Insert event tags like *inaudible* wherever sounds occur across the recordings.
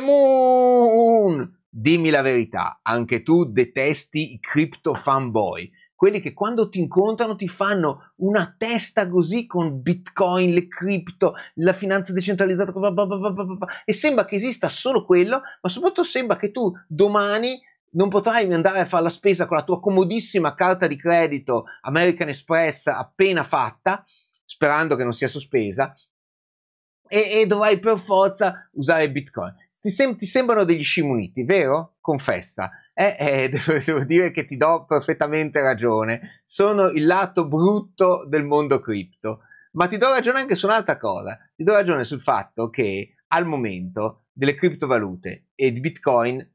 moon! Dimmi la verità, anche tu detesti i crypto fanboy, quelli che quando ti incontrano ti fanno una testa così con bitcoin, le cripto, la finanza decentralizzata, e sembra che esista solo quello, ma soprattutto sembra che tu domani non potrai andare a fare la spesa con la tua comodissima carta di credito American Express appena fatta, sperando che non sia sospesa, e, e dovrai per forza usare Bitcoin. Ti, sem- ti sembrano degli scimuniti, vero? Confessa. Eh, *laughs* eh, devo, devo, dire che ti do perfettamente ragione. Sono il lato brutto del mondo cripto. Ma ti do ragione anche su un'altra cosa. Ti do ragione sul fatto che al momento delle criptovalute e di Bitcoin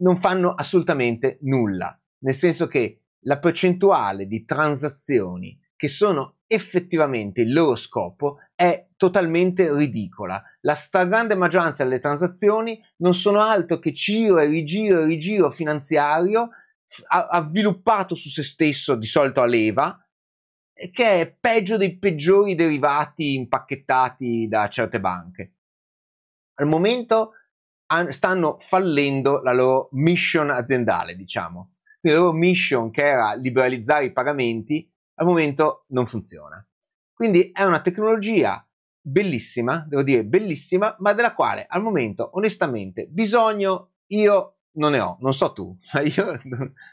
non fanno assolutamente nulla. Nel senso che la percentuale di transazioni che sono effettivamente il loro scopo è totalmente ridicola. La stragrande maggioranza delle transazioni non sono altro che giro e rigiro e rigiro finanziario avviluppato su se stesso, di solito a leva, che è peggio dei peggiori derivati impacchettati da certe banche. Al momento stanno fallendo la loro mission aziendale, diciamo. La loro mission che era liberalizzare i pagamenti al momento non funziona. Quindi è una tecnologia bellissima, devo dire bellissima, ma della quale al momento onestamente bisogno io non ne ho, non so tu, *laughs* ma io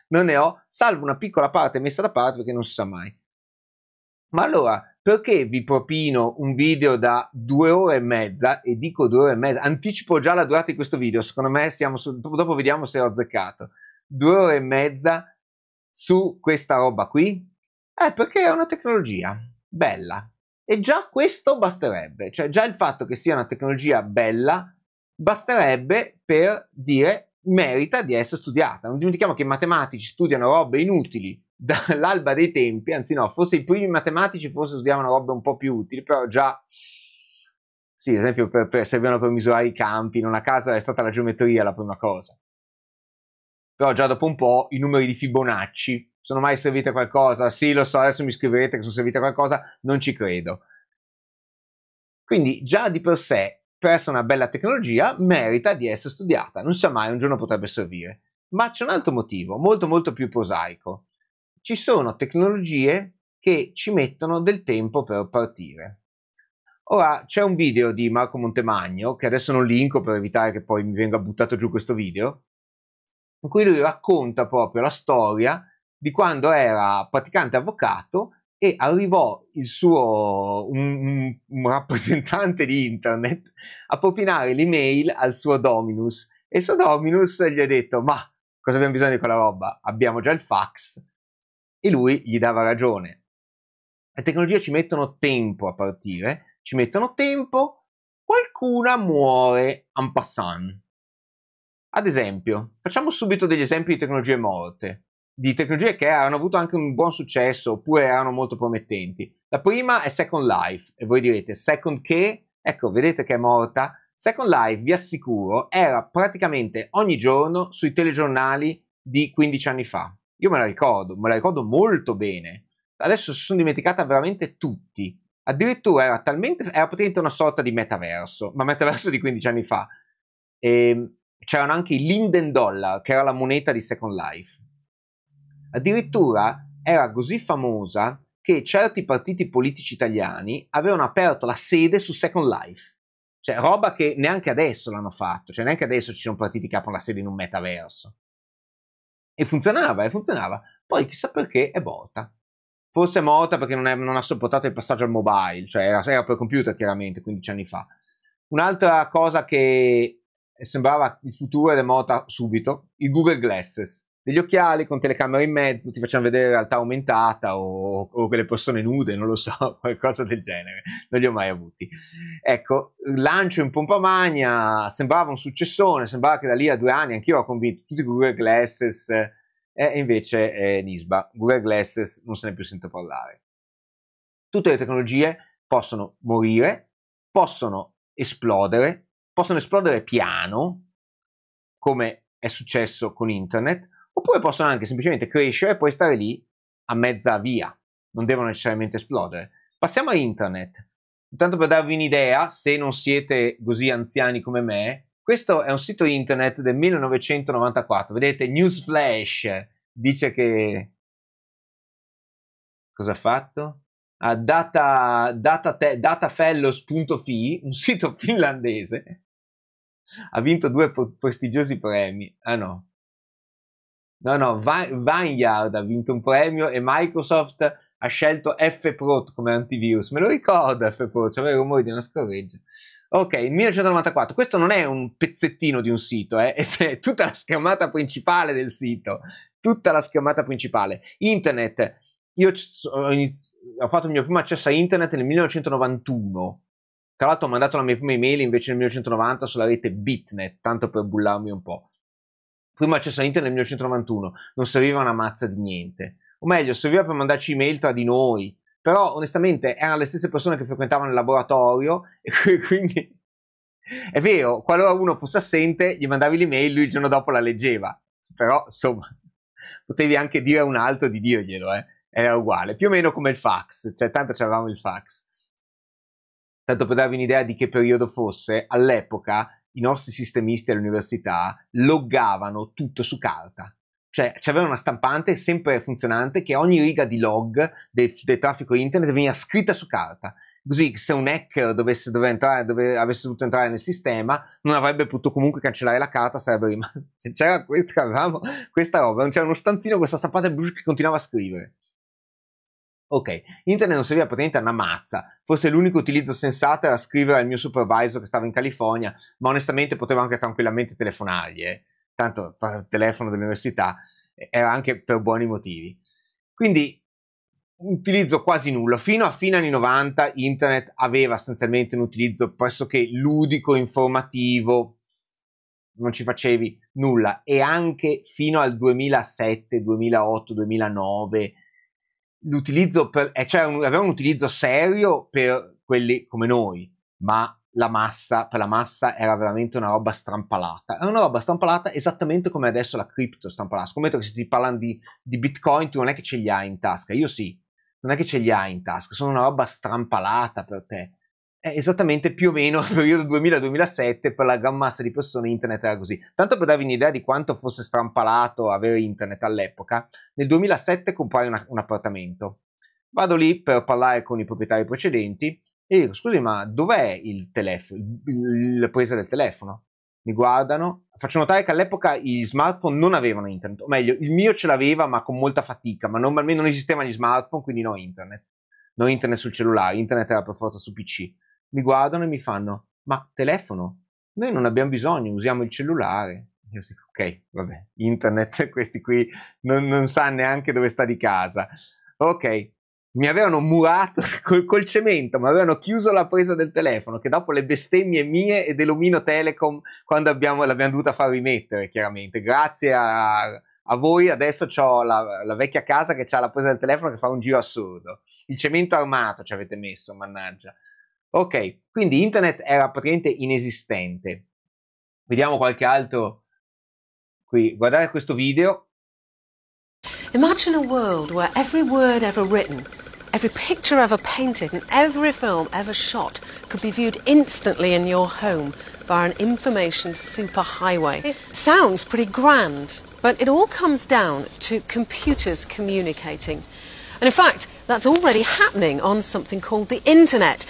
non ne ho, salvo una piccola parte messa da parte perché non si sa mai. Ma allora, perché vi propino un video da due ore e mezza, e dico due ore e mezza, anticipo già la durata di questo video, secondo me siamo su, dopo vediamo se ho azzeccato, due ore e mezza su questa roba qui, è eh, perché è una tecnologia bella. E già questo basterebbe, cioè già il fatto che sia una tecnologia bella basterebbe per dire merita di essere studiata. Non dimentichiamo che i matematici studiano robe inutili *laughs* dall'alba dei tempi, anzi no, forse i primi matematici forse studiavano robe un po' più utili, però già sì, ad esempio per, per, servivano per misurare i campi, non a caso è stata la geometria la prima cosa. Però già dopo un po' i numeri di Fibonacci sono mai servite a qualcosa, sì lo so, adesso mi scriverete che sono servite a qualcosa, non ci credo. Quindi già di per sé, persa una bella tecnologia, merita di essere studiata, non sa mai, un giorno potrebbe servire. Ma c'è un altro motivo, molto molto più prosaico. Ci sono tecnologie che ci mettono del tempo per partire. Ora c'è un video di Marco Montemagno, che adesso non linko per evitare che poi mi venga buttato giù questo video, in cui lui racconta proprio la storia di quando era praticante avvocato e arrivò il suo un, un rappresentante di internet a propinare l'email al suo Dominus e il suo Dominus gli ha detto ma cosa abbiamo bisogno di quella roba? Abbiamo già il fax e lui gli dava ragione. Le tecnologie ci mettono tempo a partire, ci mettono tempo, qualcuna muore en passant. Ad esempio, facciamo subito degli esempi di tecnologie morte di tecnologie che hanno avuto anche un buon successo oppure erano molto promettenti. La prima è Second Life e voi direte Second che? Ecco, vedete che è morta? Second Life, vi assicuro, era praticamente ogni giorno sui telegiornali di 15 anni fa. Io me la ricordo, me la ricordo molto bene. Adesso si sono dimenticata veramente tutti. Addirittura era talmente era praticamente una sorta di metaverso, ma metaverso di 15 anni fa. E ehm, c'erano anche i Linden Dollar, che era la moneta di Second Life Addirittura era così famosa che certi partiti politici italiani avevano aperto la sede su Second Life. Cioè, roba che neanche adesso l'hanno fatto, cioè neanche adesso ci sono partiti che aprono la sede in un metaverso. E funzionava, e funzionava. Poi chissà perché è morta. Forse è morta perché non, è, non ha sopportato il passaggio al mobile, cioè era, era per computer chiaramente 15 anni fa. Un'altra cosa che sembrava il futuro ed è morta subito, i Google Glasses degli occhiali con telecamera in mezzo, ti facciamo vedere realtà aumentata o, o quelle persone nude, non lo so, *laughs* qualcosa del genere, non li ho mai avuti. Ecco, lancio in pompa magna, sembrava un successone, sembrava che da lì a due anni anch'io ho convinto tutti i Google Glasses e invece è eh, Nisba, Google Glasses non se ne è più sento parlare. Tutte le tecnologie possono morire, possono esplodere, possono esplodere piano, come è successo con internet, Oppure possono anche semplicemente crescere e poi stare lì a mezza via, non devono necessariamente esplodere. Passiamo a internet. Intanto per darvi un'idea, se non siete così anziani come me, questo è un sito internet del 1994. Vedete, Newsflash dice che... Cosa ha fatto? A data, data te, datafellows.fi, un sito *laughs* finlandese, ha vinto due prestigiosi premi. Ah no, No, no, Vineyard ha vinto un premio e Microsoft ha scelto F-Prot come antivirus. Me lo ricordo F-Prot, c'aveva cioè, i rumori di una scorreggia. Ok, 1994, questo non è un pezzettino di un sito, eh? *laughs* è tutta la schermata principale del sito, tutta la schermata principale. Internet, io ho fatto il mio primo accesso a internet nel 1991, tra l'altro ho mandato la mia prima email invece nel 1990 sulla rete Bitnet, tanto per bullarmi un po' prima c'è a nel 1991 non serviva una mazza di niente, o meglio, serviva per mandarci email tra di noi, però onestamente erano le stesse persone che frequentavano il laboratorio e *laughs* quindi è vero, qualora uno fosse assente gli mandavi l'email, lui il giorno dopo la leggeva, però insomma potevi anche dire a un altro di dirglielo, eh. era uguale, più o meno come il fax, cioè tanto c'avevamo il fax. Tanto per darvi un'idea di che periodo fosse, all'epoca i nostri sistemisti all'università loggavano tutto su carta. Cioè c'aveva una stampante sempre funzionante che ogni riga di log del, del traffico internet veniva scritta su carta. Così se un hacker dovesse, dove entrare, dove, avesse dovuto entrare nel sistema, non avrebbe potuto comunque cancellare la carta, sarebbe rimasto. *laughs* Cioè, c'era questa, avevamo, questa roba, non c'era uno stanzino, questa stampante che continuava a scrivere. Ok, internet non serviva per niente una mazza, forse l'unico utilizzo sensato era scrivere al mio supervisor che stava in California, ma onestamente potevo anche tranquillamente telefonargli, eh. tanto il telefono dell'università era anche per buoni motivi. Quindi utilizzo quasi nullo. Fino a fine anni 90 internet aveva sostanzialmente un utilizzo pressoché ludico, informativo, non ci facevi nulla e anche fino al 2007, 2008, 2009 l'utilizzo per, eh, cioè un, aveva un utilizzo serio per quelli come noi, ma la massa, per la massa era veramente una roba strampalata. Era una roba strampalata esattamente come adesso la cripto strampalata. Scommetto che se ti parlano di, di, Bitcoin tu non è che ce li hai in tasca, io sì, non è che ce li hai in tasca, sono una roba strampalata per te. Eh, esattamente più o meno al *laughs* periodo 2000-2007 per la gran massa di persone internet era così. Tanto per darvi un'idea di quanto fosse strampalato avere internet all'epoca, nel 2007 comprai una, un appartamento. Vado lì per parlare con i proprietari precedenti e dico scusi ma dov'è il telefono, la presa del telefono? Mi guardano, faccio notare che all'epoca gli smartphone non avevano internet, o meglio il mio ce l'aveva ma con molta fatica, ma normalmente non esistevano gli smartphone quindi no internet. No internet sul cellulare, internet era per forza su PC mi guardano e mi fanno, ma telefono, noi non abbiamo bisogno, usiamo il cellulare. Io dico, ok, vabbè, internet, *laughs* questi qui non, non sa neanche dove sta di casa. Ok, mi avevano murato *laughs* col, col, cemento, mi avevano chiuso la presa del telefono, che dopo le bestemmie mie e dell'Omino Telecom, quando abbiamo, l'abbiamo dovuta far rimettere, chiaramente. Grazie a, a voi adesso ho la, la, vecchia casa che ha la presa del telefono che fa un giro assurdo. Il cemento armato ci avete messo, mannaggia. Ok, quindi internet era praticamente inesistente. Vediamo qualche altro qui. Guardate questo video. Imagine a world where every word ever written, every picture ever painted and every film ever shot could be viewed instantly in your home via an information superhighway. It sounds pretty grand, but it all comes down to computers communicating. And in fact, that's already happening on something called the internet,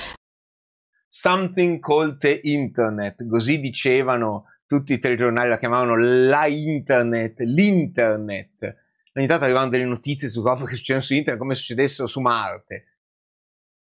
Something called the internet, così dicevano tutti i telegiornali, la chiamavano la internet, l'internet. Ogni tanto arrivavano delle notizie su cose che succedono su internet, come succedessero su Marte.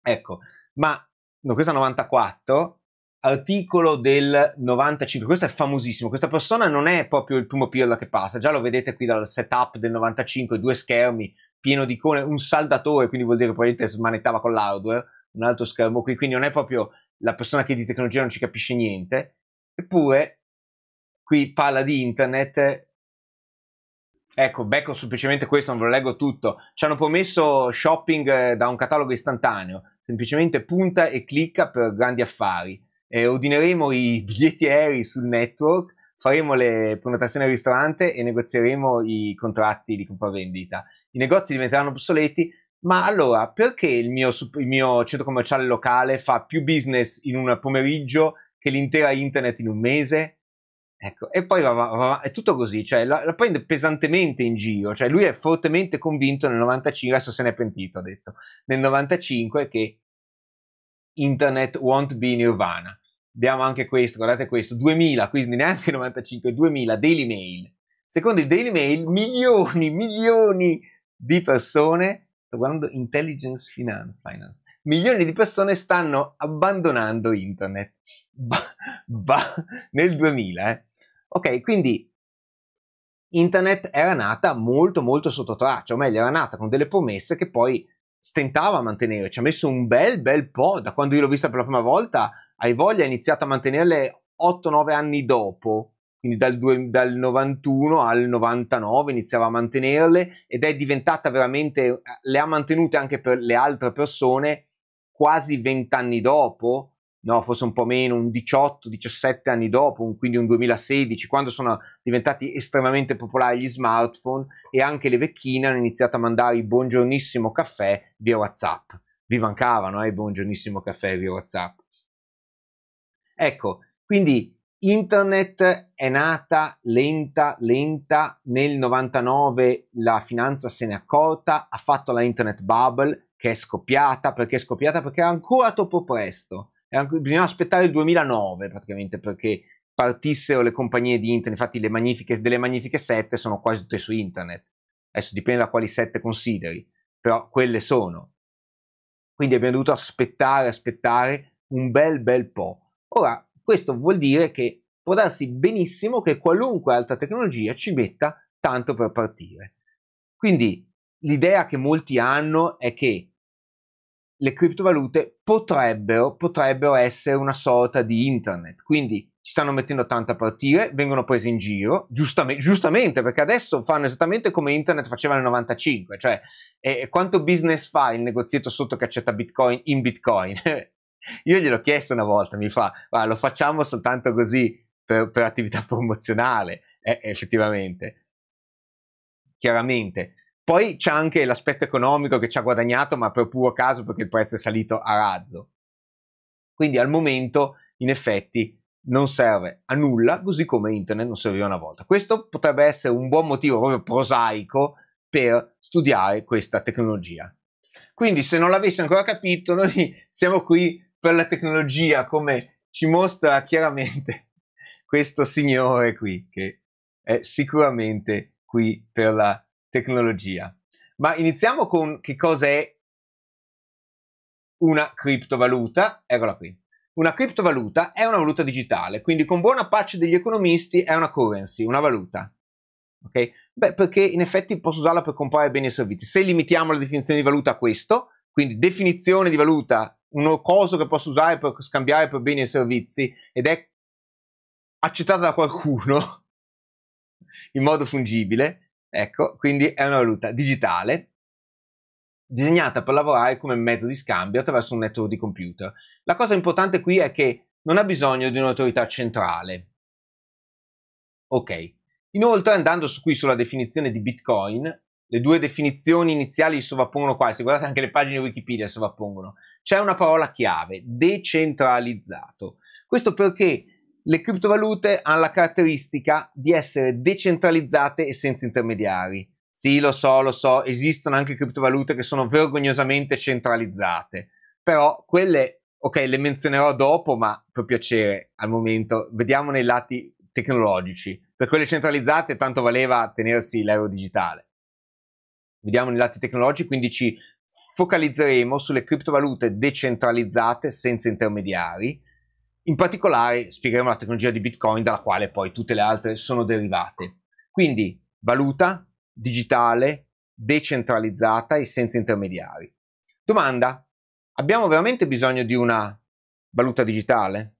Ecco, ma no, questo è 94, articolo del 95, questo è famosissimo, questa persona non è proprio il primo pirla che passa, già lo vedete qui dal setup del 95, due schermi, pieno di icone, un saldatore, quindi vuol dire che probabilmente smanettava con l'hardware, un altro schermo qui, quindi non è proprio la persona che di tecnologia non ci capisce niente, eppure qui parla di internet. Ecco, becco semplicemente questo, non ve lo leggo tutto. Ci hanno promesso shopping eh, da un catalogo istantaneo, semplicemente punta e clicca per grandi affari. Eh, ordineremo i biglietti aerei sul network, faremo le prenotazioni al ristorante e negozieremo i contratti di compravendita. I negozi diventeranno obsoleti, ma allora, perché il mio, il mio, centro commerciale locale fa più business in un pomeriggio che l'intera internet in un mese? Ecco, e poi va, va, va, è tutto così, cioè la, la, prende pesantemente in giro, cioè lui è fortemente convinto nel 95, adesso se ne è pentito, ha detto, nel 95 che internet won't be nirvana. Abbiamo anche questo, guardate questo, 2000, quindi neanche 95, 2000, Daily Mail. Secondo il Daily Mail milioni, milioni di persone sto guardando Intelligence Finance, Finance, milioni di persone stanno abbandonando internet bah, bah, nel 2000. Eh. Ok, quindi internet era nata molto molto sotto traccia, o meglio era nata con delle promesse che poi stentava a mantenere, ci ha messo un bel bel po', da quando io l'ho vista per la prima volta, hai voglia, ha iniziato a mantenerle 8-9 anni dopo, quindi dal, due, dal 91 al 99 iniziava a mantenerle ed è diventata veramente, le ha mantenute anche per le altre persone quasi 20 anni dopo, no, forse un po' meno, un 18-17 anni dopo, un, quindi un 2016, quando sono diventati estremamente popolari gli smartphone e anche le vecchine hanno iniziato a mandare il buongiornissimo caffè via WhatsApp. Vi mancavano eh, il buongiornissimo caffè via WhatsApp. Ecco, quindi Internet è nata lenta, lenta, nel 99 la finanza se n'è accorta, ha fatto la internet bubble che è scoppiata, perché è scoppiata? Perché era ancora troppo presto, anche, bisogna aspettare il 2009 praticamente perché partissero le compagnie di internet, infatti le magnifiche, delle magnifiche sette sono quasi tutte su internet, adesso dipende da quali sette consideri, però quelle sono. Quindi abbiamo dovuto aspettare, aspettare un bel bel po'. Ora, questo vuol dire che può darsi benissimo che qualunque altra tecnologia ci metta tanto per partire. Quindi l'idea che molti hanno è che le criptovalute potrebbero, potrebbero essere una sorta di internet, quindi ci stanno mettendo tanto a partire, vengono prese in giro, giustamente, giustamente perché adesso fanno esattamente come internet faceva nel 95, cioè eh, quanto business fa il negozietto sotto che accetta bitcoin in bitcoin? *laughs* Io gliel'ho chiesto una volta, mi fa, ma lo facciamo soltanto così per, per attività *laughs* promozionale, eh, effettivamente. Chiaramente. Poi c'è anche l'aspetto economico che ci ha guadagnato, ma per puro caso perché il prezzo è salito a razzo. Quindi al momento, in effetti, non serve a nulla, così come internet non serviva una volta. Questo potrebbe essere un buon motivo proprio prosaico per studiare questa tecnologia. Quindi se non l'avessi ancora capito, noi *laughs* siamo qui per la tecnologia, come ci mostra chiaramente *laughs* questo signore qui, che è sicuramente qui per la tecnologia. Ma iniziamo con che cosa è una criptovaluta. Eccola qui. Una criptovaluta è una valuta digitale, quindi con buona pace degli economisti è una currency, una valuta. Ok? Beh, perché in effetti posso usarla per comprare beni e servizi. Se limitiamo la definizione di valuta a questo, quindi definizione di valuta uno coso che posso usare per scambiare per beni e servizi ed è accettata da qualcuno *laughs* in modo fungibile, ecco, quindi è una valuta digitale disegnata per lavorare come mezzo di scambio attraverso un network di computer. La cosa importante qui è che non ha bisogno di un'autorità centrale. Ok. Inoltre, andando su qui sulla definizione di Bitcoin, le due definizioni iniziali si sovrappongono qua, se guardate anche le pagine di Wikipedia si sovrappongono. C'è una parola chiave, decentralizzato. Questo perché le criptovalute hanno la caratteristica di essere decentralizzate e senza intermediari. Sì, lo so, lo so, esistono anche criptovalute che sono vergognosamente centralizzate, però quelle, ok, le menzionerò dopo, ma per piacere, al momento, vediamo nei lati tecnologici. Per quelle centralizzate tanto valeva tenersi l'euro digitale vediamo nei lati tecnologici, quindi ci focalizzeremo sulle criptovalute decentralizzate senza intermediari. In particolare spiegheremo la tecnologia di Bitcoin dalla quale poi tutte le altre sono derivate. Quindi valuta digitale, decentralizzata e senza intermediari. Domanda, abbiamo veramente bisogno di una valuta digitale?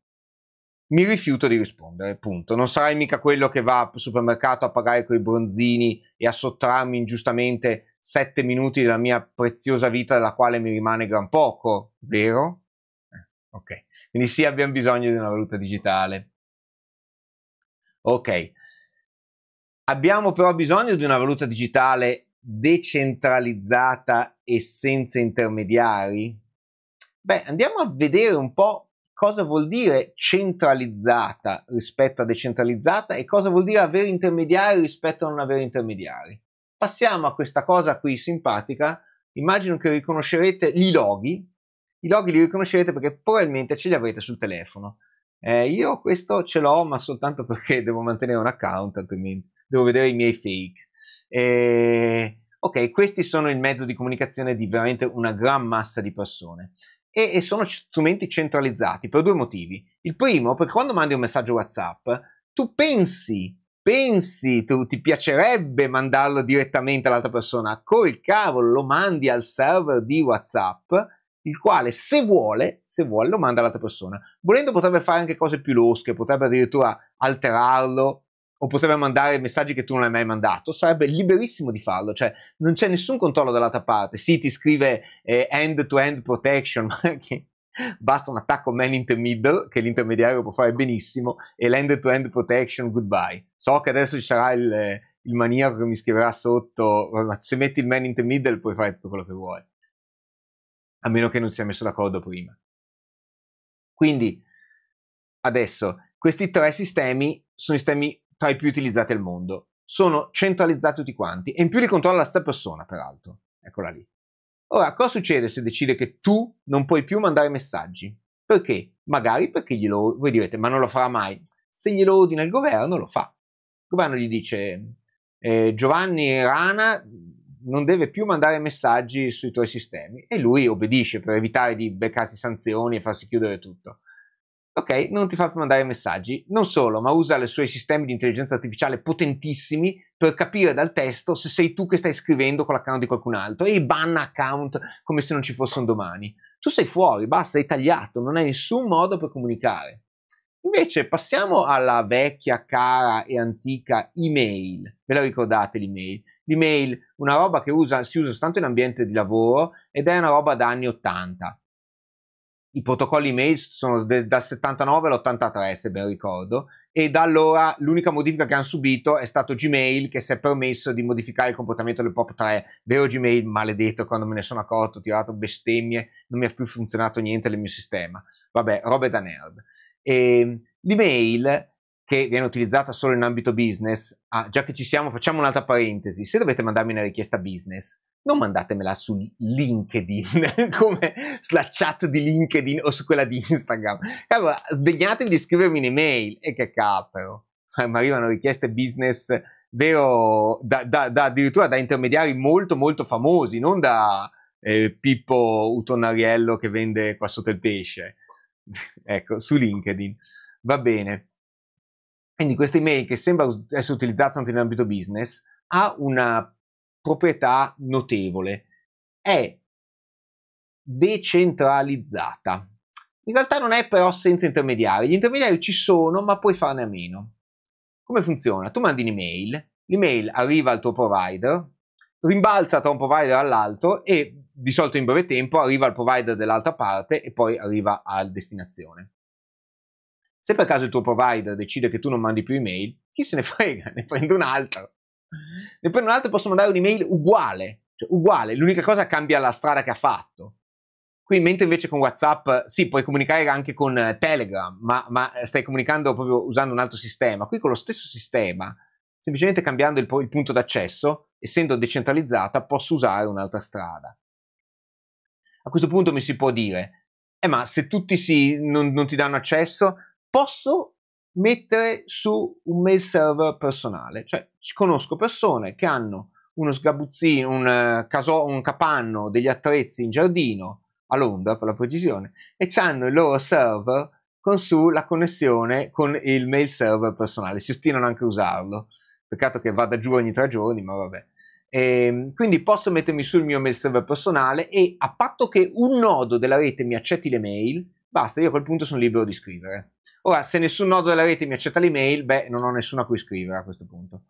Mi rifiuto di rispondere, punto. Non sarai mica quello che va al supermercato a pagare quei bronzini e a sottrarmi ingiustamente sette minuti della mia preziosa vita della quale mi rimane gran poco, vero? Eh, ok, quindi sì abbiamo bisogno di una valuta digitale. Ok, abbiamo però bisogno di una valuta digitale decentralizzata e senza intermediari? Beh, andiamo a vedere un po' cosa vuol dire centralizzata rispetto a decentralizzata e cosa vuol dire avere intermediari rispetto a non avere intermediari. Passiamo a questa cosa qui simpatica. Immagino che riconoscerete i loghi. I loghi li riconoscerete perché probabilmente ce li avrete sul telefono. Eh, io questo ce l'ho, ma soltanto perché *laughs* devo mantenere un account, altrimenti devo vedere i miei fake. Eh, ok, questi sono il mezzo di comunicazione di veramente una gran massa di persone e, e sono strumenti centralizzati per due motivi. Il primo, perché quando mandi un messaggio WhatsApp, tu pensi pensi, tu, ti piacerebbe mandarlo direttamente all'altra persona, col cavolo lo mandi al server di WhatsApp, il quale se vuole, se vuole lo manda all'altra persona. Volendo potrebbe fare anche cose più losche, potrebbe addirittura alterarlo o potrebbe mandare messaggi che tu non hai mai mandato, sarebbe liberissimo di farlo, cioè non c'è nessun controllo dall'altra parte. Sì, ti scrive eh, end-to-end protection, *laughs* ma che, basta un attacco man in the middle che l'intermediario può fare benissimo e l'end-to-end protection goodbye. So che adesso ci sarà il, il maniaco che mi scriverà sotto, ma se metti il man in the middle puoi fare tutto quello che vuoi, a meno che non si sia messo d'accordo prima. Quindi, adesso, questi tre sistemi sono i sistemi tra i più utilizzati al mondo, sono centralizzati tutti quanti e in più li controlla la stessa persona, peraltro. Eccola lì. Ora, cosa succede se decide che tu non puoi più mandare messaggi? Perché? Magari perché glielo, voi direte, ma non lo farà mai. Se glielo ordina il governo, lo fa. Il governo gli dice, eh, Giovanni Rana non deve più mandare messaggi sui tuoi sistemi e lui obbedisce per evitare di beccarsi sanzioni e farsi chiudere tutto ok, non ti fa più mandare messaggi. Non solo, ma usa i suoi sistemi di intelligenza artificiale potentissimi per capire dal testo se sei tu che stai scrivendo con l'account di qualcun altro e banna account come se non ci fossero domani. Tu sei fuori, basta, sei tagliato, non hai nessun modo per comunicare. Invece passiamo alla vecchia, cara e antica email. Ve la ricordate l'email? L'email, una roba che usa, si usa soltanto in ambiente di lavoro ed è una roba da anni 80 i protocolli mail sono de- dal 79 all'83 se ben ricordo e da allora l'unica modifica che hanno subito è stato Gmail che si è permesso di modificare il comportamento del POP3 vero Gmail maledetto quando me ne sono accorto ho tirato bestemmie non mi ha più funzionato niente nel mio sistema vabbè robe da nerd e, ehm, l'email che viene utilizzata solo in ambito business, ah, già che ci siamo, facciamo un'altra parentesi. Se dovete mandarmi una richiesta business, non mandatemela su LinkedIn, *laughs* come sulla chat di LinkedIn o su quella di Instagram. Allora, sdegnatevi di scrivermi un'email. E che capo! Eh, Ma arrivano richieste business, vero, da, da, da, addirittura da intermediari molto, molto famosi, non da eh, Pippo Utonariello che vende qua sotto il pesce. *laughs* ecco, su LinkedIn. Va bene. Quindi questa email che sembra essere utilizzata in ambito business ha una proprietà notevole, è decentralizzata. In realtà non è però senza intermediari, gli intermediari ci sono ma puoi farne a meno. Come funziona? Tu mandi un'email, l'email arriva al tuo provider, rimbalza tra un provider all'altro e di solito in breve tempo arriva al provider dell'altra parte e poi arriva alla destinazione. Se per caso il tuo provider decide che tu non mandi più email, chi se ne *laughs* frega, ne prende un altro. Ne prendo un altro e posso mandare un'email uguale, cioè uguale, l'unica cosa cambia la strada che ha fatto. Qui mentre invece con WhatsApp sì, puoi comunicare anche con Telegram, ma, ma stai comunicando proprio usando un altro sistema. Qui con lo stesso sistema, semplicemente cambiando il, il punto d'accesso, essendo decentralizzata, posso usare un'altra strada. A questo punto mi si può dire, eh ma se tutti si, non, non ti danno accesso, posso mettere su un mail server personale. Cioè, conosco persone che hanno uno sgabuzzino, un, eh, caso, un capanno, degli attrezzi in giardino, a Londra per la precisione, e hanno il loro server con su la connessione con il mail server personale. Si ostinano anche a usarlo. Peccato che vada giù ogni tre giorni, ma vabbè. E, ehm, quindi posso mettermi sul mio mail server personale e a patto che un nodo della rete mi accetti le mail, basta, io a quel punto sono libero di scrivere. Ora, se nessun nodo della rete mi accetta l'email, beh, non ho nessuno a cui scrivere a questo punto.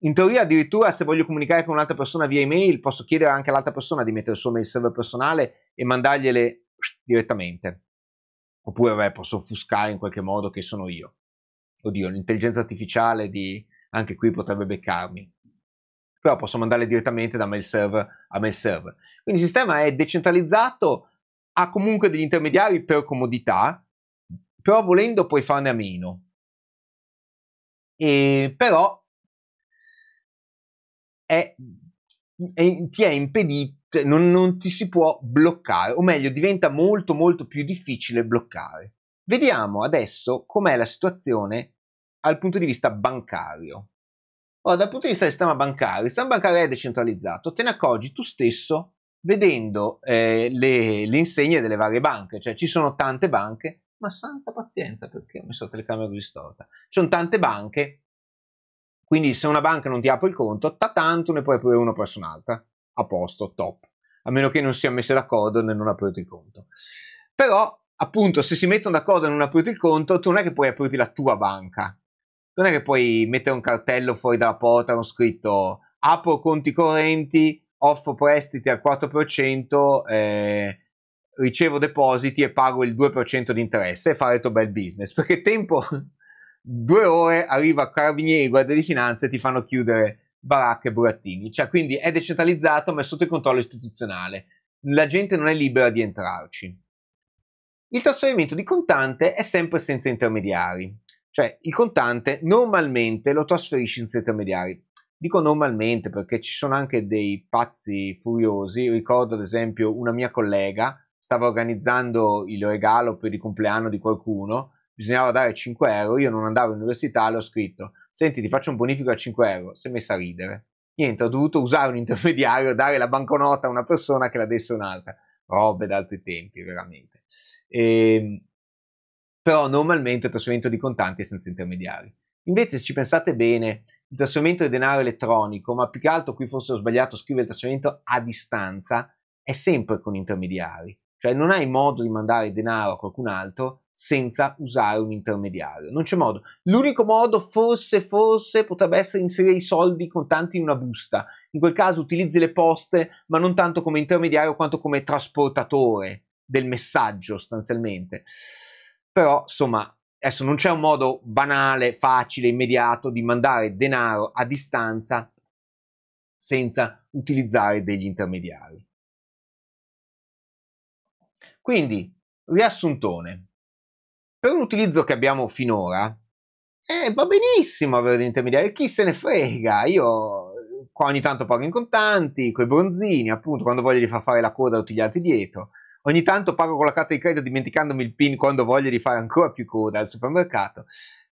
In teoria, addirittura, se voglio comunicare con un'altra persona via email, posso chiedere anche all'altra persona di mettere il suo mail server personale e mandargliele direttamente. Oppure, beh, posso offuscare in qualche modo che sono io. Oddio, l'intelligenza artificiale di... anche qui potrebbe beccarmi. Però posso mandarle direttamente da mail server a mail server. Quindi il sistema è decentralizzato, ha comunque degli intermediari per comodità, però volendo puoi farne a meno. E, però è, è, ti è impedito, non, non ti si può bloccare, o meglio diventa molto molto più difficile bloccare. Vediamo adesso com'è la situazione dal punto di vista bancario. Ora, dal punto di vista del sistema bancario, il sistema bancario è decentralizzato, te ne accorgi tu stesso vedendo eh, le, le, insegne delle varie banche, cioè ci sono tante banche ma santa pazienza perché ho messo la telecamera così storta. Ci sono tante banche, quindi se una banca non ti apre il conto, ta tanto ne puoi aprire uno presso un'altra, a posto, top, a meno che non si sia messi d'accordo nel non aprirti il conto. Però, appunto, se si mettono d'accordo e non aprirti il conto, tu non è che puoi aprirti la tua banca, non è che puoi mettere un cartello fuori dalla porta con scritto apro conti correnti, offro prestiti al 4%, eh, ricevo depositi e pago il 2% di interesse e fare il tuo bel business. Perché tempo, *laughs* due ore, arriva Carabinieri, Guardia di Finanze e ti fanno chiudere baracche e burattini. Cioè, quindi è decentralizzato ma è sotto il controllo istituzionale. La gente non è libera di entrarci. Il trasferimento di contante è sempre senza intermediari. Cioè, il contante normalmente lo trasferisci senza intermediari. Dico normalmente perché ci sono anche dei pazzi furiosi. Ricordo ad esempio una mia collega stava organizzando il regalo per il compleanno di qualcuno, bisognava dare 5 euro, io non andavo all'università, l'ho scritto, senti ti faccio un bonifico a 5 euro, si è messa a ridere. Niente, ho dovuto usare un intermediario, dare la banconota a una persona che la desse un'altra. Robe d'altri tempi, veramente. E, ehm, però normalmente il trasferimento di contanti è senza intermediari. Invece, se ci pensate bene, il trasferimento di denaro elettronico, ma più che altro qui forse ho sbagliato, scrivere il trasferimento a distanza, è sempre con intermediari. Cioè non hai modo di mandare denaro a qualcun altro senza usare un intermediario. Non c'è modo. L'unico modo forse, forse potrebbe essere inserire i soldi contanti in una busta. In quel caso utilizzi le poste, ma non tanto come intermediario quanto come trasportatore del messaggio sostanzialmente. Però, insomma, adesso non c'è un modo banale, facile, immediato di mandare denaro a distanza senza utilizzare degli intermediari. Quindi, riassuntone. Per un utilizzo che abbiamo finora, eh, va benissimo avere l'intermediario, chi se ne frega? Io qua ogni tanto pago in contanti, coi bronzini, appunto, quando voglio gli far fare la coda a tutti gli altri dietro. Ogni tanto pago con la carta di credito dimenticandomi il PIN quando voglio di fare ancora più coda al supermercato.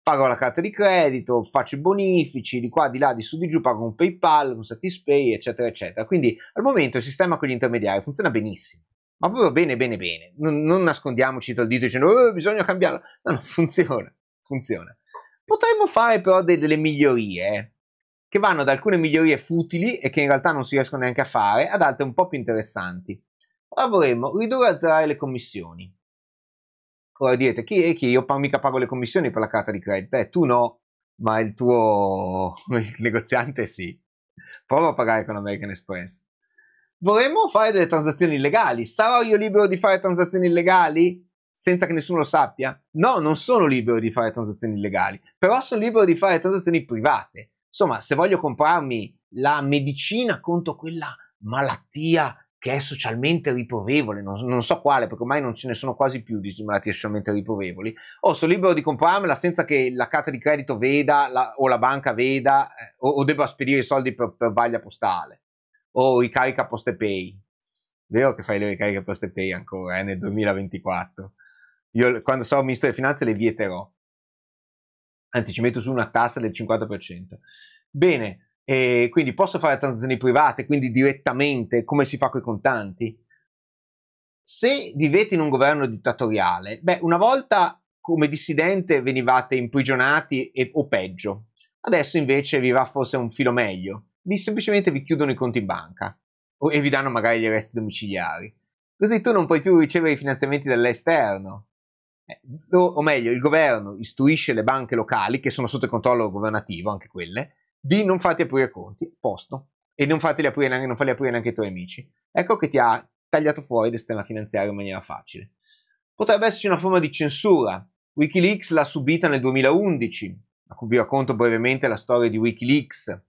Pago la carta di credito, faccio i bonifici di qua, di là, di su, di giù, pago un PayPal, un Satispay, eccetera, eccetera. Quindi al momento il sistema con gli intermediari funziona benissimo ma proprio bene, bene, bene. Non, non nascondiamoci tra il dito dicendo oh, bisogna cambiarlo. No, non funziona, funziona. Potremmo fare però delle, delle migliorie eh, che vanno da alcune migliorie futili e che in realtà non si riescono neanche a fare ad altre un po' più interessanti. Ora vorremmo ridurre e azzerare le commissioni. Ora direte, chi è chi? Io mica pago le commissioni per la carta di credito. Eh, tu no, ma il tuo *laughs* il negoziante sì. Prova a pagare con American Express vorremmo fare delle transazioni illegali. Sarò io libero di fare transazioni illegali senza che nessuno lo sappia? No, non sono libero di fare transazioni illegali, però sono libero di fare transazioni private. Insomma, se voglio comprarmi la medicina contro quella malattia che è socialmente riprovevole, non, non, so quale, perché ormai non ce ne sono quasi più di malattie socialmente riprovevoli, o sono libero di comprarmela senza che la carta di credito veda la, o la banca veda eh, o, o debba spedire i soldi per, per vaglia postale o ricarica Poste Pay. Vero che fai le ricariche Poste Pay ancora, eh, nel 2024. Io quando sarò ministro delle finanze le vieterò. Anzi, ci metto su una tassa del 50%. Bene, eh, quindi posso fare transazioni private, quindi direttamente, come si fa con i contanti? Se vivete in un governo dittatoriale, beh, una volta come dissidente venivate imprigionati e, o peggio. Adesso invece vi va forse un filo meglio vi, semplicemente vi chiudono i conti in banca e vi danno magari gli arresti domiciliari. Così tu non puoi più ricevere i finanziamenti dall'esterno. Eh, o, o meglio, il governo istruisce le banche locali, che sono sotto il controllo governativo, anche quelle, di non farti aprire conti, posto, e non, aprire neanche, non farli aprire neanche ai tuoi amici. Ecco che ti ha tagliato fuori dal sistema finanziario in maniera facile. Potrebbe esserci una forma di censura. Wikileaks l'ha subita nel 2011. Vi racconto brevemente la storia di Wikileaks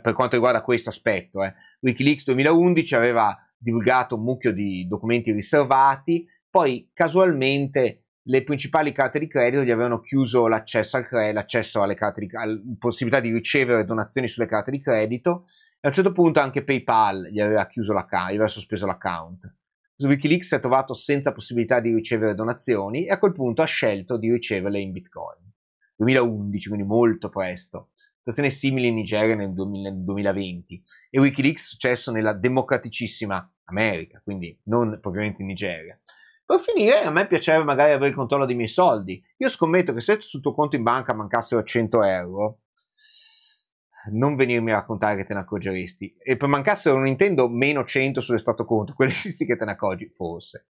per quanto riguarda questo aspetto. Eh. Wikileaks 2011 aveva divulgato un mucchio di documenti riservati, poi casualmente le principali carte di credito gli avevano chiuso l'accesso, al cre- l'accesso alle carte di alla possibilità di ricevere donazioni sulle carte di credito e a un certo punto anche PayPal gli aveva chiuso l'account, gli aveva sospeso l'account. Wikileaks si è trovato senza possibilità di ricevere donazioni e a quel punto ha scelto di riceverle in Bitcoin. 2011, quindi molto presto situazione simile in Nigeria nel 2000, 2020 e Wikileaks è successo nella democraticissima America, quindi non propriamente in Nigeria. Per finire, a me piacerebbe magari avere il controllo dei miei soldi. Io scommetto che se sul tuo conto in banca mancassero 100 euro, non venirmi a raccontare che te ne accorgeresti. E per mancassero non intendo meno 100 sulle stato conto, *laughs* quelli sì che te ne accorgi, forse.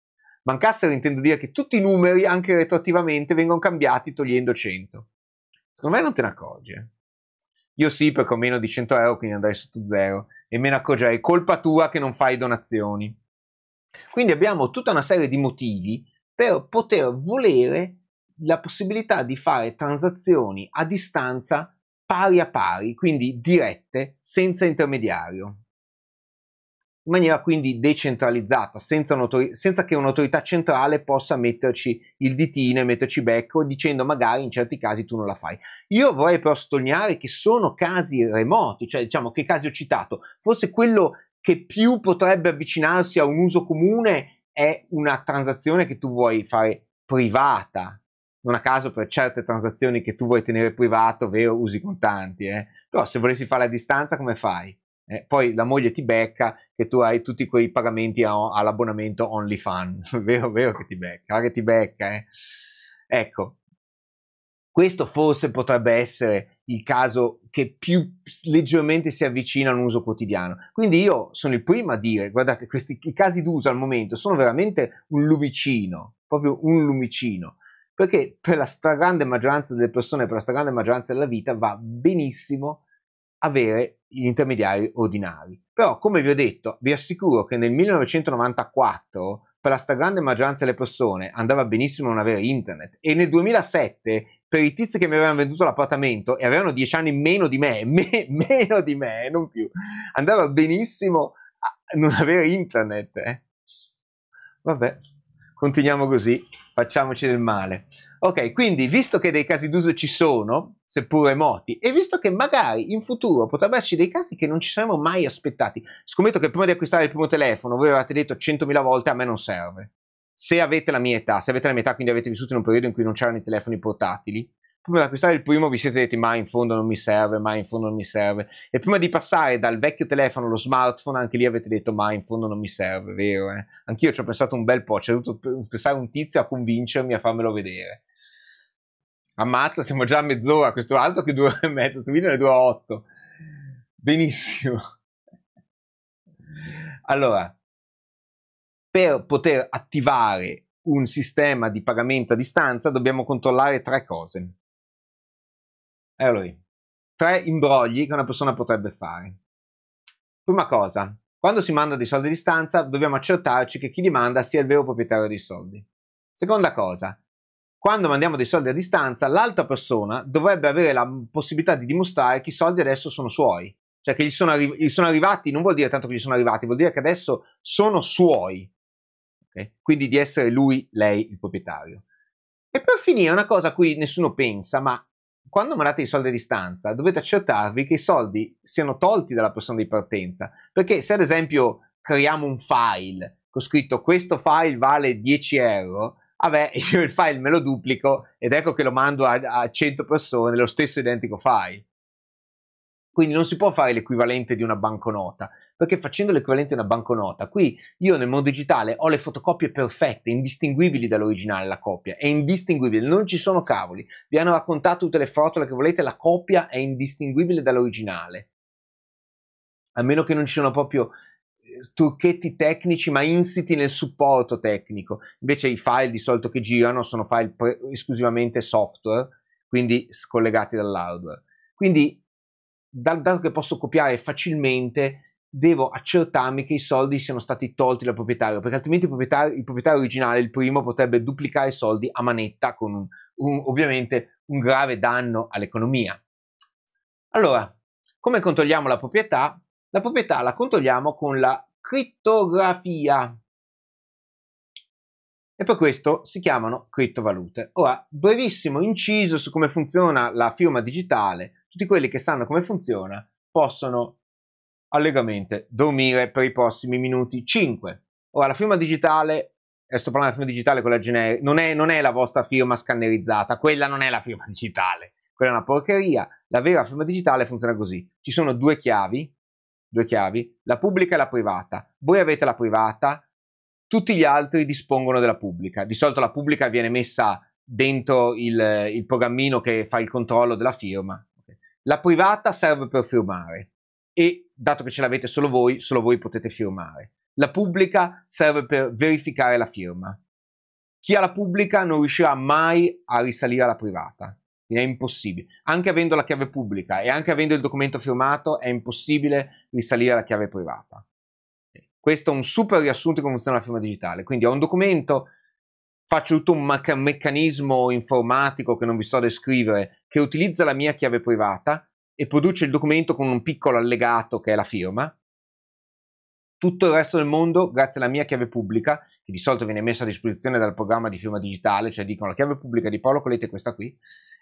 Mancassero intendo dire che tutti i numeri, anche retroattivamente, vengono cambiati togliendo 100. Secondo me non te ne accorgi. Eh. Io sì, perché ho meno di 100 euro, quindi andrei sotto zero. E me ne accorgerei, colpa tua che non fai donazioni. Quindi abbiamo tutta una serie di motivi per poter volere la possibilità di fare transazioni a distanza pari a pari, quindi dirette, senza intermediario in maniera quindi decentralizzata, senza, senza che un'autorità centrale possa metterci il ditino e metterci becco dicendo magari in certi casi tu non la fai. Io vorrei però sottolineare che sono casi remoti, cioè diciamo che casi ho citato, forse quello che più potrebbe avvicinarsi a un uso comune è una transazione che tu vuoi fare privata, non a caso per certe transazioni che tu vuoi tenere privato, ovvero usi contanti, eh? però se volessi fare a distanza come fai? eh, poi la moglie ti becca che tu hai tutti quei pagamenti a, all'abbonamento OnlyFans, *laughs* vero, vero che ti becca, che ti becca, eh? Ecco, questo forse potrebbe essere il caso che più leggermente si avvicina all'uso quotidiano. Quindi io sono il primo a dire, guardate, questi, i casi d'uso al momento sono veramente un lumicino, proprio un lumicino, perché per la stragrande maggioranza delle persone, per la stragrande maggioranza della vita va benissimo avere gli intermediari ordinari. Però, come vi ho detto, vi assicuro che nel 1994 per la stragrande maggioranza delle persone andava benissimo non avere internet e nel 2007 per i tizi che mi avevano venduto l'appartamento e avevano dieci anni meno di me, *laughs* me, meno di me, eh, non più, andava benissimo non avere internet. Eh. Vabbè, continuiamo così, facciamoci del male. Ok, quindi visto che dei casi d'uso ci sono, seppur remoti, e visto che magari in futuro potrebbe esserci dei casi che non ci saremmo mai aspettati. Scommetto che prima di acquistare il primo telefono voi avevate detto 100.000 volte a me non serve. Se avete la mia età, se avete la mia età quindi avete vissuto in un periodo in cui non c'erano i telefoni portatili, prima di acquistare il primo vi siete detti ma in fondo non mi serve, ma in fondo non mi serve, e prima di passare dal vecchio telefono allo smartphone anche lì avete detto ma in fondo non mi serve, vero? Eh? Anch'io ci ho pensato un bel po', c'è dovuto pensare un tizio a convincermi a farmelo vedere Ammazza, siamo già a mezz'ora, questo altro che due ore e mezza, questo video ne dura otto. Benissimo. Allora, per poter attivare un sistema di pagamento a distanza dobbiamo controllare tre cose. Allora, tre imbrogli che una persona potrebbe fare. Prima cosa, quando si manda dei soldi a distanza dobbiamo accertarci che chi li manda sia il vero proprietario dei soldi. Seconda cosa, quando mandiamo dei soldi a distanza, l'altra persona dovrebbe avere la possibilità di dimostrare che i soldi adesso sono suoi. Cioè che gli sono, arri- gli sono arrivati, non vuol dire tanto che gli sono arrivati, vuol dire che adesso sono suoi. Okay? Quindi di essere lui, lei, il proprietario. E per finire, una cosa a cui nessuno pensa, ma quando mandate i soldi a distanza dovete accertarvi che i soldi siano tolti dalla persona di partenza. Perché se ad esempio creiamo un file con scritto questo file vale 10 euro, vabbè, *laughs* io il file me lo duplico ed ecco che lo mando a, a 100 persone lo stesso identico file. Quindi non si può fare l'equivalente di una banconota, perché facendo l'equivalente di una banconota, qui io nel mondo digitale ho le fotocopie perfette, indistinguibili dall'originale la copia, è indistinguibile, non ci sono cavoli. Vi hanno raccontato tutte le fotole che volete, la copia è indistinguibile dall'originale. A meno che non ci siano proprio trucchetti tecnici ma insiti nel supporto tecnico. Invece i file di solito che girano sono file pre- esclusivamente software, quindi scollegati dall'hardware. Quindi, dal dato che posso copiare facilmente, devo accertarmi che i soldi siano stati tolti dal proprietario, perché altrimenti il proprietario, il proprietario originale, il primo, potrebbe duplicare i soldi a manetta con un, un, ovviamente un grave danno all'economia. Allora, come controlliamo la proprietà? La proprietà la controlliamo con la crittografia. E per questo si chiamano criptovalute. Ora, brevissimo inciso su come funziona la firma digitale. Tutti quelli che sanno come funziona possono allegramente dormire per i prossimi minuti 5. Ora, la firma digitale, e sto parlando della firma digitale, quella generica, non non è la vostra firma scannerizzata, quella non è la firma *laughs* digitale, quella è una porcheria. La vera firma digitale funziona così. Ci sono due chiavi, due chiavi, la pubblica e la privata. Voi avete la privata, tutti gli altri dispongono della pubblica. Di solito la pubblica viene messa dentro il, il programmino che fa il controllo della firma. La privata serve per firmare e dato che ce l'avete solo voi, solo voi potete firmare. La pubblica serve per verificare la firma. Chi ha la pubblica non riuscirà mai a risalire alla privata è impossibile. Anche avendo la chiave pubblica e anche avendo il documento firmato, è impossibile risalire alla chiave privata. Questo è un super riassunto di come funziona la firma digitale. Quindi ho un documento, faccio tutto un meccanismo informatico che non vi sto a descrivere, che utilizza la mia chiave privata e produce il documento con un piccolo allegato che è la firma. Tutto il resto del mondo, grazie alla mia chiave pubblica, che di solito viene messa a disposizione dal programma di firma digitale, cioè dicono la chiave pubblica di Paolo Coletti è questa qui,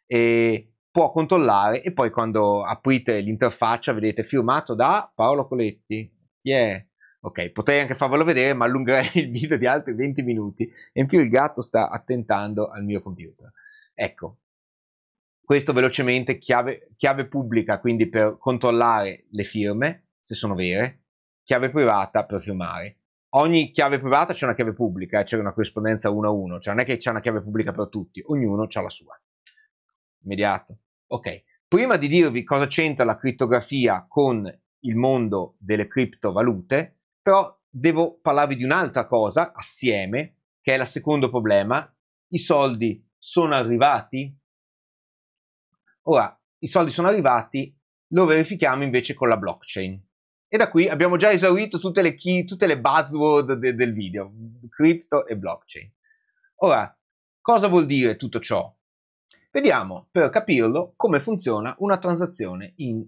e può controllare e poi quando aprite l'interfaccia vedete firmato da Paolo Coletti. Chi è? Ok, potrei anche farvelo vedere, ma allungherei il video di altri 20 minuti e in più il gatto sta attentando al mio computer. Ecco, questo velocemente chiave, chiave pubblica quindi per controllare le firme, se sono vere, chiave privata per firmare. Ogni chiave privata c'è una chiave pubblica, eh, c'è una corrispondenza uno a uno, cioè non è che c'è una chiave pubblica per tutti, ognuno ha la sua immediato. Ok, prima di dirvi cosa c'entra la criptografia con il mondo delle criptovalute, però devo parlarvi di un'altra cosa assieme, che è il secondo problema. I soldi sono arrivati? Ora, i soldi sono arrivati, lo verifichiamo invece con la blockchain. E da qui abbiamo già esaurito tutte le, key, tutte le buzzword de, del video, cripto e blockchain. Ora, cosa vuol dire tutto ciò? Vediamo per capirlo come funziona una transazione in,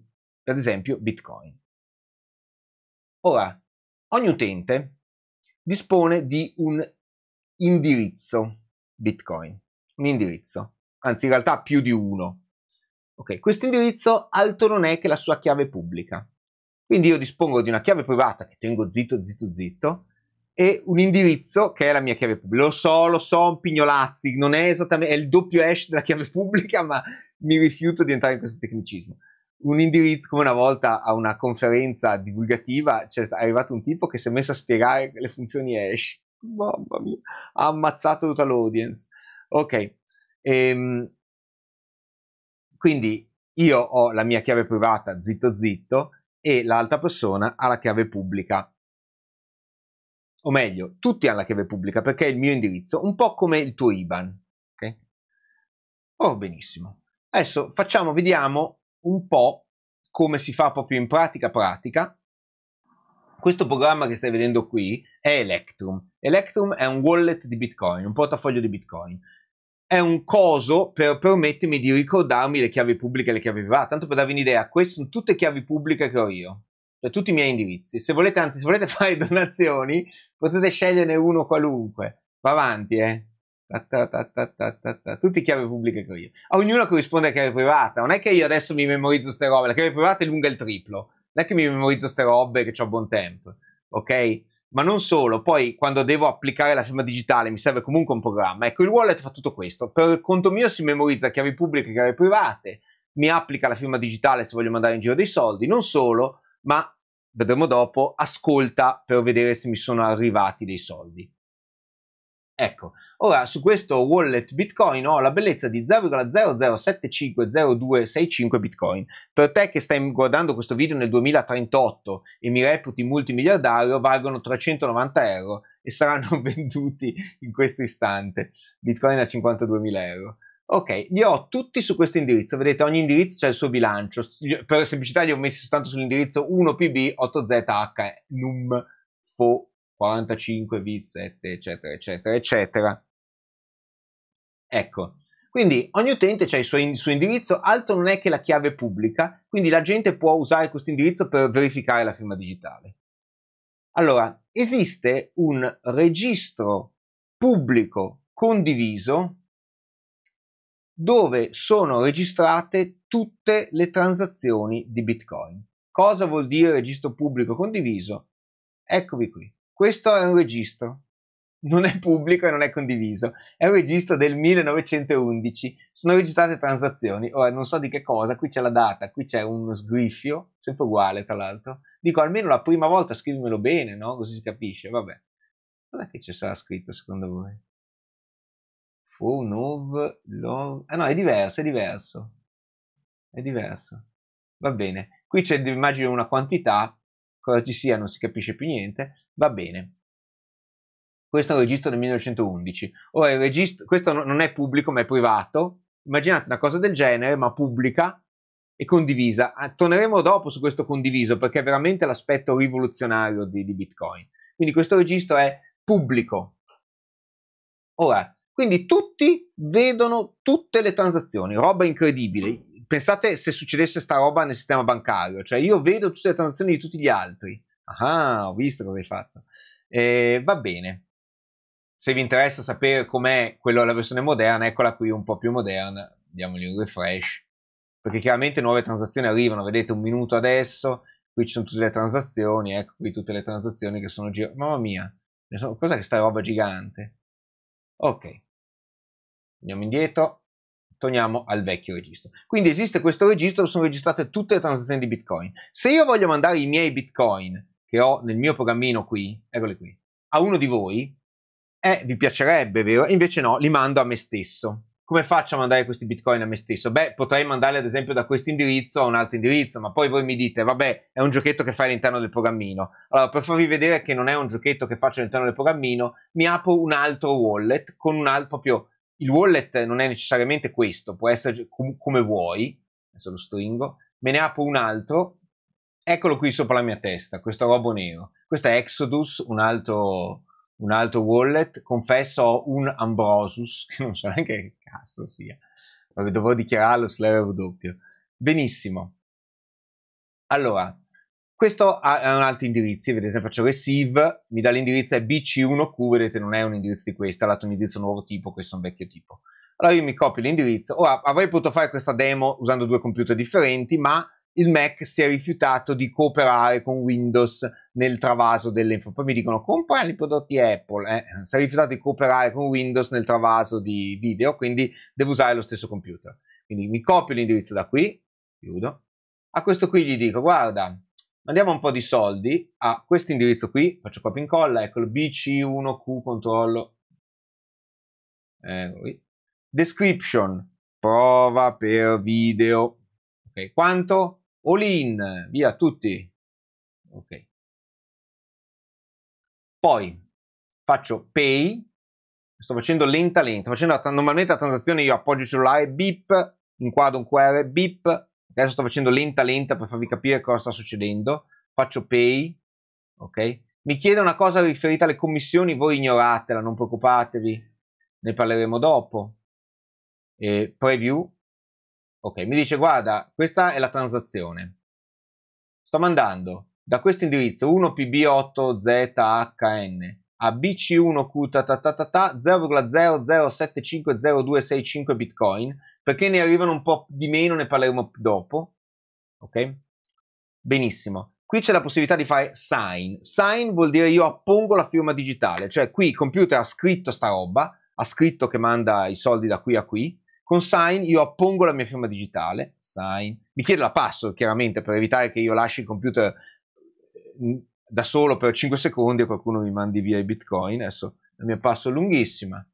ad esempio, Bitcoin. Ora, ogni utente dispone di un indirizzo Bitcoin, un indirizzo, anzi in realtà più di uno. Ok, questo indirizzo altro non è che la sua chiave pubblica. Quindi io dispongo di una chiave privata che tengo zitto, zitto, zitto, e un indirizzo che è la mia chiave pubblica. Lo so, lo so, un pignolazzi, non è esattamente, è il doppio hash della chiave pubblica, ma mi rifiuto di entrare in questo tecnicismo. Un indirizzo, come una volta a una conferenza divulgativa, cioè, è arrivato un tipo che si è messo a spiegare le funzioni hash. Mamma mia, ha ammazzato tutta l'audience. Ok, ehm, quindi io ho la mia chiave privata zitto zitto e l'altra persona ha la chiave pubblica o meglio, tutti hanno la chiave pubblica perché è il mio indirizzo, un po' come il tuo IBAN. Ok? Oh, benissimo. Adesso facciamo, vediamo un po' come si fa proprio in pratica pratica. Questo programma che stai vedendo qui è Electrum. Electrum è un wallet di Bitcoin, un portafoglio di Bitcoin. È un coso per permettermi di ricordarmi le chiavi pubbliche e le chiavi private. Tanto per darvi un'idea, queste sono tutte chiavi pubbliche che ho io, cioè tutti i miei indirizzi. Se volete, anzi, se volete *laughs* fare donazioni, potete sceglierne uno qualunque. Va avanti, eh. Ta ta ta Tutti chiave pubbliche che ho io. A ognuno corrisponde a chiave privata. Non è che io adesso mi memorizzo queste robe. La chiave privata è lunga il triplo. Non è che mi memorizzo queste robe che ho buon tempo. Ok? Ma non solo, poi quando devo applicare la firma digitale mi serve comunque un programma. Ecco, il wallet fa tutto questo. Per conto mio si memorizza chiavi pubbliche e chiavi private, mi applica la firma digitale se voglio mandare in giro dei soldi. Non solo, ma vedremo dopo, ascolta per vedere se mi sono arrivati dei soldi. Ecco, ora su questo wallet Bitcoin ho la bellezza di 0,00750265 Bitcoin. Per te che stai guardando questo video nel 2038 e mi reputi multimiliardario, valgono 390 euro e saranno *laughs* venduti in questo istante. Bitcoin a 52.000 euro. Ok, li ho tutti su questo indirizzo, vedete ogni indirizzo c'è il suo bilancio, per semplicità li ho messi soltanto sull'indirizzo 1pb8zh num 45 v 7 eccetera eccetera eccetera. Ecco, quindi ogni utente ha il suo, il suo indirizzo, altro non è che la chiave pubblica, quindi la gente può usare questo indirizzo per verificare la firma digitale. Allora, esiste un registro pubblico condiviso dove sono registrate tutte le transazioni di Bitcoin. Cosa vuol dire registro pubblico condiviso? Eccovi qui. Questo è un registro. Non è pubblico e non è condiviso. È un registro del 1911. Sono registrate transazioni. Ora non so di che cosa, qui c'è la data, qui c'è uno sgriffio, sempre uguale tra l'altro. Dico almeno la prima volta scrivimelo bene, no? Così si capisce. Vabbè. Cos'è che ci sarà scritto secondo voi? Fu, Nov, Lov... Ah eh, no, è diverso, è diverso. È diverso. Va bene. Qui c'è, immagino, una quantità. Cosa ci sia non si capisce più niente. Va bene. Questo è un registro del 1911. Ora, il registro, questo non è pubblico, ma è privato. Immaginate una cosa del genere, ma pubblica e condivisa. Ah, torneremo dopo su questo condiviso perché è veramente l'aspetto rivoluzionario di, di Bitcoin. Quindi questo registro è pubblico. Ora, quindi tutti vedono tutte le transazioni, roba incredibile. Pensate se succedesse sta roba nel sistema bancario, cioè io vedo tutte le transazioni di tutti gli altri. Ah, ho visto cosa hai fatto. Eh, va bene. Se vi interessa sapere com'è quello la versione moderna, eccola qui un po' più moderna. Diamogli un refresh. Perché chiaramente nuove transazioni arrivano, vedete un minuto adesso, qui ci sono tutte le transazioni, ecco qui tutte le transazioni che sono girate. Mamma mia, sono... cos'è questa roba gigante? Ok andiamo indietro, torniamo al vecchio registro. Quindi esiste questo registro dove sono registrate tutte le transazioni di Bitcoin. Se io voglio mandare i miei Bitcoin che ho nel mio programmino qui, eccoli qui, a uno di voi, eh, vi piacerebbe, vero? E invece no, li mando a me stesso. Come faccio a mandare questi bitcoin a me stesso? Beh, potrei mandarli ad esempio da questo indirizzo a un altro indirizzo, ma poi voi mi dite, vabbè, è un giochetto che fai all'interno del programmino. Allora, per farvi vedere che non è un giochetto che faccio all'interno del programmino, mi apro un altro wallet con un altro, proprio il wallet non è necessariamente questo, può essere com- come vuoi, adesso lo stringo, me ne apro un altro, eccolo qui sopra la mia testa, questo robo nero, questo è Exodus, un altro, un altro wallet, confesso ho un Ambrosus, *laughs* che non so neanche che cazzo sia, Vabbè, dovrò dichiararlo sull'RW. Benissimo. Allora, questo ha, un altro indirizzo, vedete se faccio receive, mi dà l'indirizzo è bc1q, vedete non è un indirizzo di questo, ha dato un indirizzo nuovo tipo, questo è un vecchio tipo. Allora io mi copio l'indirizzo, ora avrei potuto fare questa demo usando due computer differenti, ma il Mac si è rifiutato di cooperare con Windows nel travaso delle info. Poi mi dicono comprare i prodotti Apple, eh? si è rifiutato di cooperare con Windows nel travaso di video, quindi devo usare lo stesso computer. Quindi mi copio l'indirizzo da qui, chiudo. A questo qui gli dico guarda, mandiamo un po' di soldi a ah, questo indirizzo qui, faccio copia e incolla, eccolo, bc1q controllo, eh, description, prova per video, ok, quanto? All in, via tutti, ok. Poi faccio pay, sto facendo lenta lenta, facendo normalmente la transazione io appoggio il cellulare, beep, inquadro un QR, beep, Adesso sto facendo lenta lenta per farvi capire cosa sta succedendo. Faccio pay, ok? Mi chiede una cosa riferita alle commissioni, voi ignoratela, non preoccupatevi, ne parleremo dopo. Eh, preview, ok, mi dice guarda, questa è la transazione. Sto mandando da questo indirizzo 1pb8zhn a bc1q 0,00750265 bitcoin perché ne arrivano un po' di meno, ne parleremo dopo. Ok? Benissimo. Qui c'è la possibilità di fare sign. Sign vuol dire io appongo la firma digitale, cioè qui il computer ha scritto sta roba, ha scritto che manda i soldi da qui a qui. Con sign io appongo la mia firma digitale, sign. Mi chiede la password chiaramente per evitare che io lasci il computer mm, da solo per 5 secondi e qualcuno mi mandi via i bitcoin. Adesso la mia password è lunghissima.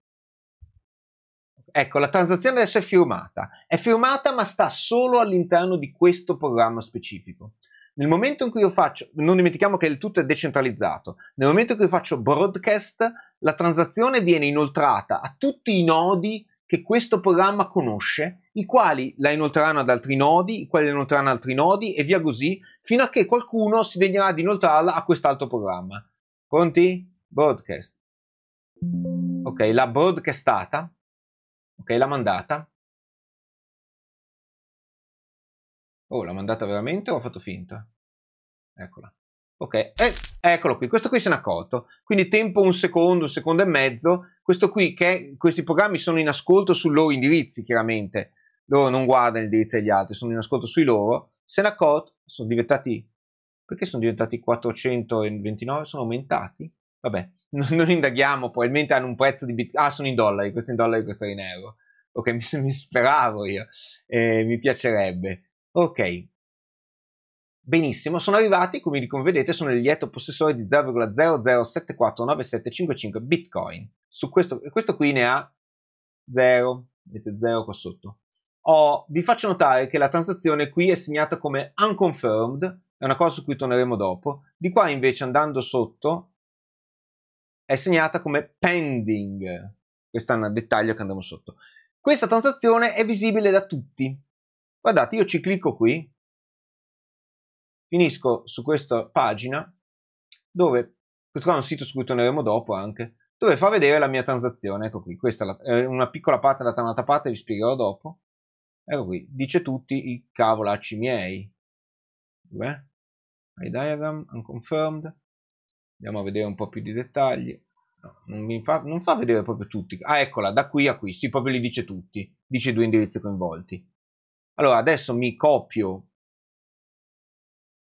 Ecco, la transazione adesso è firmata. È firmata, ma sta solo all'interno di questo programma specifico. Nel momento in cui io faccio, non dimentichiamo che il tutto è decentralizzato, nel momento in cui io faccio broadcast, la transazione viene inoltrata a tutti i nodi che questo programma conosce, i quali la inoltreranno ad altri nodi, i quali la inoltreranno ad altri nodi e via così, fino a che qualcuno si degnerà di inoltrarla a quest'altro programma. Pronti? Broadcast. Ok, l'ha broadcastata, Ok, la mandata. Oh, la mandata veramente o ho fatto finta? Eccola. Ok, eh, eccolo qui, questo qui se n'è accorto. Quindi tempo un secondo, un secondo e mezzo. Questo qui, che questi programmi sono in ascolto sui loro indirizzi, chiaramente. Loro non guardano indirizzi degli altri, sono in ascolto sui loro. Se n'è accorto, sono diventati... Perché sono diventati 429? Sono aumentati? Vabbè, non, non indaghiamo, probabilmente hanno un prezzo di Bitcoin. Ah, sono in dollari, questo in dollari, questo in euro. Ok, *laughs* mi, mi speravo io, eh, mi piacerebbe. Ok, Benissimo, sono arrivati, come, come vedete, sono il lieto possessore di 0,00749755 bitcoin. Su questo, questo qui ne ha 0, vedete 0 qua sotto. Oh, vi faccio notare che la transazione qui è segnata come unconfirmed, è una cosa su cui torneremo dopo. Di qua invece andando sotto è segnata come pending. Questo è un dettaglio che andiamo sotto. Questa transazione è visibile da tutti. Guardate, io ci clicco qui, finisco su questa pagina dove, questo qua è un sito su cui torneremo dopo anche, dove fa vedere la mia transazione. Ecco qui, questa è una piccola parte da un'altra parte, vi spiegherò dopo. Ecco qui, dice tutti i cavolacci miei. Dov'è? My diagram unconfirmed andiamo a vedere un po' più di dettagli no, non, fa, non, fa, vedere proprio tutti ah eccola da qui a qui si sì, proprio li dice tutti dice due indirizzi coinvolti allora adesso mi copio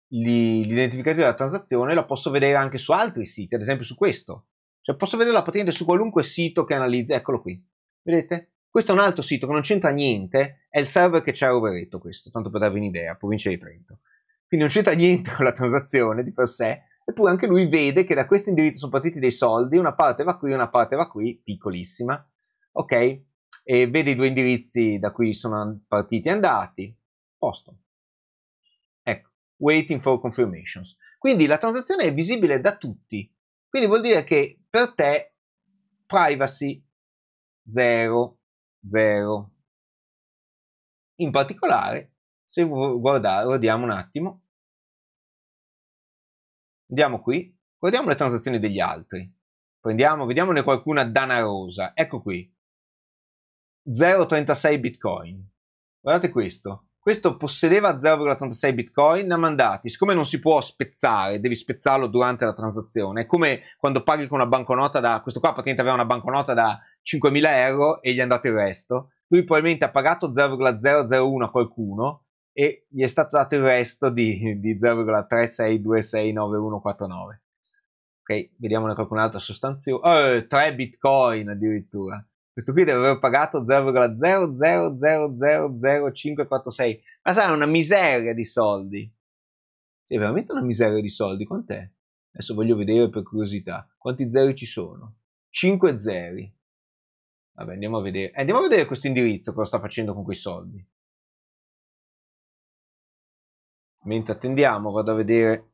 l'identificatore della transazione la posso vedere anche su altri siti ad esempio su questo cioè posso vedere la patente su qualunque sito che analizza eccolo qui vedete questo è un altro sito che non c'entra niente è il server che c'è a Roveretto questo tanto per darvi un'idea provincia di Trento quindi non c'entra niente con la transazione di per sé Eppure anche lui vede che da questo indirizzo sono partiti dei soldi, una parte va qui, una parte va qui, piccolissima, ok? E vede i due indirizzi da cui sono partiti e andati, posto. Ecco, waiting for confirmations. Quindi la transazione è visibile da tutti, quindi vuol dire che per te privacy 0, 0. In particolare, se guardare, guardiamo un attimo, Andiamo qui, guardiamo le transazioni degli altri. Prendiamo, vediamone qualcuna danarosa. Ecco qui. 0,36 bitcoin. Guardate questo. Questo possedeva 0,36 bitcoin, ne ha mandati. Siccome non si può spezzare, devi spezzarlo durante la transazione. È come quando paghi con una banconota da... Questo qua patente aveva una banconota da 5.000 euro e gli è andato il resto. Lui probabilmente ha pagato 0,001 a qualcuno e gli è stato dato il resto di, di 0,36269149. Ok, vediamone qualcun altro sostanzioso. Oh, eh, 3 bitcoin addirittura. Questo qui deve aver pagato 0,0000546. Ma sarà una miseria di soldi. Sì, è veramente una miseria di soldi. Quant'è? Adesso voglio vedere per curiosità. Quanti zeri ci sono? 5 zeri. Vabbè, andiamo a vedere. Eh, andiamo a vedere questo indirizzo cosa sta facendo con quei soldi. Mentre attendiamo, vado a vedere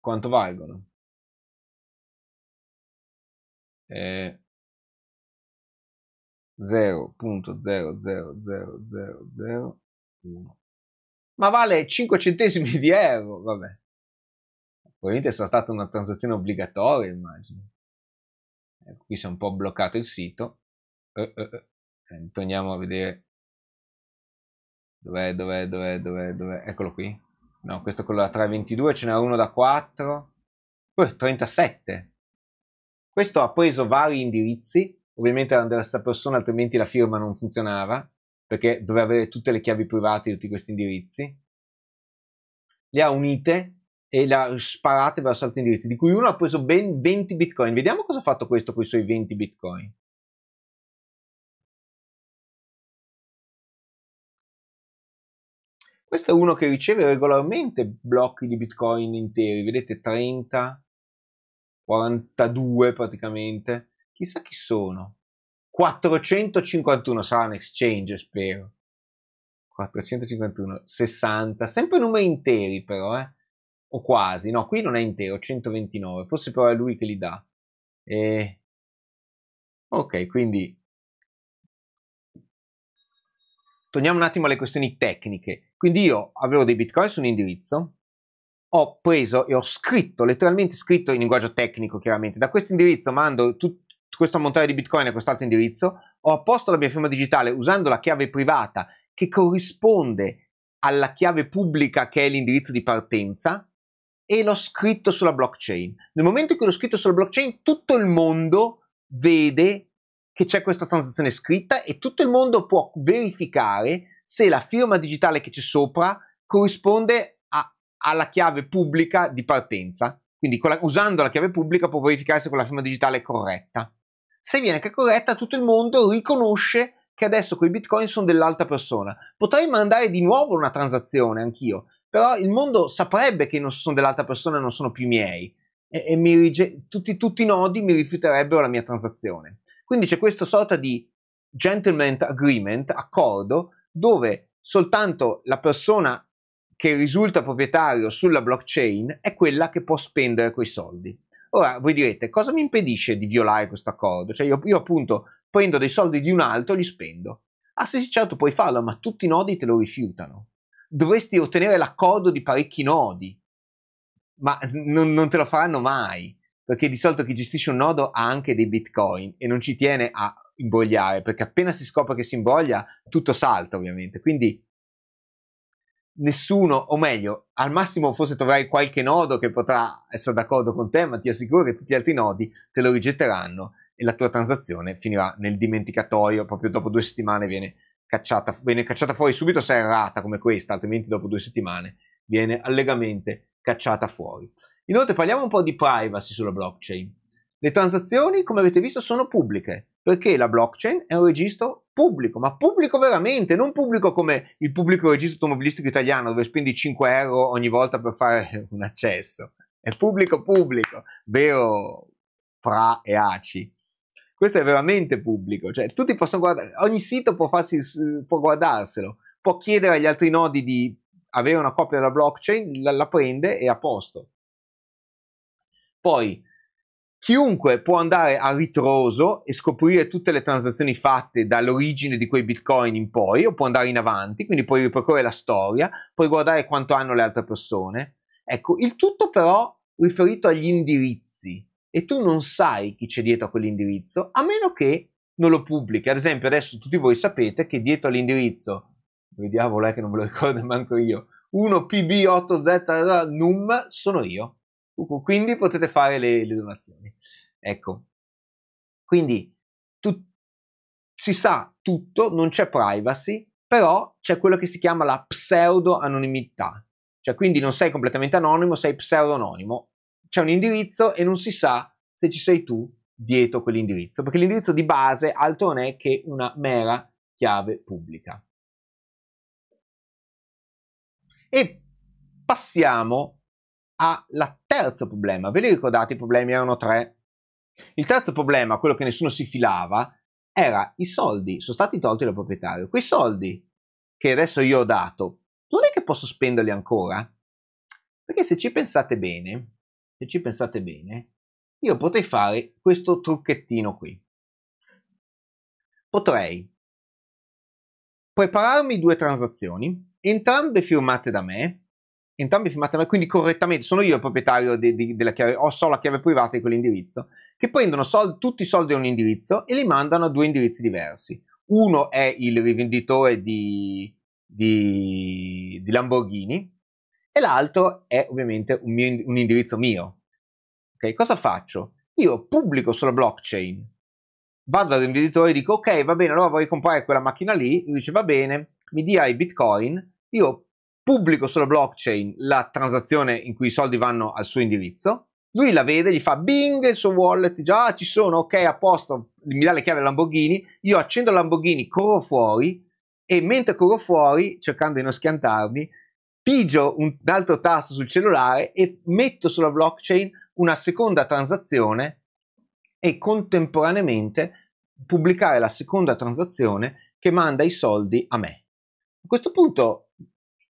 quanto valgono. Eh, 0.00001 ma vale 5 centesimi di euro vabbè probabilmente sarà stata una transazione obbligatoria immagino ecco, qui si è un po' bloccato il sito eh, eh, eh. eh torniamo a vedere Dov'è, dov'è, dov'è, dov'è, dov'è? Eccolo qui. No, questo è quello da 3,22, ce n'è uno da 4. Poi 37. Questo ha preso vari indirizzi, ovviamente erano della stessa persona, altrimenti la firma non funzionava, perché doveva avere tutte le chiavi private di tutti questi indirizzi. Le ha unite e le ha sparate verso altri indirizzi, di cui uno ha preso ben 20 bitcoin. Vediamo cosa ha fatto questo con i suoi 20 bitcoin. Questo è uno che riceve regolarmente blocchi di Bitcoin interi, vedete 30, 42 praticamente. Chissà chi sono. 451 sarà un exchange, spero. 451, 60, sempre numeri interi però, eh? O quasi, no, qui non è intero, 129, forse però è lui che li dà. E... Ok, quindi torniamo un attimo alle questioni tecniche. Quindi io avevo dei bitcoin su un indirizzo, ho preso e ho scritto, letteralmente scritto in linguaggio tecnico chiaramente, da questo indirizzo mando tutto questo ammontare di bitcoin a quest'altro indirizzo, ho apposto la mia firma digitale usando la chiave privata che corrisponde alla chiave pubblica che è l'indirizzo di partenza e l'ho scritto sulla blockchain. Nel momento in cui l'ho scritto sulla blockchain, tutto il mondo vede che c'è questa transazione scritta e tutto il mondo può verificare se la firma digitale che c'è sopra corrisponde a, alla chiave pubblica di partenza. Quindi la, usando la chiave pubblica può verificare se quella firma digitale è corretta. Se viene che è corretta, tutto il mondo riconosce che adesso quei bitcoin sono dell'altra persona. Potrei mandare di nuovo una transazione anch'io, però il mondo saprebbe che non sono dell'altra persona e non sono più miei. E, e mi rige- tutti, tutti i nodi mi rifiuterebbero la mia transazione. Quindi c'è questa sorta di gentleman agreement, accordo, dove soltanto la persona che risulta proprietario sulla blockchain è quella che può spendere quei soldi. Ora voi direte cosa mi impedisce di violare questo accordo? Cioè io, io appunto prendo dei soldi di un altro e li spendo. Ah sì, sì, certo puoi farlo, ma tutti i nodi te lo rifiutano. Dovresti ottenere l'accordo di parecchi nodi, ma non, non te lo faranno mai, perché di solito chi gestisce un nodo ha anche dei bitcoin e non ci tiene a imbogliare, perché appena si scopre che si imboglia, tutto salta ovviamente. Quindi nessuno, o meglio, al massimo forse troverai qualche nodo che potrà essere d'accordo con te, ma ti assicuro che tutti gli altri nodi te lo rigetteranno e la tua transazione finirà nel dimenticatoio, proprio dopo due settimane viene cacciata, viene cacciata fuori subito se è errata come questa, altrimenti dopo due settimane viene allegramente cacciata fuori. Inoltre parliamo un po' di privacy sulla blockchain. Le transazioni, come avete visto, sono pubbliche, perché la blockchain è un registro pubblico, ma pubblico veramente, non pubblico come il pubblico registro automobilistico italiano dove spendi 5 euro ogni volta per fare *laughs* un accesso. È pubblico pubblico, vero Fra e Aci. Questo è veramente pubblico, cioè tutti possono guardare, ogni sito può, farsi, può guardarselo, può chiedere agli altri nodi di avere una copia della blockchain, la, la prende e è a posto. Poi Chiunque può andare a ritroso e scoprire tutte le transazioni fatte dall'origine di quei bitcoin in poi, o può andare in avanti, quindi puoi ripercorrere la storia, puoi guardare quanto hanno le altre persone. Ecco, il tutto però riferito agli indirizzi e tu non sai chi c'è dietro a quell'indirizzo, a meno che non lo pubblichi. Ad esempio, adesso tutti voi sapete che dietro all'indirizzo, diavolo è che non me lo ricordo *laughs* neanche io, 1pb8z num sono io quindi potete fare le, le donazioni. Ecco, quindi tu, si sa tutto, non c'è privacy, però c'è quello che si chiama la pseudo-anonimità, cioè quindi non sei completamente anonimo, sei pseudo-anonimo, c'è un indirizzo e non si sa se ci sei tu dietro quell'indirizzo, perché l'indirizzo di base altro non è che una mera chiave pubblica. E passiamo al terzo problema. Ve li ricordate i problemi? Erano tre. Il terzo problema, quello che nessuno si filava, era i soldi. Sono stati tolti dal proprietario. Quei soldi che adesso io ho dato, non è che posso spenderli ancora? Perché se ci pensate bene, se ci pensate bene, io potrei fare questo trucchettino qui. Potrei prepararmi due transazioni, entrambe firmate da me, entrambi firmati da me, quindi correttamente sono io il proprietario de, de, della chiave, ho solo la chiave privata di quell'indirizzo, che prendono soldi, tutti i soldi da un indirizzo e li mandano a due indirizzi diversi. Uno è il rivenditore di, di, di Lamborghini e l'altro è ovviamente un, mio, un indirizzo mio. Okay, cosa faccio? Io pubblico sulla blockchain, vado al rivenditore e dico ok va bene allora vorrei comprare quella macchina lì, lui dice va bene, mi dia i bitcoin, io pubblico sulla blockchain la transazione in cui i soldi vanno al suo indirizzo, lui la vede, gli fa bing il suo wallet, già ah ci sono, ok a posto, mi dà le chiavi Lamborghini, io accendo il Lamborghini, corro fuori e mentre corro fuori, cercando di non schiantarmi, pigio un altro tasto sul cellulare e metto sulla blockchain una seconda transazione e contemporaneamente pubblicare la seconda transazione che manda i soldi a me. A questo punto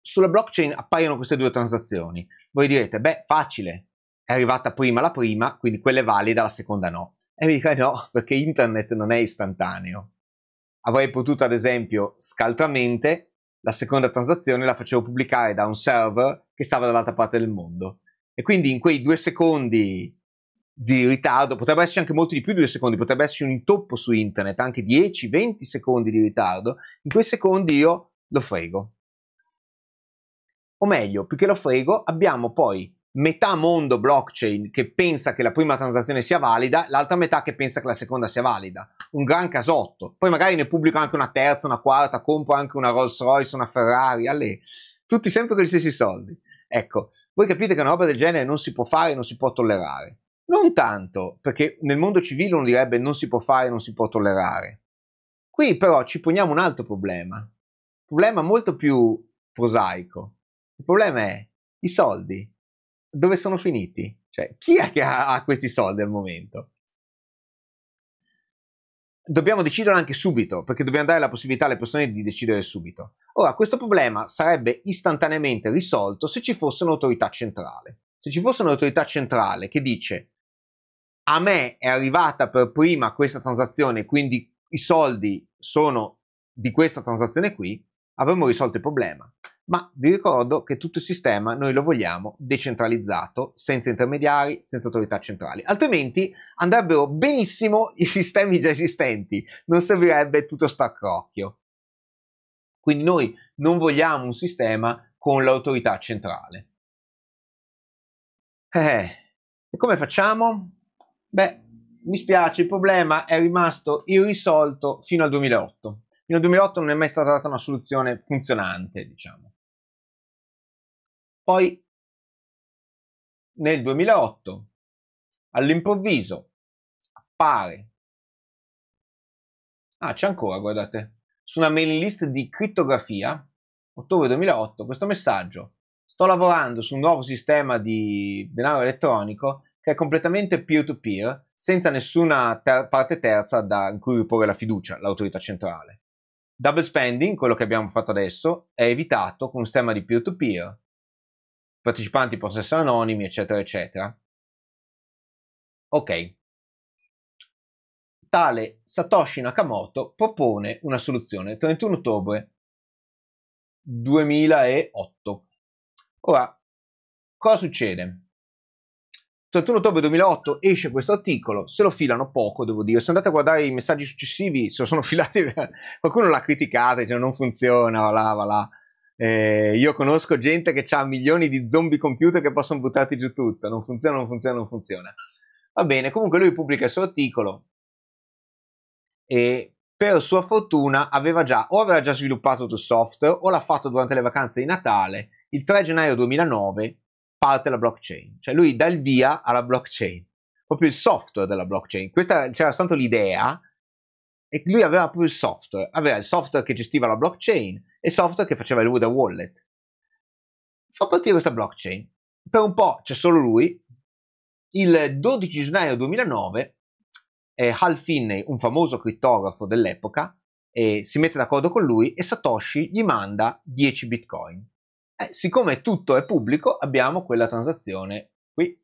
sulla blockchain appaiono queste due transazioni. Voi direte, beh, facile, è arrivata prima la prima, quindi quella è valida, la seconda no. E vi dico no, perché internet non è istantaneo. Avrei potuto, ad esempio, scaltamente, la seconda transazione la facevo pubblicare da un server che stava dall'altra parte del mondo. E quindi in quei due secondi di ritardo, potrebbe esserci anche molto di più di due secondi, potrebbe esserci un intoppo su internet, anche 10-20 secondi di ritardo, in quei secondi io lo frego o meglio, più che lo frego, abbiamo poi metà mondo blockchain che pensa che la prima transazione sia valida, l'altra metà che pensa che la seconda sia valida. Un gran casotto. Poi magari ne pubblico anche una terza, una quarta, compro anche una Rolls Royce, una Ferrari, alle. Tutti sempre con gli stessi soldi. Ecco, voi capite che una roba del genere non si può fare, non si può tollerare. Non tanto, perché nel mondo civile uno direbbe non si può fare, non si può tollerare. Qui però ci poniamo un altro problema, problema molto più prosaico il problema è i soldi. Dove sono finiti? Cioè, chi è che ha, ha questi soldi al momento? Dobbiamo decidere anche subito, perché dobbiamo dare la possibilità alle persone di decidere subito. Ora, questo problema sarebbe istantaneamente risolto se ci fosse un'autorità centrale. Se ci fosse un'autorità centrale che dice a me è arrivata per prima questa transazione, quindi i soldi sono di questa transazione qui, avremmo risolto il problema ma vi ricordo che tutto il sistema noi lo vogliamo decentralizzato, senza intermediari, senza autorità centrali, altrimenti andrebbero benissimo *laughs* i sistemi già esistenti, non servirebbe tutto staccrocchio. Quindi noi non vogliamo un sistema con l'autorità centrale. Eh, eh, e come facciamo? Beh, mi spiace, il problema è rimasto irrisolto fino al 2008. Fino al 2008 non è mai stata data una soluzione funzionante, diciamo. Poi nel 2008 all'improvviso appare Ah, c'è ancora, guardate, su una mailing list di criptografia, ottobre 2008, questo messaggio. Sto lavorando su un nuovo sistema di denaro elettronico che è completamente peer-to-peer, senza nessuna ter parte terza da, in cui riporre la fiducia, l'autorità centrale. Double spending, quello che abbiamo fatto adesso, è evitato con un sistema di peer-to-peer, peer to peer partecipanti possono essere anonimi, eccetera, eccetera. Ok. Tale Satoshi Nakamoto propone una soluzione 31 ottobre 2008. Ora, cosa succede? 31 ottobre 2008 esce questo articolo, se lo filano poco, devo dire. Se andate a guardare i messaggi successivi, se lo sono *laughs* filati, qualcuno l'ha criticato, dice non funziona, va là, va là. Eh, io conosco gente che ha milioni di zombie computer che possono buttarti giù tutto, non funziona, non funziona, non funziona. Va bene, comunque lui pubblica il suo articolo e per sua fortuna aveva già, o aveva già sviluppato il software o l'ha fatto durante le vacanze di Natale, il 3 gennaio 2009 parte la blockchain, cioè lui dà il via alla blockchain, proprio il software della blockchain. Questa c'era stata l'idea e lui aveva proprio il software, aveva il software che gestiva la blockchain e software che faceva lui da wallet. Fa partire questa blockchain. Per un po' c'è solo lui. Il 12 gennaio 2009 eh, Hal Finney, un famoso crittografo dell'epoca, eh, si mette d'accordo con lui e Satoshi gli manda 10 bitcoin. Eh, siccome tutto è pubblico, abbiamo quella transazione qui.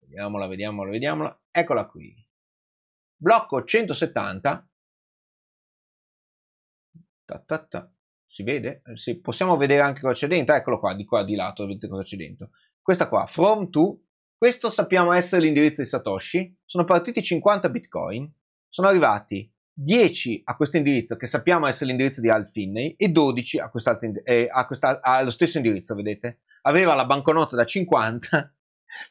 Vediamola, vediamola, vediamola. Eccola qui. Blocco 170. Ta, ta, ta si vede? Eh, si, possiamo vedere anche cosa c'è dentro, eccolo qua, di qua, di lato, vedete cosa c'è dentro. Questa qua, from to, questo sappiamo essere l'indirizzo di Satoshi, sono partiti 50 bitcoin, sono arrivati 10 a questo indirizzo che sappiamo essere l'indirizzo di Al Finney e 12 a, eh, a allo stesso indirizzo, vedete? Aveva la banconota da 50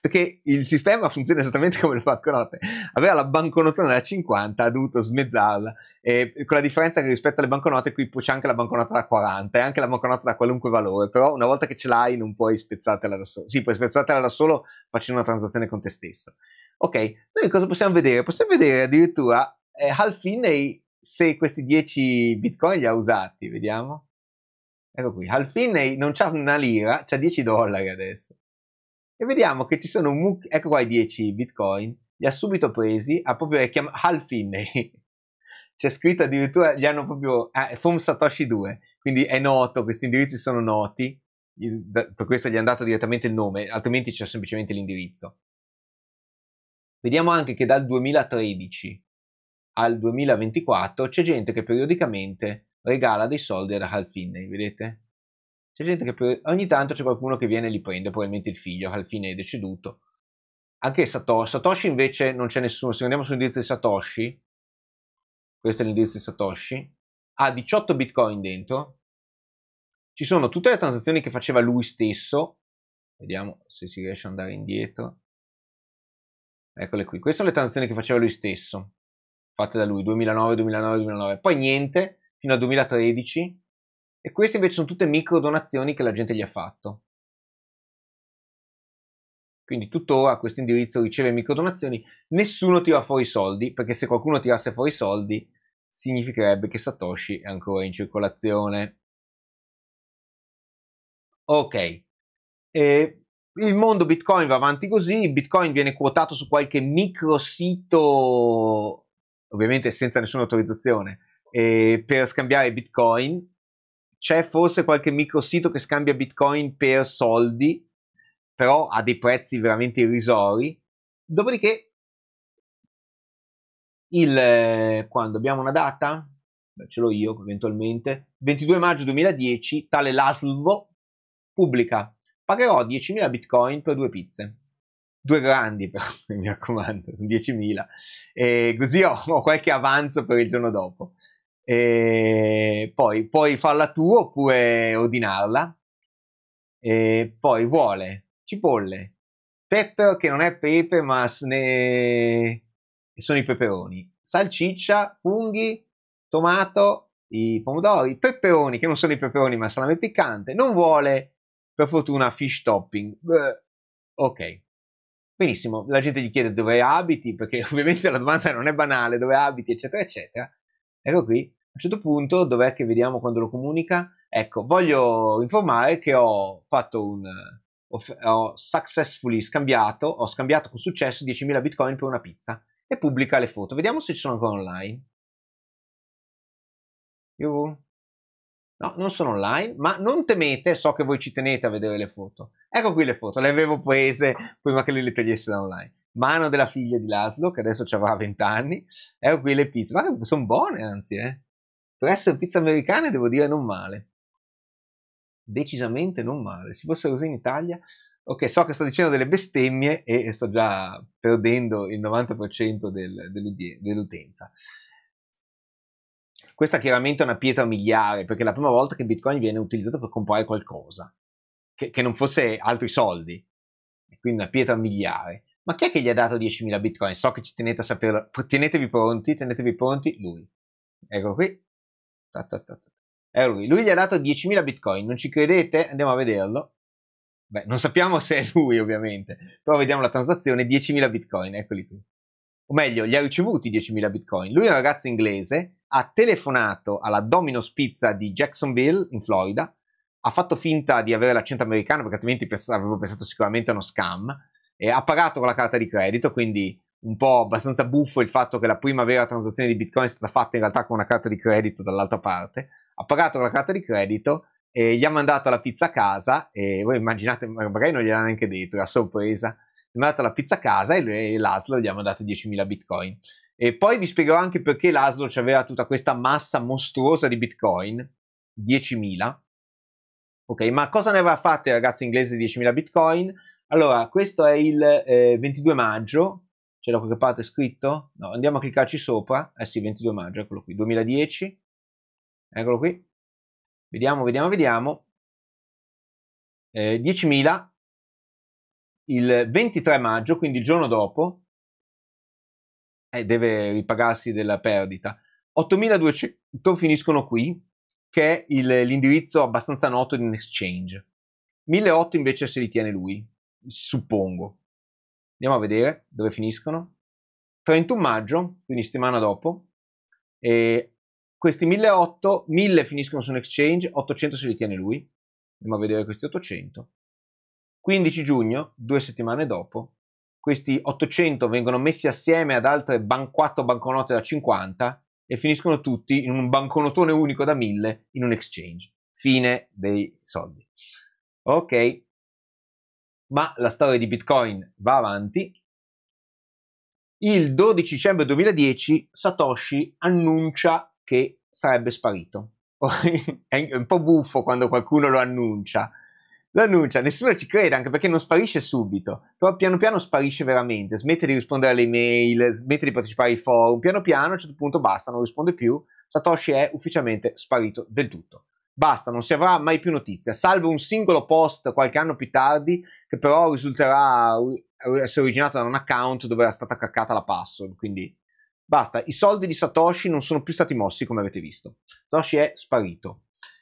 perché il sistema funziona esattamente come le banconote. Aveva la banconotona della 50, ha dovuto smezzarla, e con la differenza che rispetto alle banconote qui c'è anche la banconota da 40 e anche la banconota da qualunque valore, però una volta che ce l'hai non puoi spezzartela da solo. Sì, puoi spezzartela da solo facendo una transazione con te stesso. Ok, noi cosa possiamo vedere? Possiamo vedere addirittura eh, Hal Finney se questi 10 bitcoin li ha usati, vediamo. Ecco qui, Hal Finney non c'ha una lira, c'ha 10 dollari adesso e vediamo che ci sono un mucchio, ecco qua i 10 bitcoin, li ha subito presi, ha proprio chiamato Hal Finney, *laughs* c'è scritto addirittura, gli hanno proprio, eh, ah, From Satoshi 2, quindi è noto, questi indirizzi sono noti, per questo gli hanno dato direttamente il nome, altrimenti c'è semplicemente l'indirizzo. Vediamo anche che dal 2013 al 2024 c'è gente che periodicamente regala dei soldi ad Hal Finney, vedete? C'è gente che ogni tanto c'è qualcuno che viene e li prende, probabilmente il figlio, che al fine è deceduto. Anche Satoshi, Satoshi invece non c'è nessuno, se andiamo sull'indirizzo di Satoshi, questo è l'indirizzo di Satoshi, ha 18 bitcoin dentro, ci sono tutte le transazioni che faceva lui stesso, vediamo se si riesce ad andare indietro, eccole qui, queste sono le transazioni che faceva lui stesso, fatte da lui, 2009, 2009, 2009, poi niente, fino al 2013, e queste invece sono tutte micro donazioni che la gente gli ha fatto. Quindi tuttora questo indirizzo riceve micro donazioni, nessuno tira fuori i soldi, perché se qualcuno tirasse fuori i soldi significherebbe che Satoshi è ancora in circolazione. Ok, e il mondo Bitcoin va avanti così, Bitcoin viene quotato su qualche microsito, ovviamente senza nessuna autorizzazione, eh, per scambiare Bitcoin c'è forse qualche microsito che scambia bitcoin per soldi, però a dei prezzi veramente irrisori. Dopodiché, il, eh, quando abbiamo una data, ce l'ho io eventualmente, 22 maggio 2010, tale Laslvo pubblica, pagherò 10.000 bitcoin per due pizze. Due grandi, *laughs* però, mi raccomando, 10.000. E così ho, ho qualche avanzo per il giorno dopo e poi puoi farla tu oppure ordinarla e poi vuole cipolle pepper che non è pepe ma ne... sono i peperoni salsiccia funghi tomato i pomodori peperoni che non sono i peperoni ma salame piccante non vuole per fortuna fish topping Bleh. ok benissimo la gente gli chiede dove abiti perché *laughs* ovviamente la domanda non è banale dove abiti eccetera eccetera Ecco qui, a un certo punto, dov'è che vediamo quando lo comunica? Ecco, voglio informare che ho fatto un... ho, ho successfully scambiato, ho scambiato con successo 10.000 bitcoin per una pizza e pubblica le foto. Vediamo se ci sono ancora online. Yuhu. No, non sono online, ma non temete, so che voi ci tenete a vedere le foto. Ecco qui le foto, le avevo prese prima che le, le togliesse da online mano della figlia di Laszlo, che adesso aveva 20 anni, ero qui le pizze, ma sono buone anzi, eh. Per essere pizze americane, devo dire non male. Decisamente non male. Se fosse così in Italia... Ok, so che sto dicendo delle bestemmie e sto già perdendo il 90% del, dell'utenza. Questa chiaramente è una pietra miliare, perché è la prima volta che Bitcoin viene utilizzato per comprare qualcosa, che, che non fosse altri soldi, quindi una pietra miliare ma chi è che gli ha dato 10.000 bitcoin? So che ci tenete a sapere. Tenetevi pronti, tenetevi pronti. Lui. Ecco qui. Ta, ta, ta, è lui. Lui gli ha dato 10.000 bitcoin. Non ci credete? Andiamo a vederlo. Beh, non sappiamo se è lui, ovviamente. Però vediamo la transazione. 10.000 bitcoin. Eccoli qui. O meglio, gli ha ricevuti 10.000 bitcoin. Lui è un ragazzo inglese. Ha telefonato alla Domino's Pizza di Jacksonville, in Florida. Ha fatto finta di avere l'accento americano perché altrimenti avevo pensato sicuramente a uno scam eh, ha pagato con la carta di credito, quindi un po' abbastanza buffo il fatto che la prima vera transazione di Bitcoin è stata fatta in realtà con una carta di credito dall'altra parte, ha pagato con la carta di credito e gli ha mandato la pizza a casa e voi immaginate, magari non gliel'ha neanche detto, a sorpresa, gli ha mandato la pizza a casa e l'Aslo gli ha mandato 10.000 Bitcoin. E poi vi spiegherò anche perché l'Aslo aveva tutta questa massa mostruosa di Bitcoin, 10.000. Ok, ma cosa ne aveva fatto i ragazzi inglesi di 10.000 Bitcoin? Allora, questo è il eh, 22 maggio, c'è da qualche parte scritto? No, andiamo a cliccarci sopra, eh sì, 22 maggio, eccolo qui, 2010, eccolo qui, vediamo, vediamo, vediamo, eh, 10.000, il 23 maggio, quindi il giorno dopo, eh, deve ripagarsi della perdita, 8.200 finiscono qui, che è l'indirizzo abbastanza noto di un exchange, 1.800 invece se li tiene lui, suppongo. Andiamo a vedere dove finiscono. 31 maggio, quindi settimana dopo, e questi 1.800, 1.000 finiscono su un exchange, 800 se li tiene lui. Andiamo a vedere questi 800. 15 giugno, due settimane dopo, questi 800 vengono messi assieme ad altre ban- 4 banconote da 50 e finiscono tutti in un banconotone unico da 1000 in un exchange. Fine dei soldi. Ok, ma la storia di Bitcoin va avanti. Il 12 dicembre 2010 Satoshi annuncia che sarebbe sparito. *laughs* è un po' buffo quando qualcuno lo annuncia. Lo annuncia, nessuno ci crede, anche perché non sparisce subito, però piano piano sparisce veramente, smette di rispondere alle email, smette di partecipare ai forum, piano piano a un certo punto basta, non risponde più, Satoshi è ufficialmente sparito del tutto. Basta, non si avrà mai più notizia, salvo un singolo post qualche anno più tardi che però risulterà essere originato da un account dove era stata caccata la password, quindi basta, i soldi di Satoshi non sono più stati mossi come avete visto. Satoshi è sparito.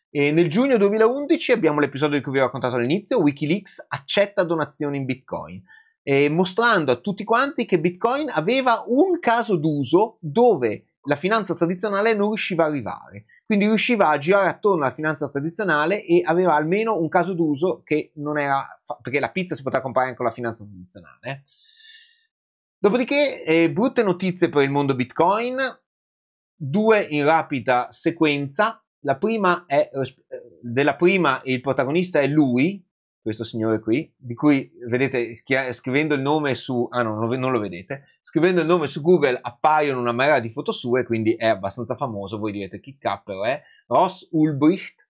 E nel giugno 2011 abbiamo l'episodio di cui vi ho raccontato all'inizio, Wikileaks accetta donazioni in Bitcoin, eh, mostrando a tutti quanti che Bitcoin aveva un caso d'uso dove la finanza tradizionale non riusciva a arrivare quindi riusciva a girare attorno alla finanza tradizionale e aveva almeno un caso d'uso che non era, perché la pizza si poteva comprare anche con la finanza tradizionale. Dopodiché, eh, brutte notizie per il mondo Bitcoin, due in rapida sequenza. La prima è, eh, della prima il protagonista è lui, questo signore qui, di cui vedete scrivendo il nome su, ah no, non lo vedete, scrivendo il nome su Google appaiono una marea di foto sue, quindi è abbastanza famoso, voi direte chi cappero è, Ross Ulbricht.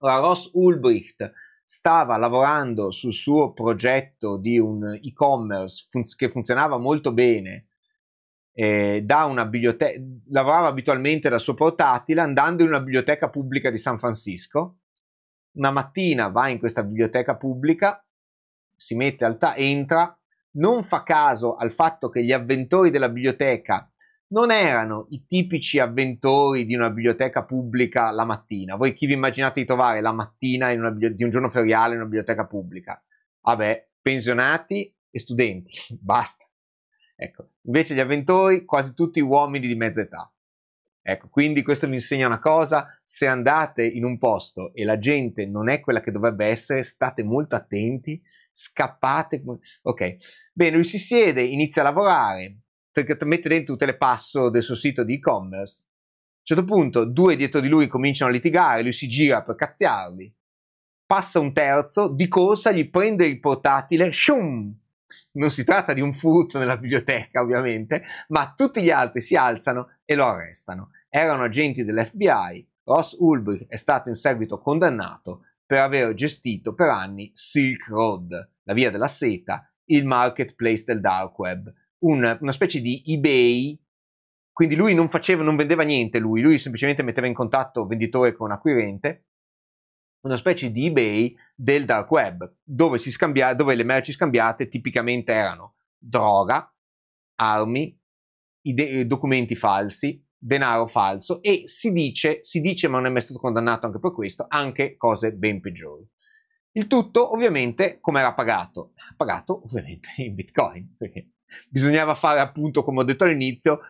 Ora, Ross Ulbricht stava lavorando sul suo progetto di un e-commerce fun- che funzionava molto bene, eh, da una biblioteca, lavorava abitualmente dal suo portatile andando in una biblioteca pubblica di San Francisco, una mattina va in questa biblioteca pubblica, si mette al ta- entra, non fa caso al fatto che gli avventori della biblioteca non erano i tipici avventori di una biblioteca pubblica la mattina. Voi chi vi immaginate di trovare la mattina una, di un giorno feriale in una biblioteca pubblica? Vabbè, pensionati e studenti, *laughs* basta. Ecco, invece gli avventori, quasi tutti uomini di mezza età. Ecco, quindi questo mi insegna una cosa, se andate in un posto e la gente non è quella che dovrebbe essere, state molto attenti, scappate. Ok, bene, lui si siede, inizia a lavorare, mette dentro tutte le passo del suo sito di e-commerce. A un certo punto, due dietro di lui cominciano a litigare, lui si gira per cazziarli. Passa un terzo, di corsa gli prende il portatile, shum! Non si tratta di un furto nella biblioteca, ovviamente, ma tutti gli altri si alzano e lo arrestano erano agenti dell'FBI, Ross Ulbricht è stato in seguito condannato per aver gestito per anni Silk Road, la via della seta, il marketplace del dark web, una, una specie di eBay. Quindi lui non faceva, non vendeva niente, lui, lui semplicemente metteva in contatto venditore con acquirente, una specie di eBay del dark web, dove, si scambia, dove le merci scambiate tipicamente erano droga, armi, ide- documenti falsi, denaro falso e si dice, si dice ma non è mai stato condannato anche per questo, anche cose ben peggiori. Il tutto ovviamente come era pagato? Pagato ovviamente in bitcoin, perché bisognava fare appunto come ho detto all'inizio,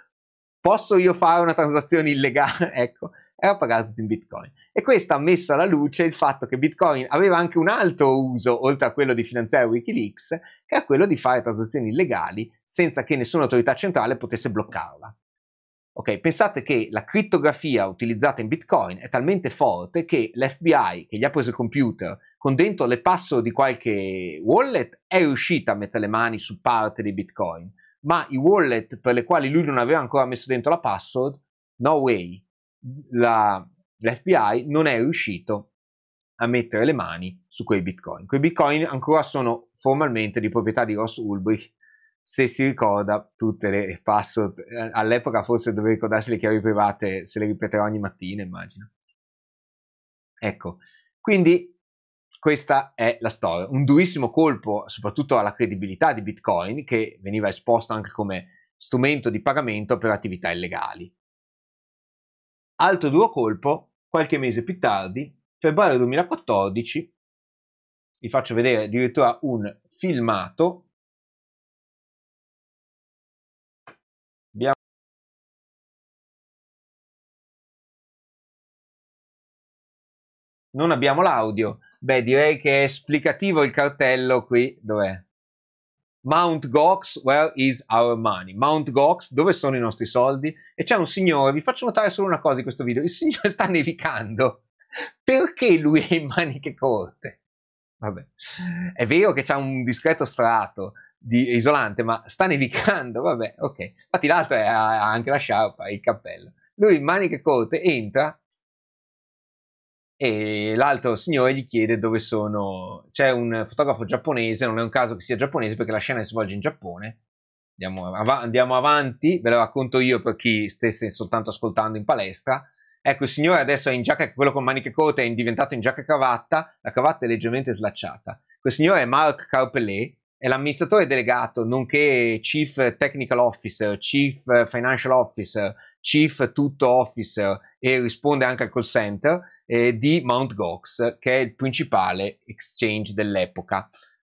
posso io fare una transazione illegale? *laughs* ecco, era pagato in bitcoin. E questo ha messo alla luce il fatto che bitcoin aveva anche un altro uso, oltre a quello di finanziare Wikileaks, che era quello di fare transazioni illegali senza che nessuna autorità centrale potesse bloccarla. Ok, pensate che la criptografia utilizzata in Bitcoin è talmente forte che l'FBI che gli ha preso il computer con dentro le password di qualche wallet è riuscita a mettere le mani su parte dei Bitcoin, ma i wallet per le quali lui non aveva ancora messo dentro la password, no way, la, l'FBI non è riuscito a mettere le mani su quei Bitcoin. Quei Bitcoin ancora sono formalmente di proprietà di Ross Ulbricht se si ricorda tutte le password, eh, all'epoca forse dovevi ricordarsi le chiavi private, se le ripeterò ogni mattina immagino. Ecco, quindi questa è la storia, un durissimo colpo soprattutto alla credibilità di Bitcoin che veniva esposto anche come strumento di pagamento per attività illegali. Altro duro colpo, qualche mese più tardi, febbraio 2014, vi faccio vedere addirittura un filmato non abbiamo l'audio. Beh, direi che è esplicativo il cartello qui. Dov'è? Mount Gox, where is our money? Mount Gox, dove sono i nostri soldi? E c'è un signore, vi faccio notare solo una cosa in questo video, il signore *laughs* sta nevicando. Perché lui ha in maniche corte? Vabbè, è vero che c'è un discreto strato di isolante, ma sta nevicando, vabbè, ok. Infatti l'altro ha anche la sciarpa, il cappello. Lui in maniche corte entra e l'altro signore gli chiede dove sono. C'è un fotografo giapponese, non è un caso che sia giapponese perché la scena si svolge in Giappone. Andiamo, av- andiamo avanti, ve lo racconto io per chi stesse soltanto ascoltando in palestra. Ecco, il signore adesso è in giacca, quello con maniche corte è diventato in giacca e cravatta, la cravatta è leggermente slacciata. Quel signore è Marc Carpelet, è l'amministratore delegato, nonché Chief Technical Officer, Chief Financial Officer, Chief Tutto Officer e risponde anche al call center eh, di Mt. Gox, che è il principale exchange dell'epoca.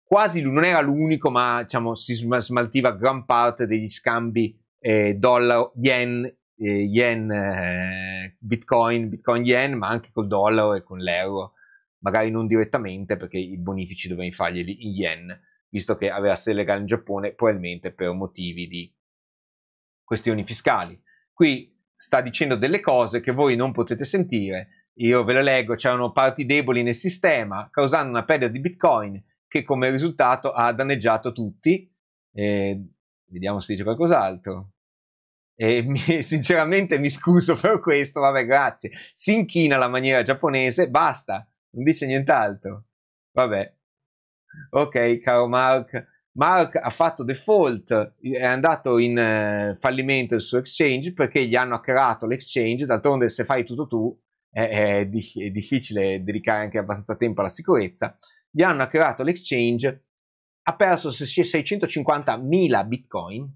Quasi non era l'unico, ma diciamo, si smaltiva gran parte degli scambi eh, dollaro, yen, eh, yen eh, bitcoin, bitcoin yen, ma anche col dollaro e con l'euro. Magari non direttamente perché i bonifici dovevi farglieli in yen, visto che aveva sede legale in Giappone, probabilmente per motivi di questioni fiscali qui sta dicendo delle cose che voi non potete sentire. Io ve le leggo, c'erano parti deboli nel sistema, causando una perdita di Bitcoin che come risultato ha danneggiato tutti. E vediamo se dice qualcos'altro. E *laughs* mi, sinceramente mi scuso per questo, vabbè grazie. Si inchina alla maniera giapponese, basta, non dice nient'altro. Vabbè. Ok, caro Mark, Mark ha fatto default, è andato in eh, fallimento il suo exchange perché gli hanno creato l'exchange, d'altronde se fai tutto tu è, è, di- è difficile dedicare anche abbastanza tempo alla sicurezza, gli hanno creato l'exchange, ha perso 650.000 bitcoin,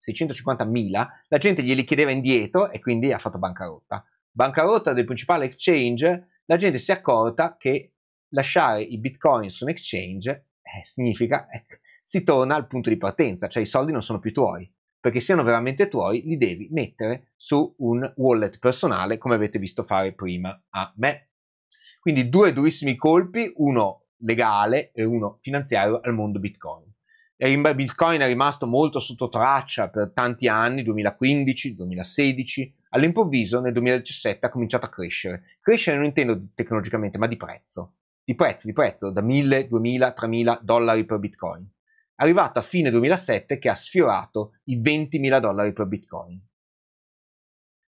650.000, la gente glieli chiedeva indietro e quindi ha fatto bancarotta. Bancarotta del principale exchange, la gente si è accorta che lasciare i bitcoin su un exchange eh, significa... Eh, si torna al punto di partenza, cioè i soldi non sono più tuoi. Perché siano veramente tuoi, li devi mettere su un wallet personale, come avete visto fare prima a me. Quindi due durissimi colpi, uno legale e uno finanziario al mondo Bitcoin. Bitcoin è rimasto molto sotto traccia per tanti anni, 2015, 2016, all'improvviso nel 2017 ha cominciato a crescere. Crescere non intendo tecnologicamente, ma di prezzo. Di prezzo, di prezzo, da 1000, 2000, 3000 dollari per Bitcoin arrivato a fine 2007 che ha sfiorato i 20.000 dollari per bitcoin.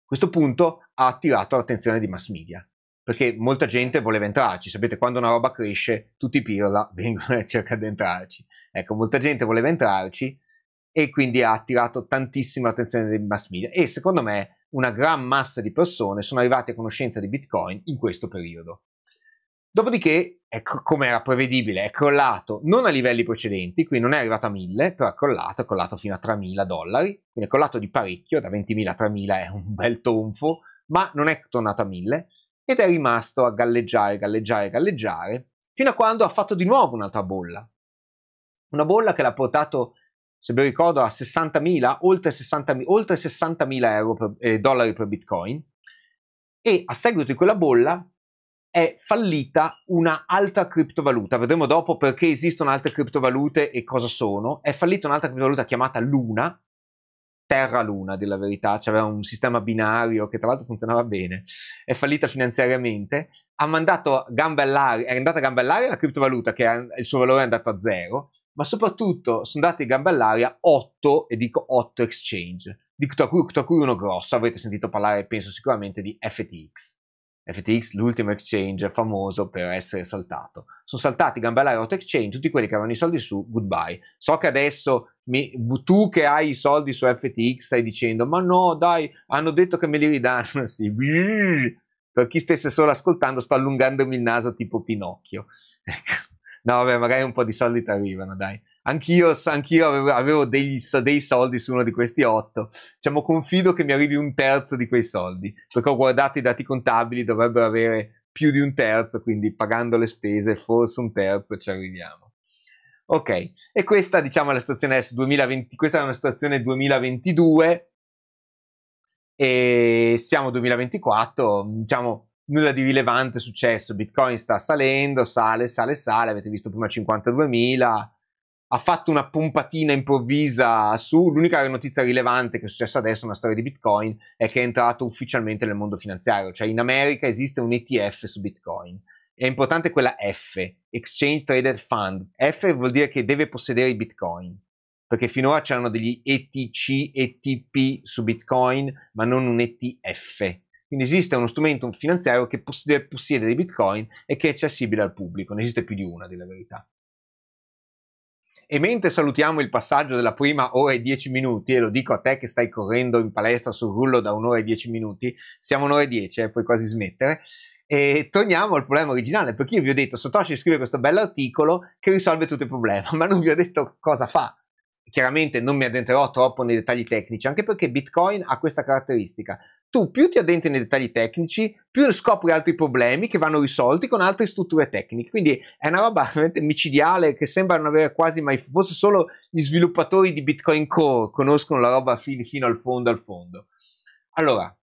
Questo punto ha attirato l'attenzione di mass media, perché molta gente voleva entrarci, sapete quando una roba cresce tutti i pirla *laughs* vengono e cercano di entrarci. Ecco, molta gente voleva entrarci e quindi ha attirato tantissima attenzione dei mass media e secondo me una gran massa di persone sono arrivate a conoscenza di Bitcoin in questo periodo. Dopodiché, ecco come era prevedibile, è crollato non a livelli precedenti, quindi non è arrivato a 1000, però è crollato, è crollato fino a 3000 dollari, quindi è crollato di parecchio, da 20.000 a 3000 è un bel tonfo, ma non è tornato a 1000 ed è rimasto a galleggiare, galleggiare, galleggiare, fino a quando ha fatto di nuovo un'altra bolla. Una bolla che l'ha portato, se ben ricordo, a 60.000, oltre 60.000, oltre 60.000 euro per, eh, dollari per bitcoin. E a seguito di quella bolla è fallita un'altra criptovaluta. Vedremo dopo perché esistono altre criptovalute e cosa sono. È fallita un'altra criptovaluta chiamata Luna, Terra Luna, della verità, c'era un sistema binario che tra l'altro funzionava bene, è fallita finanziariamente, ha mandato gambe è andata a gambellare la criptovaluta che il suo valore è andato a zero, ma soprattutto sono andati a gambellare all'aria 8, e dico 8 exchange, di tra cui, tra cui uno grosso, avrete sentito parlare penso sicuramente di FTX. FTX, l'ultimo exchange famoso per essere saltato. Sono saltati Gambella Rot Exchange, tutti quelli che avevano i soldi su, goodbye. So che adesso mi, tu che hai i soldi su FTX stai dicendo, ma no, dai, hanno detto che me li ridanno. *laughs* Sì. Per chi stesse solo ascoltando, sto allungandomi il naso tipo Pinocchio. *laughs* Ecco. No, vabbè, magari un po' di soldi ti arrivano, dai. Anch'io, anch'io avevo, avevo degli, dei soldi su uno di questi otto. Diciamo, confido che mi arrivi un terzo di quei soldi, perché ho guardato i dati contabili, dovrebbero avere più di un terzo, quindi pagando le spese forse un terzo ci arriviamo. Ok, e questa diciamo è la situazione adesso, 2020, questa è una situazione 2022 e siamo 2024, diciamo nulla di rilevante è successo, Bitcoin sta salendo, sale, sale, sale, avete visto prima 52.000, ha fatto una pompatina improvvisa su. L'unica notizia rilevante che è successa adesso nella storia di Bitcoin è che è entrato ufficialmente nel mondo finanziario, cioè in America esiste un ETF su Bitcoin. È importante quella F, Exchange Traded Fund. F vuol dire che deve possedere i Bitcoin, perché finora c'erano degli ETC, ETP su Bitcoin, ma non un ETF. Quindi esiste uno strumento finanziario che possiede, possiede dei Bitcoin e che è accessibile al pubblico, ne esiste più di una, della verità. E mentre salutiamo il passaggio della prima ora e 10 minuti, e lo dico a te che stai correndo in palestra sul rullo da un'ora e 10 minuti, siamo un'ora e 10 eh, puoi quasi smettere, e torniamo al problema originale, perché io vi ho detto Satoshi scrive questo bell'articolo che risolve tutto il problema, *laughs* ma non vi ho detto cosa fa. Chiaramente non mi addentrerò troppo nei dettagli tecnici, anche perché Bitcoin ha questa caratteristica tu più ti addentri nei dettagli tecnici, più scopri altri problemi che vanno risolti con altre strutture tecniche. Quindi è una roba veramente micidiale che sembra non avere quasi mai, forse solo gli sviluppatori di Bitcoin Core conoscono la roba fino, fino al fondo al fondo. Allora,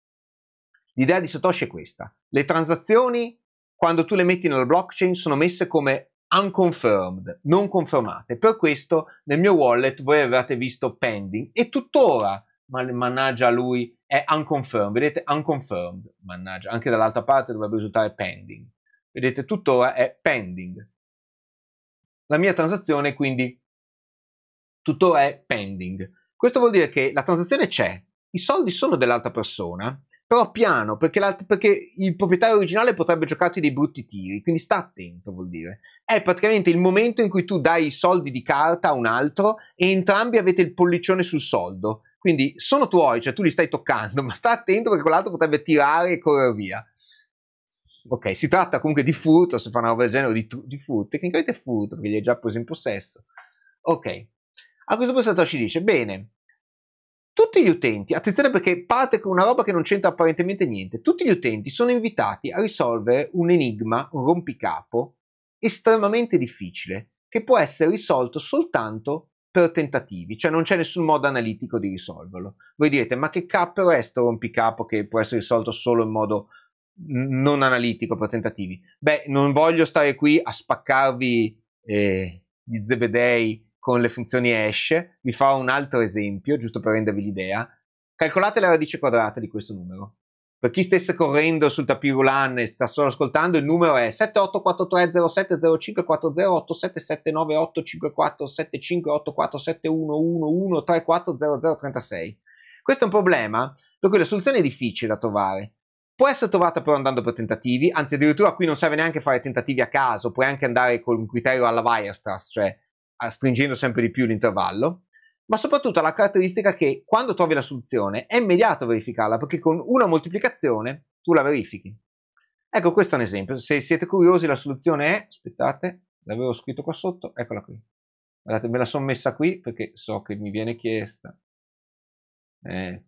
l'idea di Satoshi è questa. Le transazioni, quando tu le metti nella blockchain, sono messe come unconfirmed, non confermate. Per questo nel mio wallet voi avevate visto pending e tuttora mannaggia lui, è unconfirmed, vedete, unconfirmed, mannaggia, anche dall'altra parte dovrebbe risultare pending. Vedete, tuttora è pending. La mia transazione quindi tuttora è pending. Questo vuol dire che la transazione c'è, i soldi sono dell'altra persona, però piano, perché, perché, il proprietario originale potrebbe giocarti dei brutti tiri, quindi sta attento vuol dire. È praticamente il momento in cui tu dai i soldi di carta a un altro e entrambi avete il pollicione sul soldo. Quindi sono tuoi, cioè tu li stai toccando, *laughs* ma sta attento perché quell'altro potrebbe tirare e correre via. Ok, si tratta comunque di furto, se fa una roba del genere, di, di furto, tecnicamente è furto perché gli hai già preso in possesso. Ok, a questo punto Satoshi dice, bene, tutti gli utenti, attenzione perché parte con una roba che non c'entra apparentemente niente, tutti gli utenti sono invitati a risolvere un enigma, un rompicapo, estremamente difficile, che può essere risolto soltanto per tentativi, cioè non c'è nessun modo analitico di risolverlo. Voi direte, ma che cappero è questo rompicapo che può essere risolto solo in modo non analitico per tentativi? Beh, non voglio stare qui a spaccarvi eh, gli zebedei con le funzioni hash, vi farò un altro esempio, giusto per rendervi l'idea. Calcolate la radice quadrata di questo numero. Per chi stesse correndo sul tapirulan e sta solo ascoltando, il numero è 784307070877985475847111340036. Questo è un problema per cui la soluzione è difficile da trovare. Può essere trovata però andando per tentativi, anzi addirittura qui non serve neanche fare tentativi a caso, puoi anche andare con un criterio alla Weierstrass, cioè stringendo sempre di più l'intervallo ma soprattutto ha la caratteristica che quando trovi la soluzione è immediato verificarla, perché con una moltiplicazione tu la verifichi. Ecco, questo è un esempio. Se siete curiosi, la soluzione è, aspettate, l'avevo scritto qua sotto, eccola qui. Guardate, me la sono messa qui perché so che mi viene chiesta. Eh,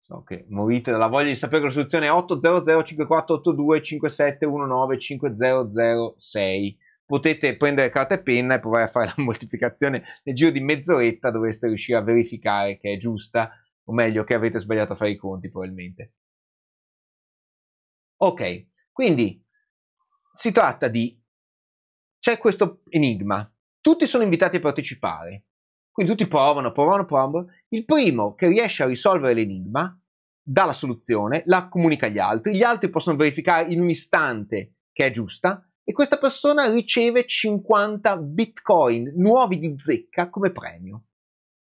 so che morite dalla voglia di sapere che la soluzione è 800548257195006 potete prendere carta e penna e provare a fare *laughs* la moltiplicazione nel giro di mezz'oretta dovreste riuscire a verificare che è giusta o meglio che avete sbagliato a fare i conti probabilmente. Ok, quindi si tratta di c'è questo enigma. Tutti sono invitati a partecipare. Quindi tutti provano, provano, provano. Il primo che riesce a risolvere l'enigma dà la soluzione, la comunica agli altri. Gli altri possono verificare in un istante che è giusta e questa persona riceve 50 bitcoin nuovi di zecca come premio.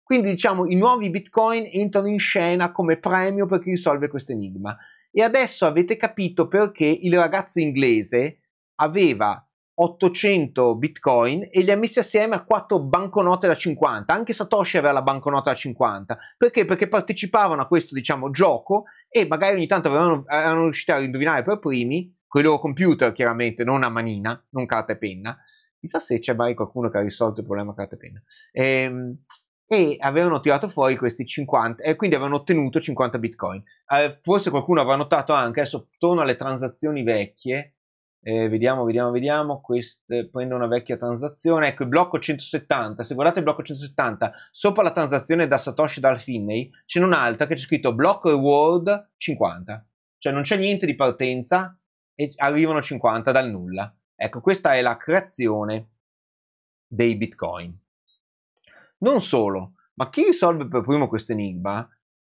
Quindi diciamo i nuovi bitcoin entrano in scena come premio per chi risolve questo enigma. E adesso avete capito perché il ragazzo inglese aveva 800 bitcoin e li ha messi assieme a 4 banconote da 50. Anche Satoshi aveva la banconota da 50. Perché? Perché partecipavano a questo diciamo gioco e magari ogni tanto avevano, erano riusciti a indovinare per primi con i loro computer chiaramente, non a manina, non carta e penna. Chissà se c'è mai qualcuno che ha risolto il problema carta e penna. Ehm, e avevano tirato fuori questi 50 e quindi avevano ottenuto 50 bitcoin. Eh, forse qualcuno avrà notato anche, adesso torno alle transazioni vecchie, eh, vediamo, vediamo, vediamo, Queste, prendo una vecchia transazione, ecco il blocco 170, se guardate il blocco 170, sopra la transazione da Satoshi dal Finney c'è un'altra che c'è scritto blocco reward 50, cioè non c'è niente di partenza, e arrivano 50 dal nulla. Ecco, questa è la creazione dei bitcoin. Non solo, ma chi risolve per primo questo enigma,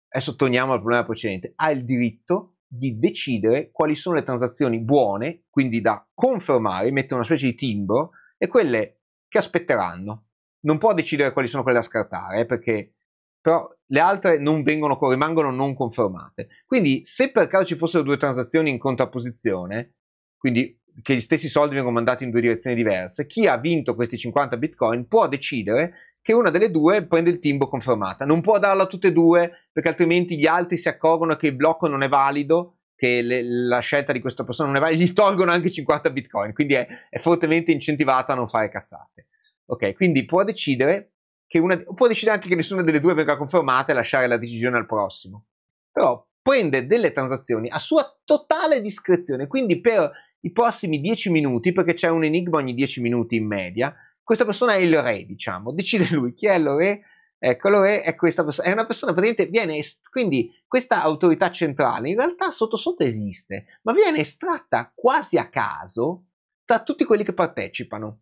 adesso torniamo al problema precedente, ha il diritto di decidere quali sono le transazioni buone, quindi da confermare, mettere una specie di timbro, e quelle che aspetteranno. Non può decidere quali sono quelle da scartare, eh, perché però le altre non vengono, rimangono non confermate. Quindi se per caso ci fossero due transazioni in contrapposizione, quindi che gli stessi soldi vengono mandati in due direzioni diverse, chi ha vinto questi 50 bitcoin può decidere che una delle due prende il timbo confermata. Non può darla a tutte e due perché altrimenti gli altri si accorgono che il blocco non è valido, che le, la scelta di questa persona non è valida, *laughs* gli tolgono anche 50 bitcoin, quindi è, è fortemente incentivata a non fare cassate. Ok, quindi può decidere che una, può decidere anche che nessuna delle due venga confermata e lasciare la decisione al prossimo. Però prende delle transazioni a sua totale discrezione, quindi per i prossimi 10 minuti, perché c'è un enigma ogni 10 minuti in media, questa persona è il re, diciamo, decide lui chi è il re, eccolo re, è questa persona, è una persona praticamente, viene, est- quindi questa autorità centrale in realtà sotto sotto esiste, ma viene estratta quasi a caso da tutti quelli che partecipano.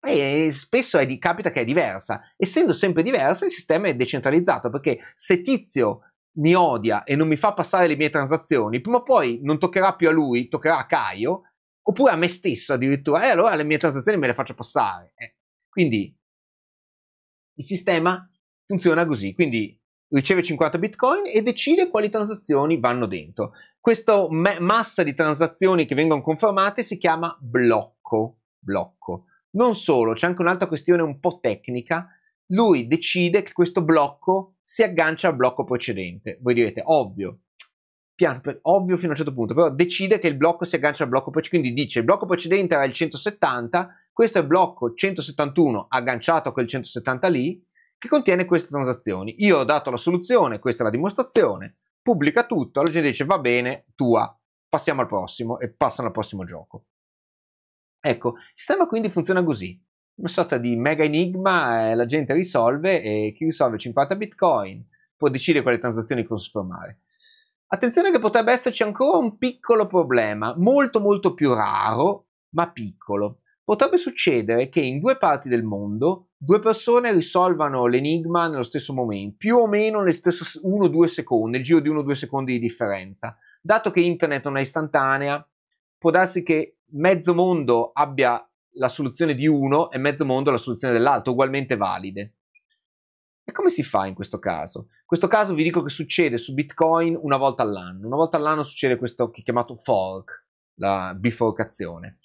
E spesso è, capita che è diversa. Essendo sempre diversa, il sistema è decentralizzato perché se tizio mi odia e non mi fa passare le mie transazioni, prima o poi non toccherà più a lui, toccherà a Caio, oppure a me stesso addirittura, e allora le mie transazioni me le faccio passare. Eh. Quindi il sistema funziona così, quindi riceve 50 bitcoin e decide quali transazioni vanno dentro. Questa ma- massa di transazioni che vengono confermate si chiama blocco. blocco. Non solo, c'è anche un'altra questione un po' tecnica. Lui decide che questo blocco si aggancia al blocco precedente. Voi direte, ovvio, piano, ovvio fino a un certo punto, però decide che il blocco si aggancia al blocco precedente. Quindi dice, il blocco precedente era il 170, questo è il blocco 171 agganciato a quel 170 lì, che contiene queste transazioni. Io ho dato la soluzione, questa è la dimostrazione, pubblica tutto, la gente dice va bene, tua, passiamo al prossimo e passano al prossimo gioco. Ecco, il sistema quindi funziona così. Una sorta di mega enigma, eh, la gente risolve e chi risolve 50 bitcoin può decidere quale transazioni trasformare. Attenzione che potrebbe esserci ancora un piccolo problema, molto molto più raro, ma piccolo. Potrebbe succedere che in due parti del mondo due persone risolvano l'enigma nello stesso momento, più o meno nel stesso 1-2 secondi, nel giro di 1-2 secondi di differenza. Dato che internet non è istantanea, può darsi che mezzo mondo abbia la soluzione di uno e mezzo mondo la soluzione dell'altro, ugualmente valide. E come si fa in questo caso? In questo caso vi dico che succede su Bitcoin una volta all'anno. Una volta all'anno succede questo che è chiamato fork, la biforcazione.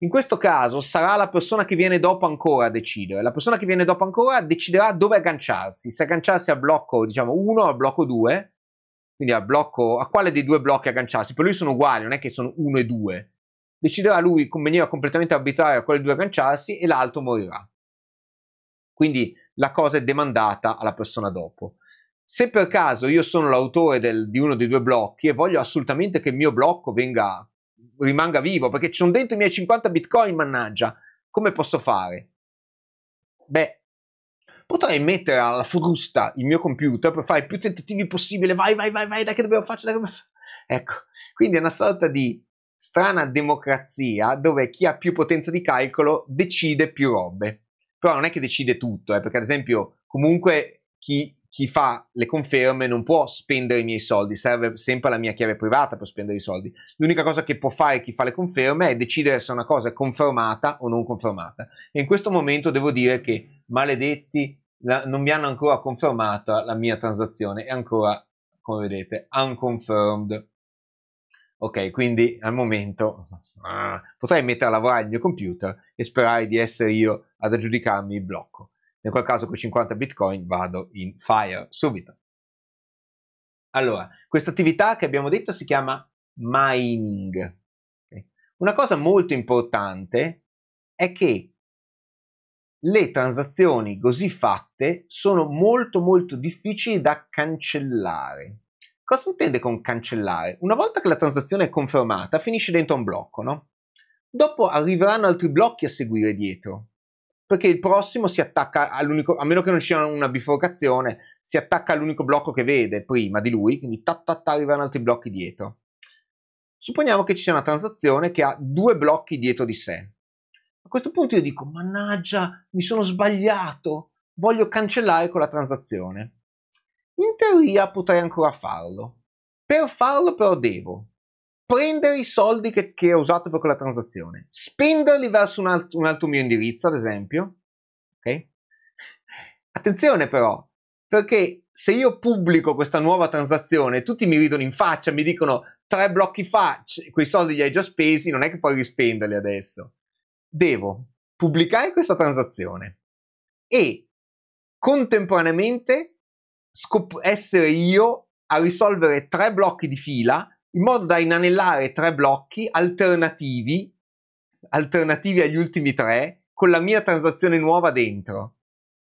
In questo caso sarà la persona che viene dopo ancora a decidere. La persona che viene dopo ancora deciderà dove agganciarsi, se agganciarsi al blocco diciamo 1 o al blocco 2, quindi al blocco, a quale dei due blocchi agganciarsi. Per lui sono uguali, non è che sono 1 e 2 deciderà lui in maniera completamente arbitraria a quale due agganciarsi e l'altro morirà. Quindi la cosa è demandata alla persona dopo. Se per caso io sono l'autore del, di uno dei due blocchi e voglio assolutamente che il mio blocco venga, rimanga vivo, perché ci sono dentro i miei 50 bitcoin, mannaggia, come posso fare? Beh, potrei mettere alla frusta il mio computer per fare più tentativi possibile, vai, vai, vai, vai, dai che dobbiamo fare, dai che dobbiamo fare. Ecco, quindi è una sorta di strana democrazia dove chi ha più potenza di calcolo decide più robe. Però non è che decide tutto, eh, perché ad esempio comunque chi, chi, fa le conferme non può spendere i miei soldi, serve sempre la mia chiave privata per spendere i soldi. L'unica cosa che può fare chi fa le conferme è decidere se una cosa è confermata o non confermata. E in questo momento devo dire che maledetti la, non mi hanno ancora confermata la mia transazione, è ancora, come vedete, unconfirmed. Ok, quindi al momento ah, potrei mettere a lavorare il mio computer e sperare di essere io ad aggiudicarmi il blocco. In quel caso con 50 bitcoin vado in fire subito. Allora, questa attività che abbiamo detto si chiama mining. Okay. Una cosa molto importante è che le transazioni così fatte sono molto molto difficili da cancellare. Cosa intende con cancellare? Una volta che la transazione è confermata, finisce dentro un blocco, no? Dopo arriveranno altri blocchi a seguire dietro, perché il prossimo si attacca all'unico, a meno che non sia una biforcazione, si attacca all'unico blocco che vede prima di lui, quindi ta, ta, ta arriveranno altri blocchi dietro. Supponiamo che ci sia una transazione che ha due blocchi dietro di sé. A questo punto io dico, mannaggia, mi sono sbagliato, voglio cancellare quella transazione. In teoria potrei ancora farlo. Per farlo però devo prendere i soldi che, che ho usato per quella transazione, spenderli verso un altro, un altro mio indirizzo, ad esempio. Ok? Attenzione però, perché se io pubblico questa nuova transazione, tutti mi ridono in faccia, mi dicono tre blocchi fa, quei soldi li hai già spesi, non è che puoi rispenderli adesso. Devo pubblicare questa transazione e contemporaneamente scop- essere io a risolvere tre blocchi di fila in modo da inanellare tre blocchi alternativi, alternativi agli ultimi tre, con la mia transazione nuova dentro.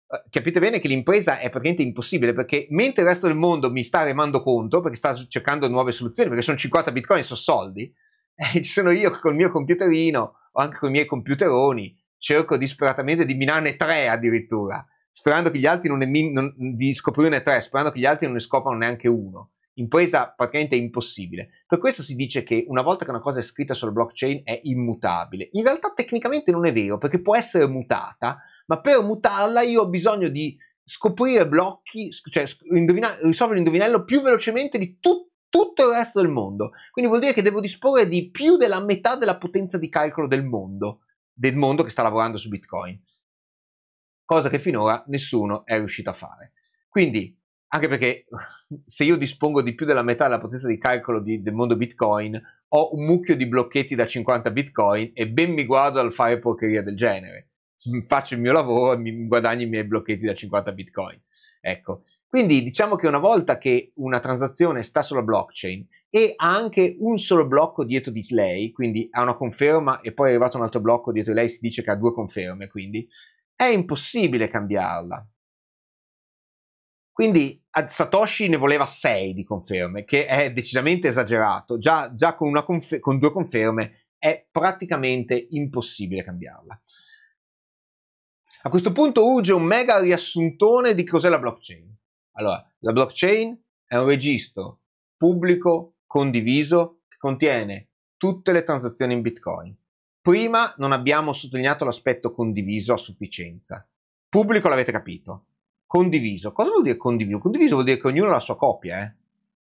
Eh, capite bene che l'impresa è praticamente impossibile perché mentre il resto del mondo mi sta remando conto perché sta cercando nuove soluzioni, perché sono 50 bitcoin, sono soldi, *laughs* eh, ci sono io col mio computerino o anche con i miei computeroni, cerco disperatamente di minarne tre addirittura sperando che gli altri non ne, non, di scoprirne tre, sperando che gli altri non ne scoprano neanche uno. Impresa praticamente impossibile. Per questo si dice che una volta che una cosa è scritta sulla blockchain è immutabile. In realtà tecnicamente non è vero, perché può essere mutata, ma per mutarla io ho bisogno di scoprire blocchi, cioè risolvere l'indovinello più velocemente di tutto tutto il resto del mondo. Quindi vuol dire che devo disporre di più della metà della potenza di calcolo del mondo, del mondo che sta lavorando su Bitcoin cosa che finora nessuno è riuscito a fare. Quindi, anche perché *laughs* se io dispongo di più della metà della potenza di calcolo di, del mondo Bitcoin, ho un mucchio di blocchetti da 50 Bitcoin e ben mi guardo al fare porcheria del genere. *laughs* Faccio il mio lavoro e mi guadagno i miei blocchetti da 50 Bitcoin. Ecco. Quindi diciamo che una volta che una transazione sta sulla blockchain e ha anche un solo blocco dietro di lei, quindi ha una conferma e poi è arrivato un altro blocco dietro di lei, si dice che ha due conferme, quindi è impossibile cambiarla. Quindi Satoshi ne voleva 6 di conferme, che è decisamente esagerato, già, già con, confer- con due conferme è praticamente impossibile cambiarla. A questo punto urge un mega riassuntone di cos'è la blockchain. Allora, la blockchain è un registro pubblico condiviso che contiene tutte le transazioni in Bitcoin. Prima non abbiamo sottolineato l'aspetto condiviso a sufficienza. Pubblico l'avete capito. Condiviso. Cosa vuol dire condiviso? Condiviso vuol dire che ognuno ha la sua copia. Eh?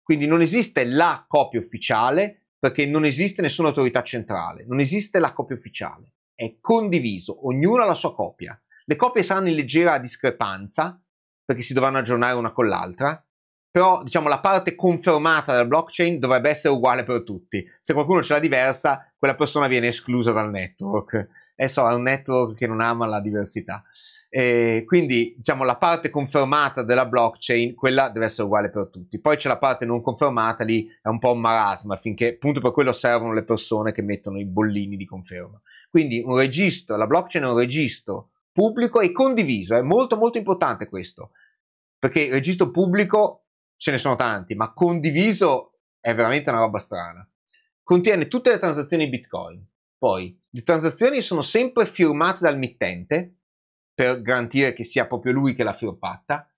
Quindi non esiste la copia ufficiale perché non esiste nessuna autorità centrale, non esiste la copia ufficiale. È condiviso, ognuno ha la sua copia. Le copie saranno in leggera discrepanza perché si dovranno aggiornare una con l'altra, però diciamo la parte confermata della blockchain dovrebbe essere uguale per tutti. Se qualcuno ce l'ha diversa, quella persona viene esclusa dal network. Adesso ha un network che non ama la diversità. Eh, quindi, diciamo, la parte confermata della blockchain, quella deve essere uguale per tutti. Poi c'è la parte non confermata, lì è un po' un marasma, finché appunto per quello servono le persone che mettono i bollini di conferma. Quindi un registro, la blockchain è un registro pubblico e condiviso, è molto molto importante questo, perché il registro pubblico ce ne sono tanti, ma condiviso è veramente una roba strana contiene tutte le transazioni Bitcoin. Poi, le transazioni sono sempre firmate dal mittente, per garantire che sia proprio lui che l'ha firmata.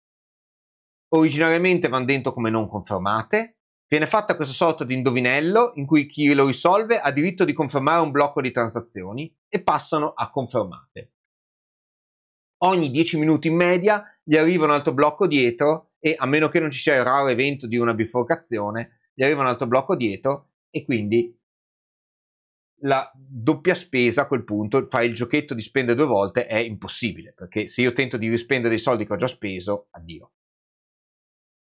Originariamente vanno dentro come non confermate. Viene fatta questa sorta di indovinello in cui chi lo risolve ha diritto di confermare un blocco di transazioni e passano a confermate. Ogni 10 minuti in media gli arriva un altro blocco dietro e a meno che non ci sia il raro evento di una biforcazione, gli arriva un altro blocco dietro e quindi la doppia spesa a quel punto, fare il giochetto di spendere due volte è impossibile, perché se io tento di rispendere i soldi che ho già speso, addio.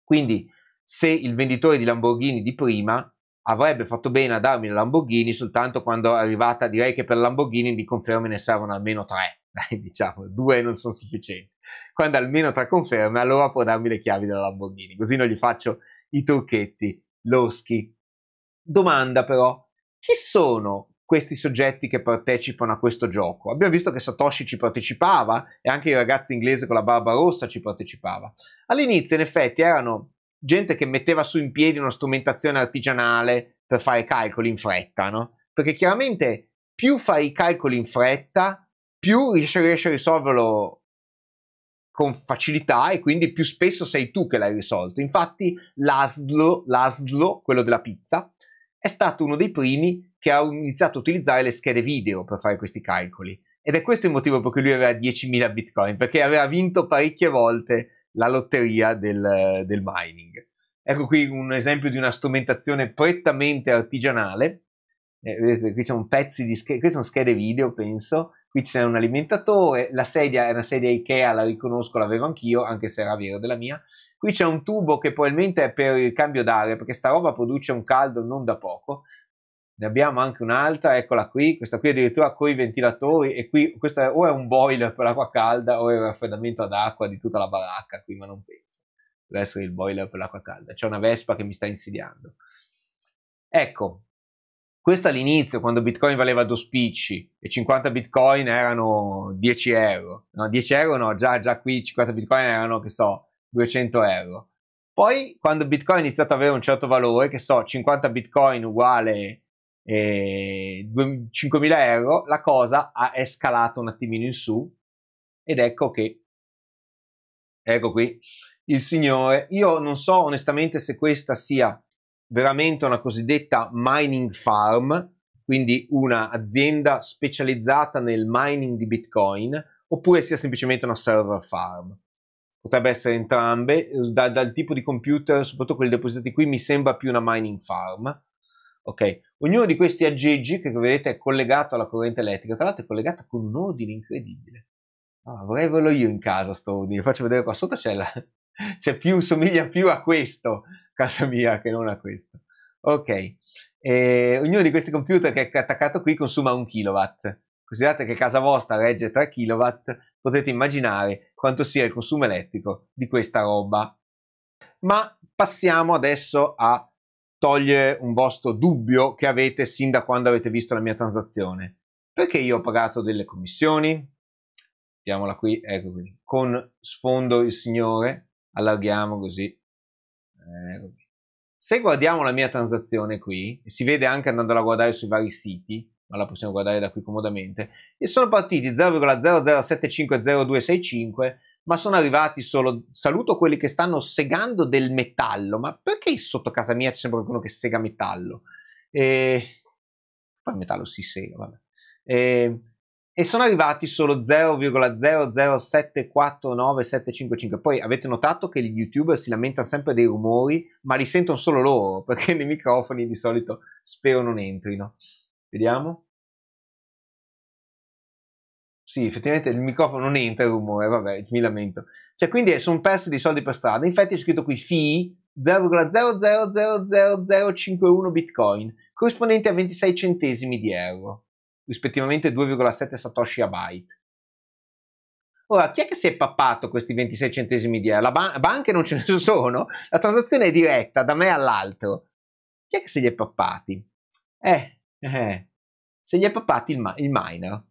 Quindi se il venditore di Lamborghini di prima avrebbe fatto bene a darmi la Lamborghini soltanto quando è arrivata, direi che per la Lamborghini di conferme ne servono almeno tre, *laughs* dai, diciamo, due non sono sufficienti. Quando almeno tre conferme, allora può darmi le chiavi della Lamborghini, così non gli faccio i trucchetti loschi Domanda però, chi sono questi soggetti che partecipano a questo gioco? Abbiamo visto che Satoshi ci partecipava e anche il ragazzo inglese con la barba rossa ci partecipava. All'inizio in effetti erano gente che metteva su in piedi una strumentazione artigianale per fare calcoli in fretta, no? Perché chiaramente più fai i calcoli in fretta, più riesci, riesci a risolverlo con facilità e quindi più spesso sei tu che l'hai risolto. Infatti l'aslo quello della pizza, è stato uno dei primi che ha iniziato a utilizzare le schede video per fare questi calcoli. Ed è questo il motivo per cui lui aveva 10.000 bitcoin, perché aveva vinto parecchie volte la lotteria del, del mining. Ecco qui un esempio di una strumentazione prettamente artigianale. Eh, vedete, qui sono pezzi di schede, queste sono schede video, penso, qui c'è un alimentatore, la sedia è una sedia Ikea, la riconosco, l'avevo anch'io, anche se era vero della mia. Qui c'è un tubo che probabilmente è per il cambio d'aria, perché sta roba produce un caldo non da poco. Ne abbiamo anche un'altra, eccola qui, questa qui addirittura con i ventilatori e qui questo è, o è un boiler per l'acqua calda o è un raffreddamento ad acqua di tutta la baracca, qui ma non penso. Deve essere il boiler per l'acqua calda. C'è una Vespa che mi sta insidiando. Ecco, questo all'inizio, quando Bitcoin valeva due spicci e 50 Bitcoin erano 10 euro. No, 10 euro no, già, già qui 50 Bitcoin erano, che so, 200 euro. Poi, quando Bitcoin ha iniziato ad avere un certo valore, che so, 50 Bitcoin uguale eh, 5.000 euro, la cosa ha, è scalata un attimino in su ed ecco che, ecco qui, il signore. Io non so onestamente se questa sia veramente una cosiddetta mining farm, quindi un'azienda specializzata nel mining di Bitcoin, oppure sia semplicemente una server farm. Potrebbe essere entrambe, da, dal tipo di computer, soprattutto quelli depositati qui, mi sembra più una mining farm. Ok, ognuno di questi aggeggi che vedete è collegato alla corrente elettrica, tra l'altro è collegato con un ordine incredibile. Ah, avrei averlo io in casa sto ordine, Vi faccio vedere qua sotto c'è la... C'è più, somiglia più a questo casa mia che non a questo. Ok, e ognuno di questi computer che è attaccato qui consuma un kilowatt. Considerate che casa vostra regge 3 kilowatt, potete immaginare quanto sia il consumo elettrico di questa roba. Ma passiamo adesso a togliere un vostro dubbio che avete sin da quando avete visto la mia transazione. Perché io ho pagato delle commissioni? Vediamola qui, ecco qui. Con sfondo il signore, allarghiamo così eh, se guardiamo la mia transazione qui, si vede anche andandola a guardare sui vari siti, ma la possiamo guardare da qui comodamente, e sono partiti 0,00750265, ma sono arrivati solo, saluto quelli che stanno segando del metallo, ma perché sotto casa mia c'è sempre qualcuno che sega metallo? E... Eh, poi il metallo si sega, vabbè. E... Eh, e sono arrivati solo 0,00749755. Poi avete notato che gli youtuber si lamentano sempre dei rumori, ma li sentono solo loro, *laughs* perché nei microfoni di solito spero non entrino. Vediamo. Sì, effettivamente il microfono non entra il rumore, vabbè, mi lamento. Cioè, quindi sono persi dei soldi per strada. Infatti, è scritto qui FI 0,000051 bitcoin, corrispondente a 26 centesimi di euro rispettivamente 2,7 Satoshi a byte. Ora, chi è che si è pappato questi 26 centesimi di euro? La ban- banche non ce ne *laughs* sono, la transazione è diretta da me all'altro. Chi è che se li è pappati? Eh, eh, se li è pappati il, ma- il miner.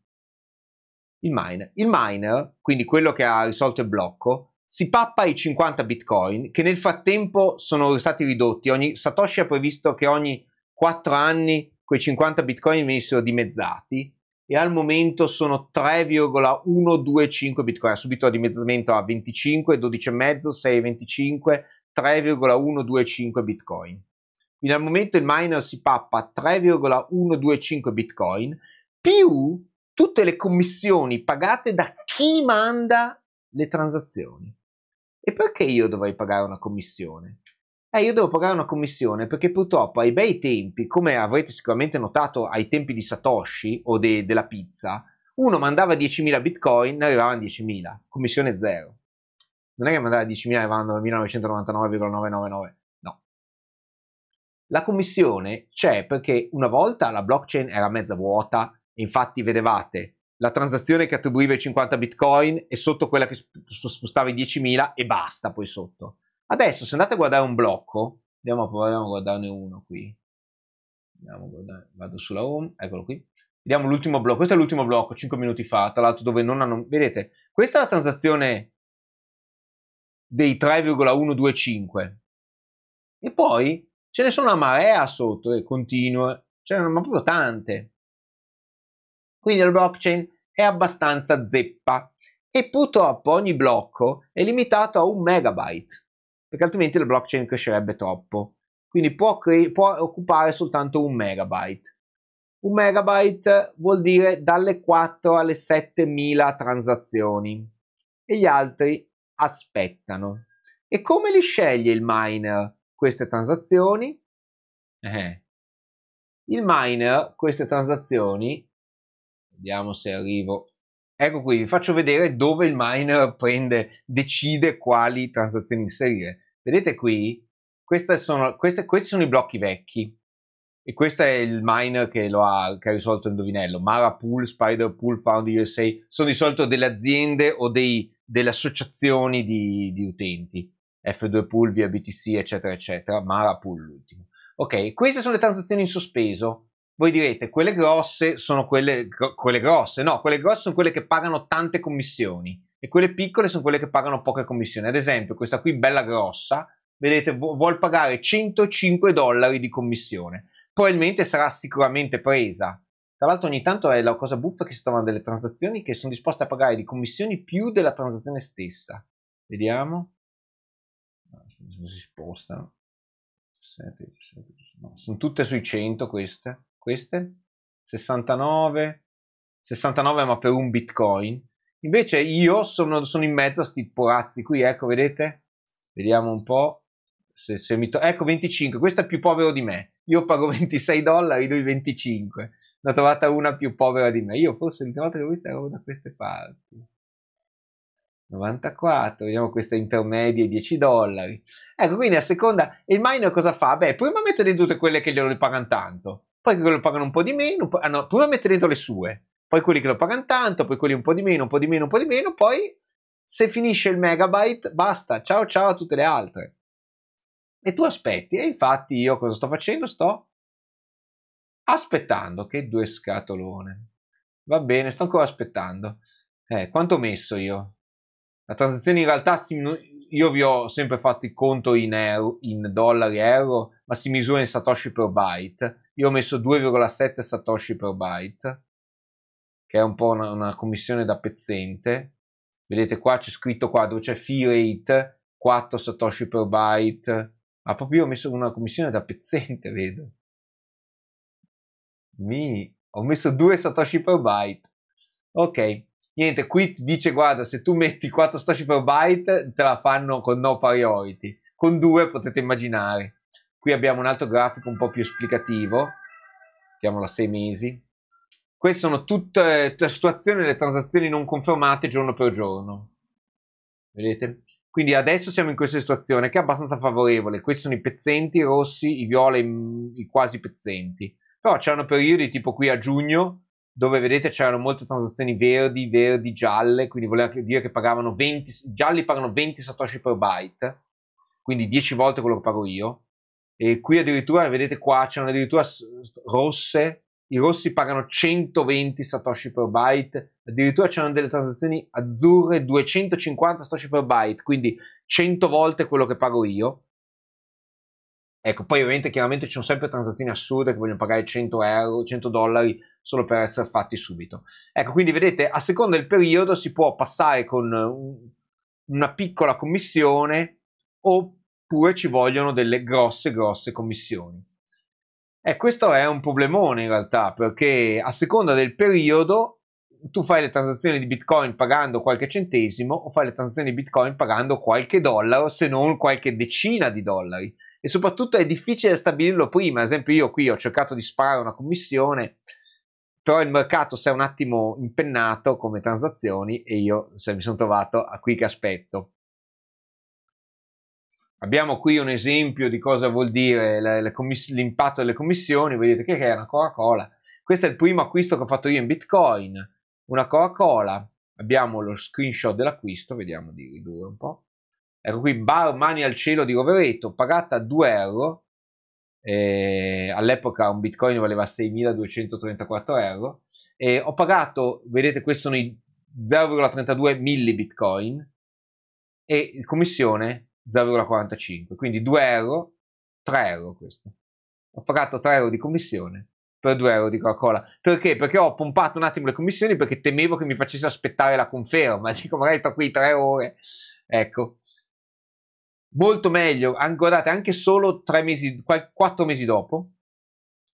Il miner. Il miner, quindi quello che ha risolto il blocco, si pappa i 50 bitcoin che nel frattempo sono stati ridotti. Ogni, Satoshi ha previsto che ogni 4 anni quei 50 bitcoin venissero dimezzati e al momento sono 3,125 bitcoin, subito a dimezzamento a 25, 12,5, 6,25, 3,125 bitcoin. Quindi al momento il miner si pappa 3,125 bitcoin più tutte le commissioni pagate da chi manda le transazioni. E perché io dovrei pagare una commissione? eh, io devo pagare una commissione perché purtroppo ai bei tempi, come avrete sicuramente notato ai tempi di Satoshi o de- della pizza, uno mandava 10.000 bitcoin, ne arrivavano 10.000, commissione zero. Non è che mandava 10.000 e arrivavano 1999,999, no. La commissione c'è perché una volta la blockchain era mezza vuota, e infatti vedevate la transazione che attribuiva i 50 bitcoin e sotto quella che spostava i 10.000 e basta poi sotto Adesso, se andate a guardare un blocco, andiamo a provare a guardarne uno qui. Guardare, vado sulla home, eccolo qui. Vediamo l'ultimo blocco. Questo è l'ultimo blocco, 5 minuti fa, tra l'altro, dove non hanno. Vedete, questa è la transazione dei 3,125. E poi ce ne sono una marea sotto, e eh, continue, ce ne sono proprio tante. Quindi la blockchain è abbastanza zeppa e purtroppo ogni blocco è limitato a un megabyte perché altrimenti la blockchain crescerebbe troppo. Quindi può, cre- può occupare soltanto un megabyte. Un megabyte vuol dire dalle 4 alle 7000 transazioni e gli altri aspettano. E come li sceglie il miner queste transazioni? Eh. Il miner queste transazioni, vediamo se arrivo Ecco qui, vi faccio vedere dove il miner prende, decide quali transazioni inserire. Vedete qui, sono, queste, questi sono i blocchi vecchi e questo è il miner che, ha, che ha, risolto il indovinello. Mara Pool, Spider Pool, Found USA sono di solito delle aziende o dei, delle associazioni di, di utenti. F2 Pool, via BTC, eccetera, eccetera. Mara Pool l'ultimo. Ok, queste sono le transazioni in sospeso voi direte, quelle grosse sono quelle, quelle grosse, no, quelle grosse sono quelle che pagano tante commissioni e quelle piccole sono quelle che pagano poche commissioni. Ad esempio, questa qui bella grossa, vedete, vuol pagare 105 dollari di commissione. Probabilmente sarà sicuramente presa. Tra l'altro ogni tanto è la cosa buffa che si trovano delle transazioni che sono disposte a pagare di commissioni più della transazione stessa. Vediamo. Ah, si spostano. sono tutte sui 100 queste queste? 69, 69 ma per un bitcoin. Invece io sono, sono in mezzo a sti porazzi qui, ecco, vedete? Vediamo un po'. Se, se mi to- ecco 25, questo è più povero di me. Io pago 26 dollari, lui 25. Ne ho trovata una più povera di me. Io forse l'ultima volta che ho visto ero da queste parti. 94, vediamo questa intermedia 10 dollari. Ecco, quindi a seconda. E il miner cosa fa? Beh, prima mette di tutte quelle che glielo pagano tanto poi quelli che lo pagano un po' di meno, poi, ah no, prima mette dentro le sue, poi quelli che lo pagano tanto, poi quelli un po' di meno, un po' di meno, un po' di meno, poi se finisce il megabyte basta, ciao ciao a tutte le altre. E tu aspetti, e infatti io cosa sto facendo? Sto aspettando, che due scatolone. Va bene, sto ancora aspettando. Eh, quanto ho messo io? La transazione in realtà si, io vi ho sempre fatto il conto in, euro, in dollari euro, ma si misura in satoshi per byte. Io ho messo 2,7 satoshi per byte, che è un po' una, una commissione da pezzente. Vedete qua c'è scritto qua dove c'è fee rate 4 satoshi per byte. Ma proprio io ho messo una commissione da pezzente, *laughs* vedo. Mi ho messo 2 satoshi per byte. Ok, niente, qui dice guarda se tu metti 4 Satoshi per byte te la fanno con no priority, con 2 potete immaginare. Qui abbiamo un altro grafico un po' più esplicativo, chiamalo a 6 mesi. Queste sono tutte le situazioni delle transazioni non confermate giorno per giorno. Vedete? Quindi adesso siamo in questa situazione che è abbastanza favorevole. Questi sono i pezzenti, i rossi, i viola, i, i quasi pezzenti. Però c'erano periodi tipo qui a giugno dove vedete c'erano molte transazioni verdi, verdi, gialle, quindi voleva dire che pagavano 20, gialli pagano 20 satoshi per byte, quindi 10 volte quello che pago io. E qui addirittura, vedete qua, c'erano addirittura rosse, i rossi pagano 120 satoshi per byte, addirittura c'erano delle transazioni azzurre 250 satoshi per byte, quindi 100 volte quello che pago io. Ecco, poi ovviamente chiaramente ci sono sempre transazioni assurde che vogliono pagare 100 euro, 100 dollari solo per essere fatti subito. Ecco, quindi vedete, a seconda del periodo si può passare con una piccola commissione oppure ci vogliono delle grosse, grosse commissioni. E eh, questo è un problemone in realtà, perché a seconda del periodo tu fai le transazioni di Bitcoin pagando qualche centesimo o fai le transazioni di Bitcoin pagando qualche dollaro, se non qualche decina di dollari. E soprattutto è difficile stabilirlo prima. Ad esempio, io qui ho cercato di sparare una commissione però il mercato si è un attimo impennato come transazioni e io se mi sono trovato a qui che aspetto. Abbiamo qui un esempio di cosa vuol dire le, le commiss- l'impatto delle commissioni, vedete che è una Coca-Cola. Questo è il primo acquisto che ho fatto io in Bitcoin, una Coca-Cola. Abbiamo lo screenshot dell'acquisto, vediamo di ridurre un po'. Ecco qui, bar mani al cielo di Rovereto, pagata 2 euro, eh, all'epoca un bitcoin valeva 6.234 euro e ho pagato, vedete questi sono i 0,32 milli bitcoin e commissione 0,45, quindi 2 euro, 3 euro questo. Ho pagato 3 euro di commissione per 2 euro di Coca-Cola. Perché? Perché ho pompato un attimo le commissioni perché temevo che mi facesse aspettare la conferma. *laughs* Dico, magari sto qui 3 ore. Ecco, molto meglio, guardate, anche solo tre mesi, quattro mesi dopo,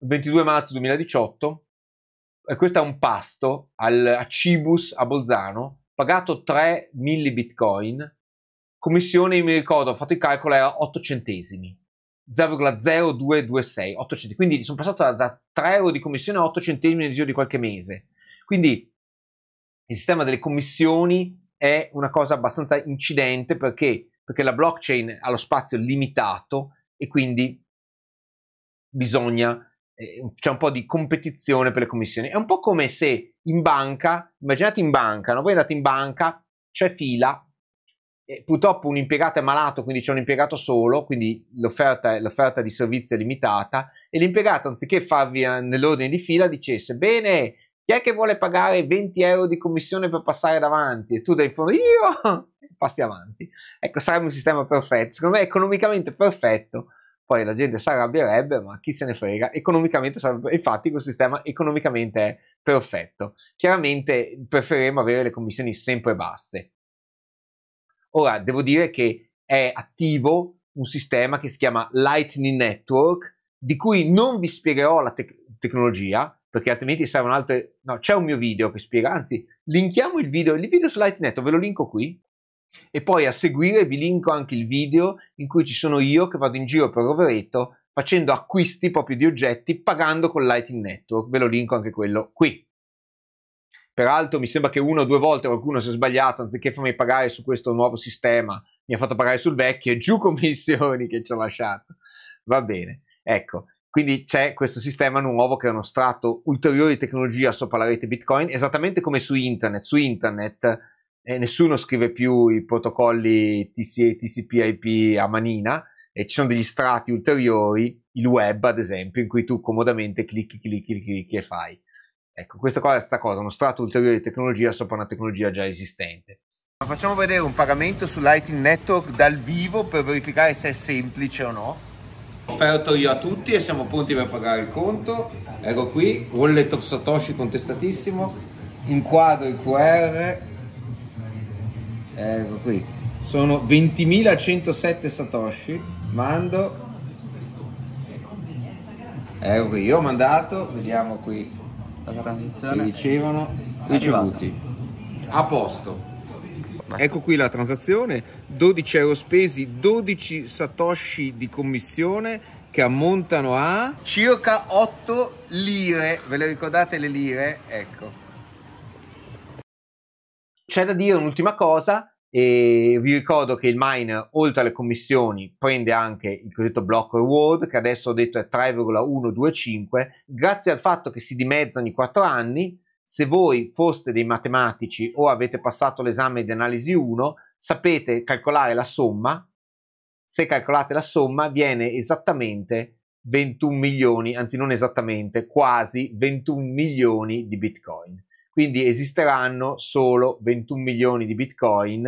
22 marzo 2018, e questo è un pasto al, a Cibus a Bolzano, pagato 3.000 bitcoin, commissione, mi ricordo, ho fatto il calcolo, era 8 centesimi. 0,0226 8 centesimi. quindi sono passato da, da 3 euro di commissione a 8 centesimi nel giro di qualche mese quindi il sistema delle commissioni è una cosa abbastanza incidente perché perché la blockchain ha lo spazio limitato e quindi bisogna eh, c'è un po' di competizione per le commissioni. È un po' come se in banca, immaginate in banca, no? voi andate in banca, c'è fila, purtroppo un impiegato è malato, quindi c'è un impiegato solo, quindi l'offerta, l'offerta di servizio è limitata e l'impiegato anziché farvi eh, nell'ordine di fila dicesse bene, chi è che vuole pagare 20 euro di commissione per passare davanti? E tu dai fuori io! passi avanti. Ecco, sarebbe un sistema perfetto. Secondo me economicamente perfetto. Poi la gente si arrabbierebbe, ma chi se ne frega. Economicamente sarebbe, infatti, quel sistema economicamente è perfetto. Chiaramente preferiremmo avere le commissioni sempre basse. Ora, devo dire che è attivo un sistema che si chiama Lightning Network, di cui non vi spiegherò la te- tecnologia, perché altrimenti servono altre... No, c'è un mio video che spiega, anzi, linkiamo il video, il video su Lightning Network, ve lo linko qui, e poi a seguire vi linko anche il video in cui ci sono io che vado in giro per Rovereto facendo acquisti proprio di oggetti pagando con Lightning Network, ve lo linko anche quello qui. Peraltro mi sembra che una o due volte qualcuno si è sbagliato, anziché farmi pagare su questo nuovo sistema, mi ha fatto pagare sul vecchio e giù *laughs* commissioni che ci ho lasciato. Va bene, ecco. Quindi c'è questo sistema nuovo che è uno strato ulteriore di tecnologia sopra la rete Bitcoin, esattamente come su internet. Su internet eh, nessuno scrive più i protocolli TCA TCP/IP a manina e ci sono degli strati ulteriori, il web ad esempio, in cui tu comodamente clicchi, clicchi, clicchi e fai. Ecco, questa cosa è sta cosa, uno strato ulteriore di tecnologia sopra una tecnologia già esistente. Facciamo vedere un pagamento su Lightning Network dal vivo per verificare se è semplice o no. Aperto io a tutti e siamo pronti per pagare il conto. Ecco qui, wallet of Satoshi contestatissimo, inquadro il QR, Ecco qui. Sono 20.107 satoshi. Mando. Ecco qui, io ho mandato, vediamo qui. Si dicevano ricevuti. A posto. Ecco qui la transazione, 12 euro spesi, 12 satoshi di commissione che ammontano a circa 8 lire, ve le ricordate le lire? Ecco. C'è da dire un'ultima cosa, e vi ricordo che il miner, oltre alle commissioni, prende anche il cosiddetto block reward, che adesso ho detto è 3,125. Grazie al fatto che si dimezzano i 4 anni, se voi foste dei matematici o avete passato l'esame di analisi 1, sapete calcolare la somma. Se calcolate la somma, viene esattamente 21 milioni, anzi non esattamente, quasi 21 milioni di bitcoin quindi esisteranno solo 21 milioni di bitcoin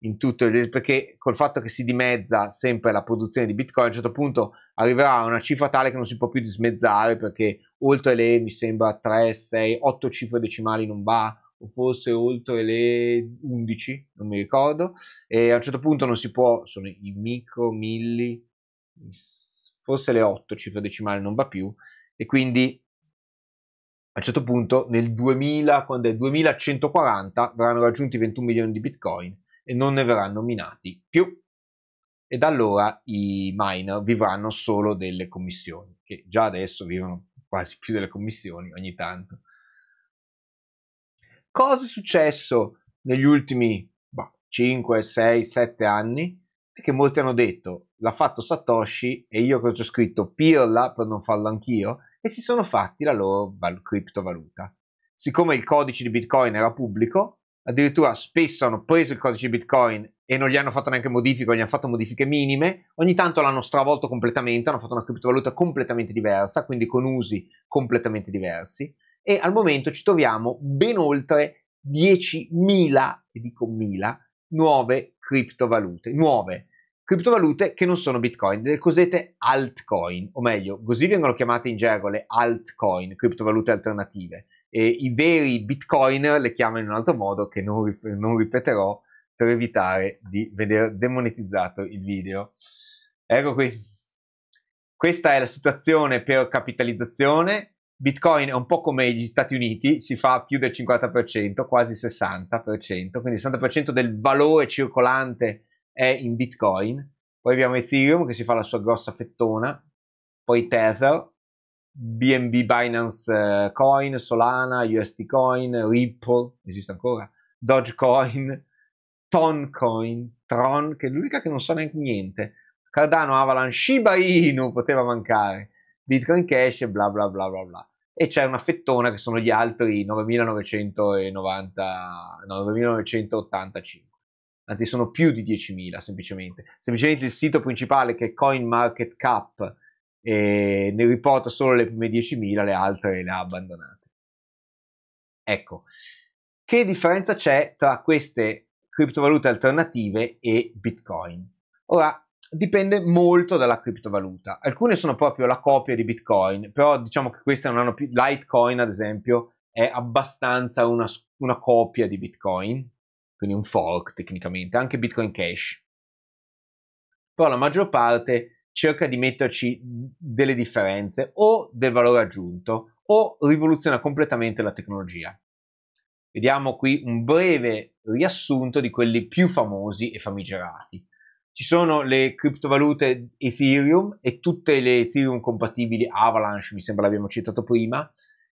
in tutto il, perché col fatto che si dimezza sempre la produzione di bitcoin a un certo punto arriverà a una cifra tale che non si può più dismezzare perché oltre le mi sembra 3, 6, 8 cifre decimali non va o forse oltre le 11 non mi ricordo e a un certo punto non si può sono i micro, milli forse le 8 cifre decimali non va più e quindi a un certo punto nel 2000, quando è 2140, verranno raggiunti 21 milioni di bitcoin e non ne verranno minati più. E da allora i miner vivranno solo delle commissioni, che già adesso vivono quasi più delle commissioni ogni tanto. Cosa è successo negli ultimi bah, 5, 6, 7 anni? È che molti hanno detto l'ha fatto Satoshi e io che ho scritto pirla per non farlo anch'io e si sono fatti la loro val- criptovaluta. Siccome il codice di Bitcoin era pubblico, addirittura spesso hanno preso il codice di Bitcoin e non gli hanno fatto neanche modifiche, gli hanno fatto modifiche minime, ogni tanto l'hanno stravolto completamente, hanno fatto una criptovaluta completamente diversa, quindi con usi completamente diversi, e al momento ci troviamo ben oltre 10.000, e dico 1.000, nuove criptovalute, nuove, criptovalute che non sono bitcoin, delle cosiddette altcoin, o meglio, così vengono chiamate in gergo le altcoin, criptovalute alternative. E I veri bitcoin le chiamano in un altro modo che non, rif- non ripeterò per evitare di vedere demonetizzato il video. Ecco qui. Questa è la situazione per capitalizzazione. Bitcoin è un po' come gli Stati Uniti, si fa più del 50%, quasi 60%, quindi il 60% del valore circolante è in Bitcoin, poi abbiamo Ethereum che si fa la sua grossa fettona, poi Tether, BNB Binance eh, Coin, Solana, UST Coin, Ripple, esiste ancora, Dogecoin, Toncoin, Tron, che è l'unica che non sa so neanche niente, Cardano, Avalanche, Shiba Inu, poteva mancare, Bitcoin Cash e bla bla bla bla bla. E c'è una fettona che sono gli altri 9.990, 9.985 anzi sono più di 10.000 semplicemente. Semplicemente il sito principale che è CoinMarketCap eh, ne riporta solo le prime 10.000, le altre le ha abbandonate. Ecco, che differenza c'è tra queste criptovalute alternative e Bitcoin? Ora, dipende molto dalla criptovaluta. Alcune sono proprio la copia di Bitcoin, però diciamo che queste non hanno più... Litecoin, ad esempio, è abbastanza una, una copia di Bitcoin quindi un fork tecnicamente, anche Bitcoin Cash. Però la maggior parte cerca di metterci delle differenze o del valore aggiunto o rivoluziona completamente la tecnologia. Vediamo qui un breve riassunto di quelli più famosi e famigerati. Ci sono le criptovalute Ethereum e tutte le Ethereum compatibili, Avalanche mi sembra l'abbiamo citato prima,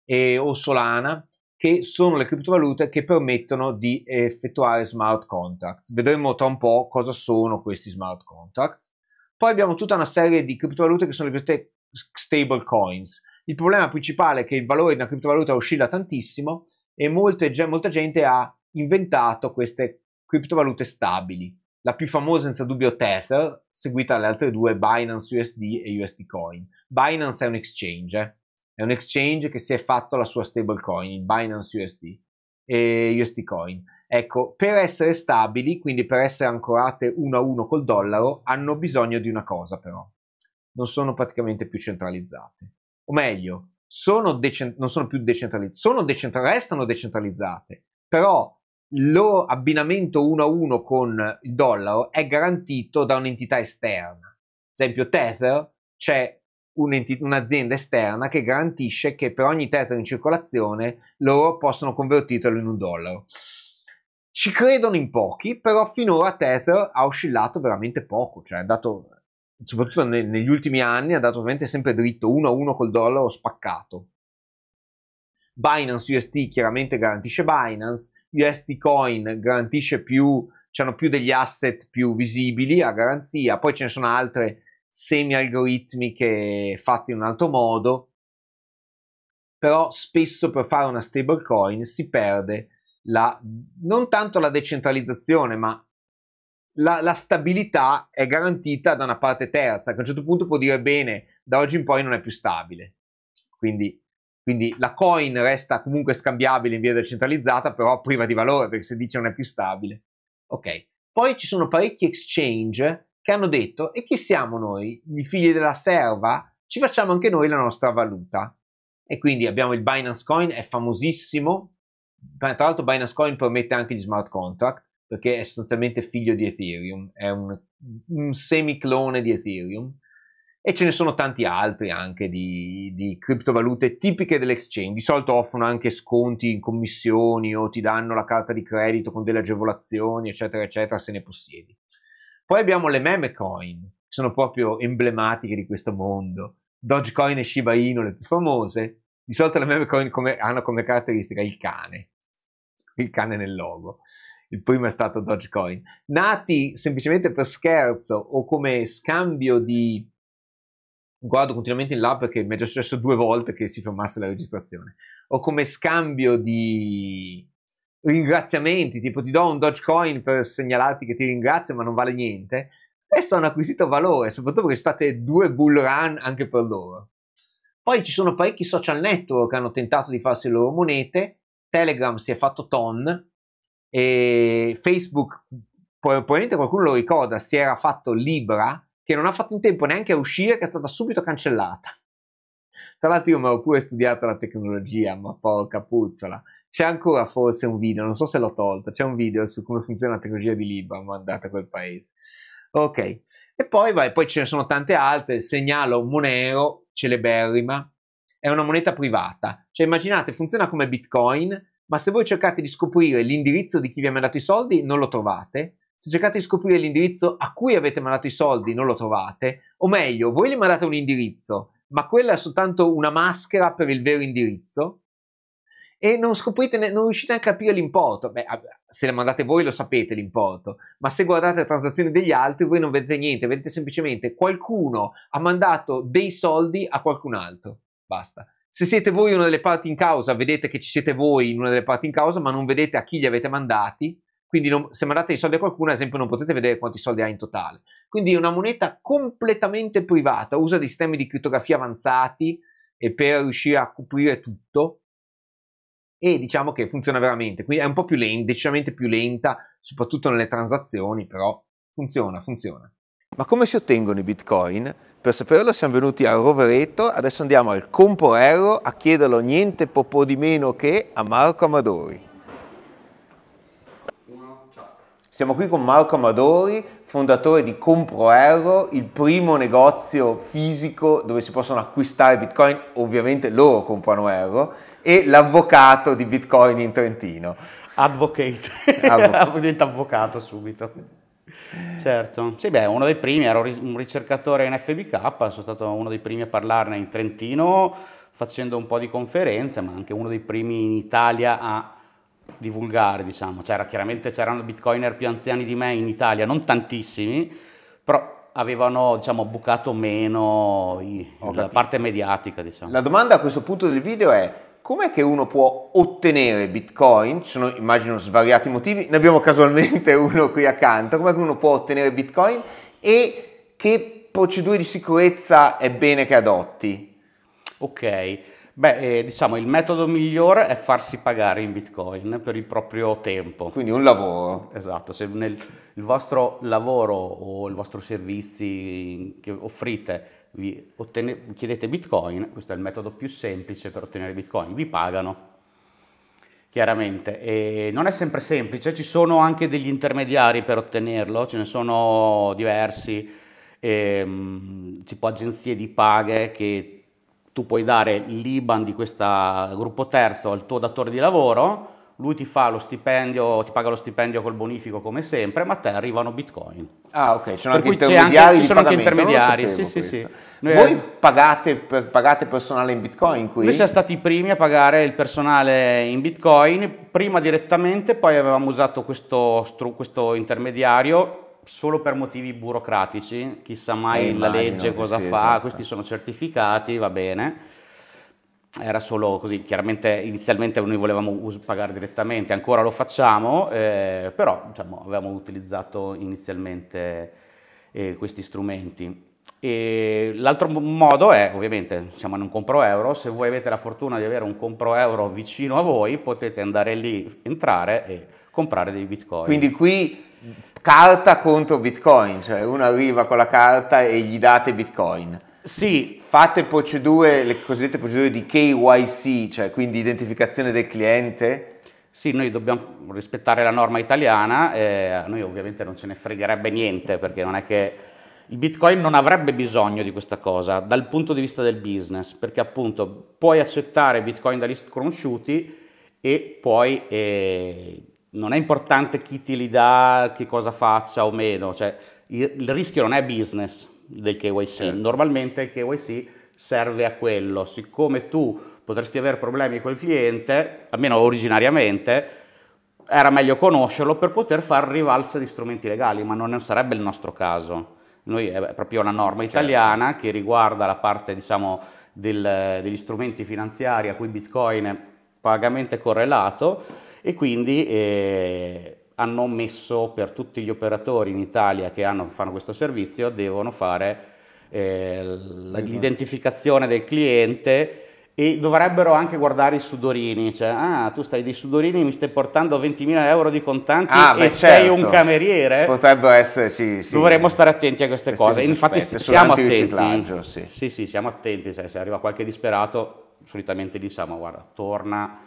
e, o Solana, che sono le criptovalute che permettono di eh, effettuare smart contracts. Vedremo tra un po' cosa sono questi smart contracts. Poi abbiamo tutta una serie di criptovalute che sono le cosiddette stable coins. Il problema principale è che il valore di una criptovaluta oscilla tantissimo e molte, molta gente ha inventato queste criptovalute stabili. La più famosa senza dubbio Tether, seguita dalle altre due Binance USD e USD Coin. Binance è un exchange, eh? È un exchange che si è fatto la sua stablecoin, Binance USD e USD Coin. Ecco, per essere stabili, quindi per essere ancorate uno a uno col dollaro, hanno bisogno di una cosa però. Non sono praticamente più centralizzate. O meglio, sono decent- non sono più decentralizzate, sono decentral- restano decentralizzate, però il loro abbinamento uno a uno con il dollaro è garantito da un'entità esterna. Ad esempio, Tether c'è un'azienda esterna che garantisce che per ogni tether in circolazione loro possono convertirlo in un dollaro. Ci credono in pochi, però finora Tether ha oscillato veramente poco, cioè ha dato, soprattutto ne, negli ultimi anni, è andato veramente sempre dritto uno a uno col dollaro spaccato. Binance UST chiaramente garantisce Binance, UST Coin garantisce più, hanno più degli asset più visibili a garanzia, poi ce ne sono altre semi-algoritmiche fatte in un altro modo, però spesso per fare una stablecoin si perde la, non tanto la decentralizzazione, ma la, la, stabilità è garantita da una parte terza, che a un certo punto può dire bene, da oggi in poi non è più stabile. Quindi, quindi la coin resta comunque scambiabile in via decentralizzata, però priva di valore, perché se dice non è più stabile. Ok. Poi ci sono parecchi exchange che hanno detto e chi siamo noi? I figli della serva? Ci facciamo anche noi la nostra valuta. E quindi abbiamo il Binance Coin, è famosissimo. Tra l'altro Binance Coin permette anche gli smart contract perché è sostanzialmente figlio di Ethereum, è un, un semiclone di Ethereum e ce ne sono tanti altri anche di, di, criptovalute tipiche dell'exchange. Di solito offrono anche sconti in commissioni o ti danno la carta di credito con delle agevolazioni, eccetera, eccetera, se ne possiedi. Poi abbiamo le meme coin, che sono proprio emblematiche di questo mondo. Dogecoin e Shiba Inu, le più famose. Di solito le meme coin come, hanno come caratteristica il cane, il cane nel logo. Il primo è stato Dogecoin. Nati semplicemente per scherzo o come scambio di guardo continuamente in là perché mi è già successo due volte che si fermasse la registrazione, o come scambio di ringraziamenti, tipo ti do un Dogecoin per segnalarti che ti ringrazio ma non vale niente, spesso hanno acquisito valore, soprattutto perché state due bull run anche per loro. Poi ci sono parecchi social network che hanno tentato di farsi le loro monete, Telegram si è fatto ton, e Facebook, probabilmente qualcuno lo ricorda, si era fatto Libra, che non ha fatto in tempo neanche a uscire, che è stata subito cancellata. Tra l'altro io mi ero pure studiato la tecnologia, ma porca puzzola. C'è ancora forse un video, non so se l'ho tolto, c'è un video su come funziona la tecnologia di Liban mandata a quel paese. Ok, e poi, vai, poi ce ne sono tante altre, segnalo Monero, celeberrima, è una moneta privata, cioè immaginate funziona come Bitcoin, ma se voi cercate di scoprire l'indirizzo di chi vi ha mandato i soldi non lo trovate, se cercate di scoprire l'indirizzo a cui avete mandato i soldi non lo trovate, o meglio, voi gli mandate un indirizzo, ma quella è soltanto una maschera per il vero indirizzo, e non scoprite, non riuscite neanche a capire l'importo. Beh, se le mandate voi lo sapete l'importo, ma se guardate le transazioni degli altri voi non vedete niente, vedete semplicemente qualcuno ha mandato dei soldi a qualcun altro. Basta. Se siete voi una delle parti in causa, vedete che ci siete voi in una delle parti in causa, ma non vedete a chi li avete mandati. Quindi non, se mandate i soldi a qualcuno, ad esempio, non potete vedere quanti soldi ha in totale. Quindi è una moneta completamente privata, usa dei sistemi di criptografia avanzati per riuscire a coprire tutto e diciamo che funziona veramente, quindi è un po' più lenta, decisamente più lenta, soprattutto nelle transazioni, però funziona, funziona. Ma come si ottengono i bitcoin? Per saperlo siamo venuti a Rovereto, adesso andiamo al Comporello a chiederlo niente po' di meno che a Marco Amadori. Siamo qui con Marco Amadori, fondatore di ComproErro, il primo negozio fisico dove si possono acquistare bitcoin, ovviamente loro comprano Erro, e l'avvocato di Bitcoin in Trentino. Advocate, Advo- *laughs* diventa avvocato subito. Certo, sì beh, uno dei primi, ero un ricercatore in FBK, sono stato uno dei primi a parlarne in Trentino facendo un po' di conferenze, ma anche uno dei primi in Italia a divulgare, diciamo. C'era, cioè, chiaramente c'erano bitcoiner più anziani di me in Italia, non tantissimi, però avevano diciamo, bucato meno la parte mediatica. Diciamo. La domanda a questo punto del video è com'è che uno può ottenere Bitcoin? Ci sono, immagino, svariati motivi, ne abbiamo casualmente *laughs* uno qui accanto. Com'è che uno può ottenere Bitcoin e che procedure di sicurezza è bene che adotti? Ok. Beh, eh, diciamo il metodo migliore è farsi pagare in bitcoin per il proprio tempo. Quindi un lavoro. Esatto, se nel, il vostro lavoro o i vostri servizi che offrite vi ottene, chiedete bitcoin, questo è il metodo più semplice per ottenere bitcoin, vi pagano chiaramente. E non è sempre semplice, ci sono anche degli intermediari per ottenerlo, ce ne sono diversi, ehm, tipo agenzie di paghe che tu puoi dare l'IBAN di questo gruppo terzo al tuo datore di lavoro lui ti fa lo stipendio, ti paga lo stipendio col bonifico come sempre, ma a te arrivano bitcoin. Ah, ok, sono per anche intermediari. Anche, ci sono anche intermediari, sì, sì, sì. Voi eh, pagate, pagate, personale in bitcoin qui? Noi siamo stati i primi a pagare il personale in bitcoin, prima direttamente, poi avevamo usato questo, questo intermediario solo per motivi burocratici, chissà mai eh, la legge cosa sì, fa, esatto. questi sono certificati, va bene era solo così, chiaramente inizialmente noi volevamo pagare direttamente, ancora lo facciamo, eh, però diciamo, avevamo utilizzato inizialmente eh, questi strumenti. l'altro modo è, ovviamente, siamo in un compro euro, se voi avete la fortuna di avere un compro euro vicino a voi, potete andare lì, entrare e comprare dei bitcoin. Quindi qui carta contro bitcoin, cioè uno arriva con la carta e gli date bitcoin. Sì, fate procedure, le cosiddette procedure di KYC, cioè quindi identificazione del cliente. Sì, noi dobbiamo rispettare la norma italiana, eh, a noi ovviamente non ce ne fregherebbe niente perché non è che il Bitcoin non avrebbe bisogno di questa cosa dal punto di vista del business, perché appunto puoi accettare Bitcoin da list conosciuti e poi eh, non è importante chi ti li dà, che cosa faccia o meno, cioè il, il rischio non è business, del KYC. Eh. Normalmente il KYC serve a quello, siccome tu potresti avere problemi col cliente, almeno originariamente, era meglio conoscerlo per poter fare rivalsa di strumenti legali, ma non sarebbe il nostro caso. Noi eh, è proprio una norma certo. italiana che riguarda la parte diciamo, del, degli strumenti finanziari a cui Bitcoin è pagamente correlato e quindi eh, hanno messo per tutti gli operatori in Italia che hanno, fanno questo servizio, devono fare eh, l'identificazione del cliente e dovrebbero anche guardare i sudorini, cioè ah tu stai dei sudorini mi stai portando 20.000 euro di contanti ah, e sei un certo. cameriere potrebbe esserci sì, dovremmo stare attenti a queste cose infatti sospetti, siamo attenti sì. sì sì siamo attenti cioè, se arriva qualche disperato solitamente diciamo guarda torna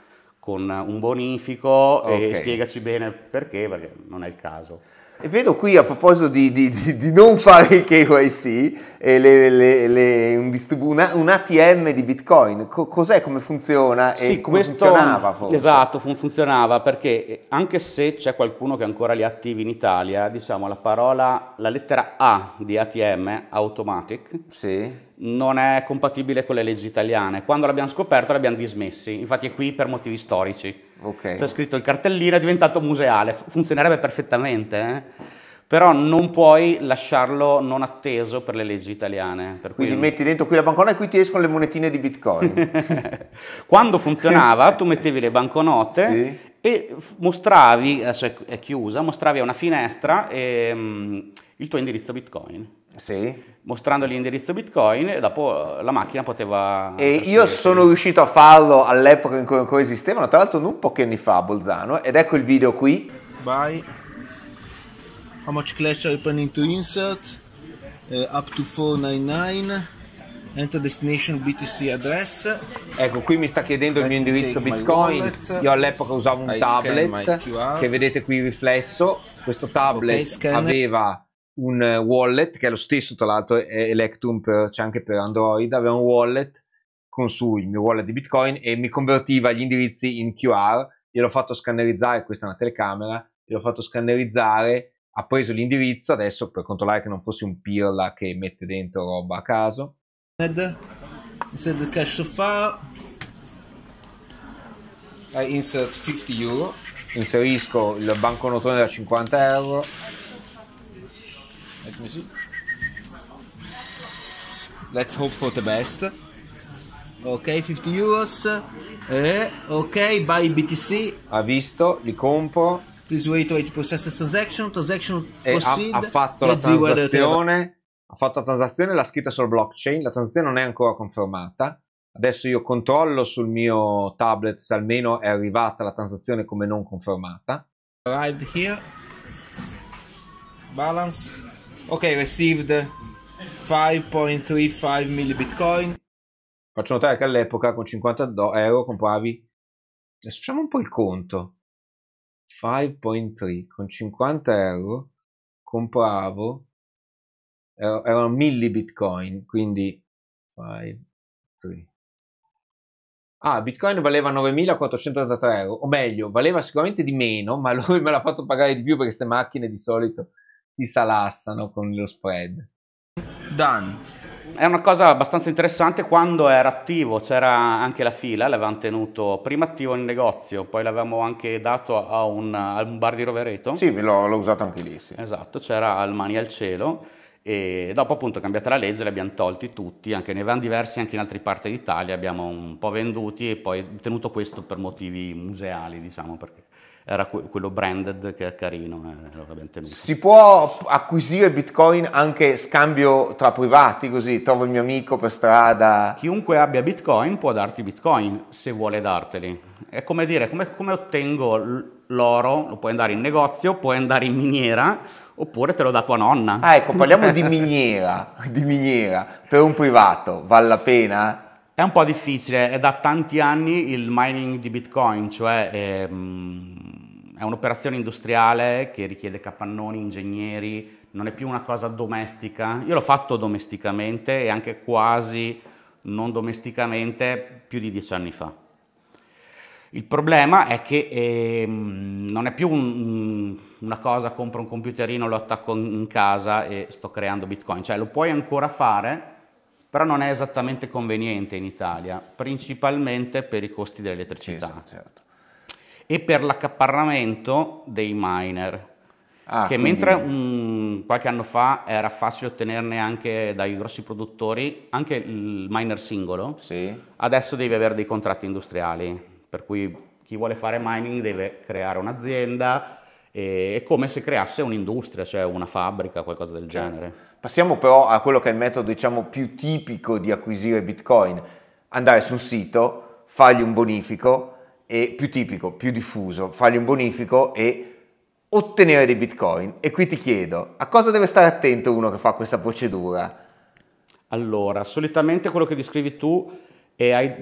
con un bonifico okay. e spiegaci bene perché, perché non è il caso. E vedo qui a proposito di, di, di, di non fare il KYC, e eh, le, le, le, un, una, un, ATM di Bitcoin, Co- cos'è, come funziona e sì, come questo, funzionava forse? Esatto, fun- funzionava perché eh, anche se c'è qualcuno che ancora li attivi in Italia, diciamo la parola, la lettera A di ATM, automatic, sì non è compatibile con le leggi italiane. Quando l'abbiamo scoperto l'abbiamo dismessi, infatti è qui per motivi storici. Okay. C'è scritto il cartellino, è diventato museale, funzionerebbe perfettamente, eh? però non puoi lasciarlo non atteso per le leggi italiane. Quindi non... metti dentro qui la banconota e qui ti escono le monetine di bitcoin. *laughs* Quando funzionava tu mettevi le banconote sì. e mostravi, adesso è chiusa, mostravi a una finestra e, um, il tuo indirizzo bitcoin. Sì mostrando l'indirizzo Bitcoin e dopo eh, la macchina poteva... E io sono riuscito a farlo all'epoca in cui ancora esistevano, tra l'altro non pochi anni fa a Bolzano, ed ecco il video qui. Buy, how much clash are you planning to insert, uh, up to 499, enter destination BTC address. Ecco, qui mi sta chiedendo Let il mio indirizzo Bitcoin, io all'epoca usavo un I tablet che vedete qui riflesso, questo tablet okay, aveva un eh, wallet, che è lo stesso tra l'altro, è Electrum, per, c'è anche per Android, aveva un wallet con su il mio wallet di Bitcoin e mi convertiva gli indirizzi in QR, gliel'ho fatto scannerizzare, questa è una telecamera, gliel'ho fatto scannerizzare, ha preso l'indirizzo adesso per controllare che non fosse un pirla che mette dentro roba a caso. Ed, eh, insert the cash so far. I insert 50 euro, inserisco il banconotone da 50 euro Let's hope for the best. Ok, 50 euros. Eh, ok, buy BTC. Ha visto, li compro. Please wait, wait, process transaction. Transaction proceed. Ha, ha fatto la transazione. Ha fatto la transazione, l'ha scritta sul blockchain. La transazione non è ancora confermata. Adesso io controllo sul mio tablet se almeno è arrivata la transazione come non confermata. Arrived here. Balance. Ok, received 5.35 mili bitcoin. Faccio notare che all'epoca con 50 euro compravi. facciamo un po' il conto. 5.3 con 50 euro compravo erano mille bitcoin quindi 5.3. 3. ah bitcoin valeva 9483 euro o meglio valeva sicuramente di meno ma lui me l'ha fatto pagare di più perché queste macchine di solito si salassano con lo spread. Dan. È una cosa abbastanza interessante, quando era attivo c'era anche la fila, l'avevamo tenuto prima attivo nel negozio, poi l'avevamo anche dato a un, a un bar di Rovereto. Sì, l'ho, l'ho usato anche lì, sì. Esatto, c'era al Mani al Cielo e dopo appunto è cambiata la legge li abbiamo tolti tutti, anche, ne avevamo diversi anche in altre parti d'Italia, abbiamo un po' venduti e poi tenuto questo per motivi museali, diciamo, perché era quello branded che è carino. Eh, si può acquisire bitcoin anche scambio tra privati, così trovo il mio amico per strada. Chiunque abbia bitcoin può darti bitcoin se vuole darteli. È come dire, come, come ottengo l'oro, lo puoi andare in negozio, puoi andare in miniera oppure te lo dà tua nonna. Ah ecco, parliamo di miniera, *laughs* di miniera, per un privato vale la pena? È un po' difficile, è da tanti anni il mining di Bitcoin, cioè ehm, è un'operazione industriale che richiede capannoni, ingegneri, non è più una cosa domestica. Io l'ho fatto domesticamente e anche quasi non domesticamente più di dieci anni fa. Il problema è che eh, non è più un, una cosa, compro un computerino, lo attacco in casa e sto creando Bitcoin. Cioè lo puoi ancora fare, però non è esattamente conveniente in Italia, principalmente per i costi dell'elettricità. Sì, esatto, certo e per l'accaparramento dei miner. Ah, che quindi... mentre um, qualche anno fa era facile ottenerne anche dai grossi produttori, anche il miner singolo, sì. adesso devi avere dei contratti industriali, per cui chi vuole fare mining deve creare un'azienda, è come se creasse un'industria, cioè una fabbrica, qualcosa del certo. genere. Passiamo però a quello che è il metodo diciamo, più tipico di acquisire Bitcoin, andare su un sito, fargli un bonifico, e più tipico, più diffuso, fargli un bonifico e ottenere dei bitcoin. E qui ti chiedo, a cosa deve stare attento uno che fa questa procedura? Allora, solitamente quello che descrivi tu è hai,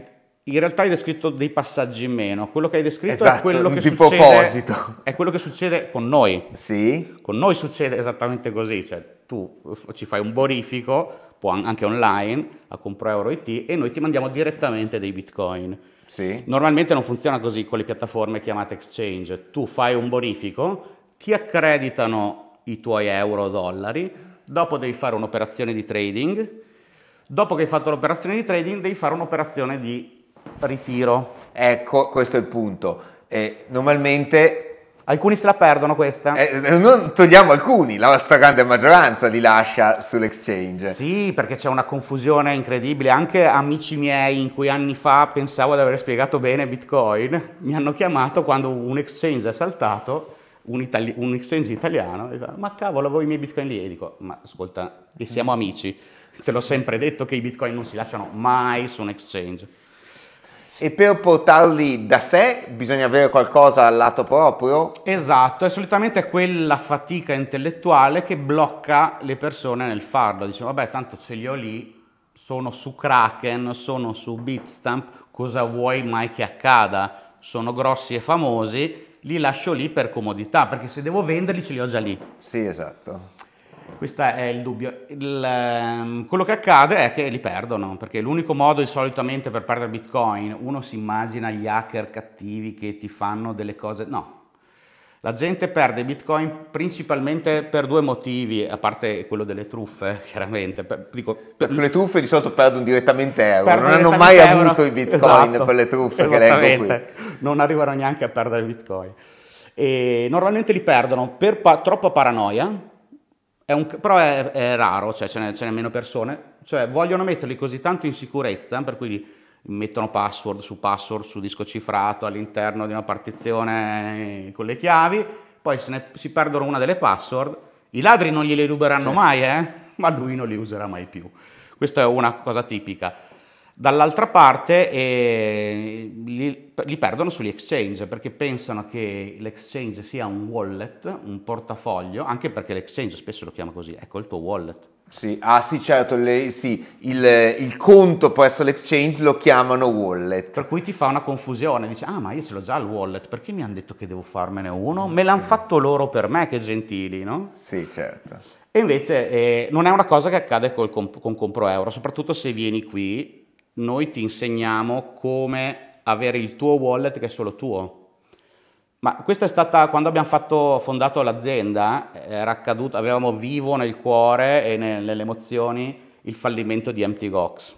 in realtà hai descritto dei passaggi in meno. Quello che hai descritto esatto, è, quello che succede, è quello che succede con noi. Sì. Con noi succede esattamente così, cioè tu ci fai un borifico, anche online, a compro euro IT e noi ti mandiamo direttamente dei bitcoin. Sì. Normalmente non funziona così con le piattaforme chiamate exchange. Tu fai un bonifico, ti accreditano i tuoi euro o dollari, dopo devi fare un'operazione di trading, dopo che hai fatto l'operazione di trading devi fare un'operazione di ritiro. Ecco, questo è il punto. Eh, normalmente Alcuni se la perdono questa? Eh, eh non togliamo alcuni, la stragrande maggioranza li lascia sull'exchange. Sì, perché c'è una confusione incredibile. Anche amici miei in cui anni fa pensavo di aver spiegato bene Bitcoin, mi hanno chiamato quando un exchange è saltato, un, itali- un exchange italiano, e dicono, ma cavolo, voi i miei Bitcoin lì? E dico, ma ascolta, e siamo amici, te l'ho sempre detto che i Bitcoin non si lasciano mai su un exchange. E per portarli da sé bisogna avere qualcosa al lato proprio? Esatto, è solitamente quella fatica intellettuale che blocca le persone nel farlo. Dice, vabbè, tanto ce li ho lì, sono su Kraken, sono su Bitstamp, cosa vuoi mai che accada? Sono grossi e famosi, li lascio lì per comodità, perché se devo venderli ce li ho già lì. Sì, esatto. Questo è il dubbio. Il, ehm, quello che accade è che li perdono, perché l'unico modo solitamente per perdere Bitcoin, uno si immagina gli hacker cattivi che ti fanno delle cose... No, la gente perde Bitcoin principalmente per due motivi, a parte quello delle truffe, *laughs* chiaramente. Per, dico, per le truffe di solito perdono direttamente euro, perdono non hanno mai euro. avuto i Bitcoin esatto. per le truffe che leggo qui. Non arrivano neanche a perdere Bitcoin. E normalmente li perdono per pa- troppa paranoia, è un, però è, è, raro, cioè ce n'è, ce meno persone, cioè vogliono metterli così tanto in sicurezza, per cui mettono password su password su disco cifrato all'interno di una partizione eh, con le chiavi, poi se ne, si perdono una delle password, i ladri non gliele ruberanno sì. mai, eh? ma lui non li userà mai più. Questa è una cosa tipica. Dall'altra parte eh, li, li, perdono sugli exchange perché pensano che l'exchange sia un wallet, un portafoglio, anche perché l'exchange spesso lo chiama così, ecco il tuo wallet. Sì, ah sì certo, le, sì, il, il, conto presso l'exchange lo chiamano wallet. Per cui ti fa una confusione, dici ah ma io ce l'ho già il wallet, perché mi hanno detto che devo farmene uno? Me l'hanno fatto loro per me, che gentili, no? Sì certo. E invece eh, non è una cosa che accade col, con, con Compro Euro, soprattutto se vieni qui noi ti insegniamo come avere il tuo wallet che è solo tuo. Ma questa è stata, quando abbiamo fatto, fondato l'azienda, era accaduto, avevamo vivo nel cuore e nelle emozioni il fallimento di Empty Gox.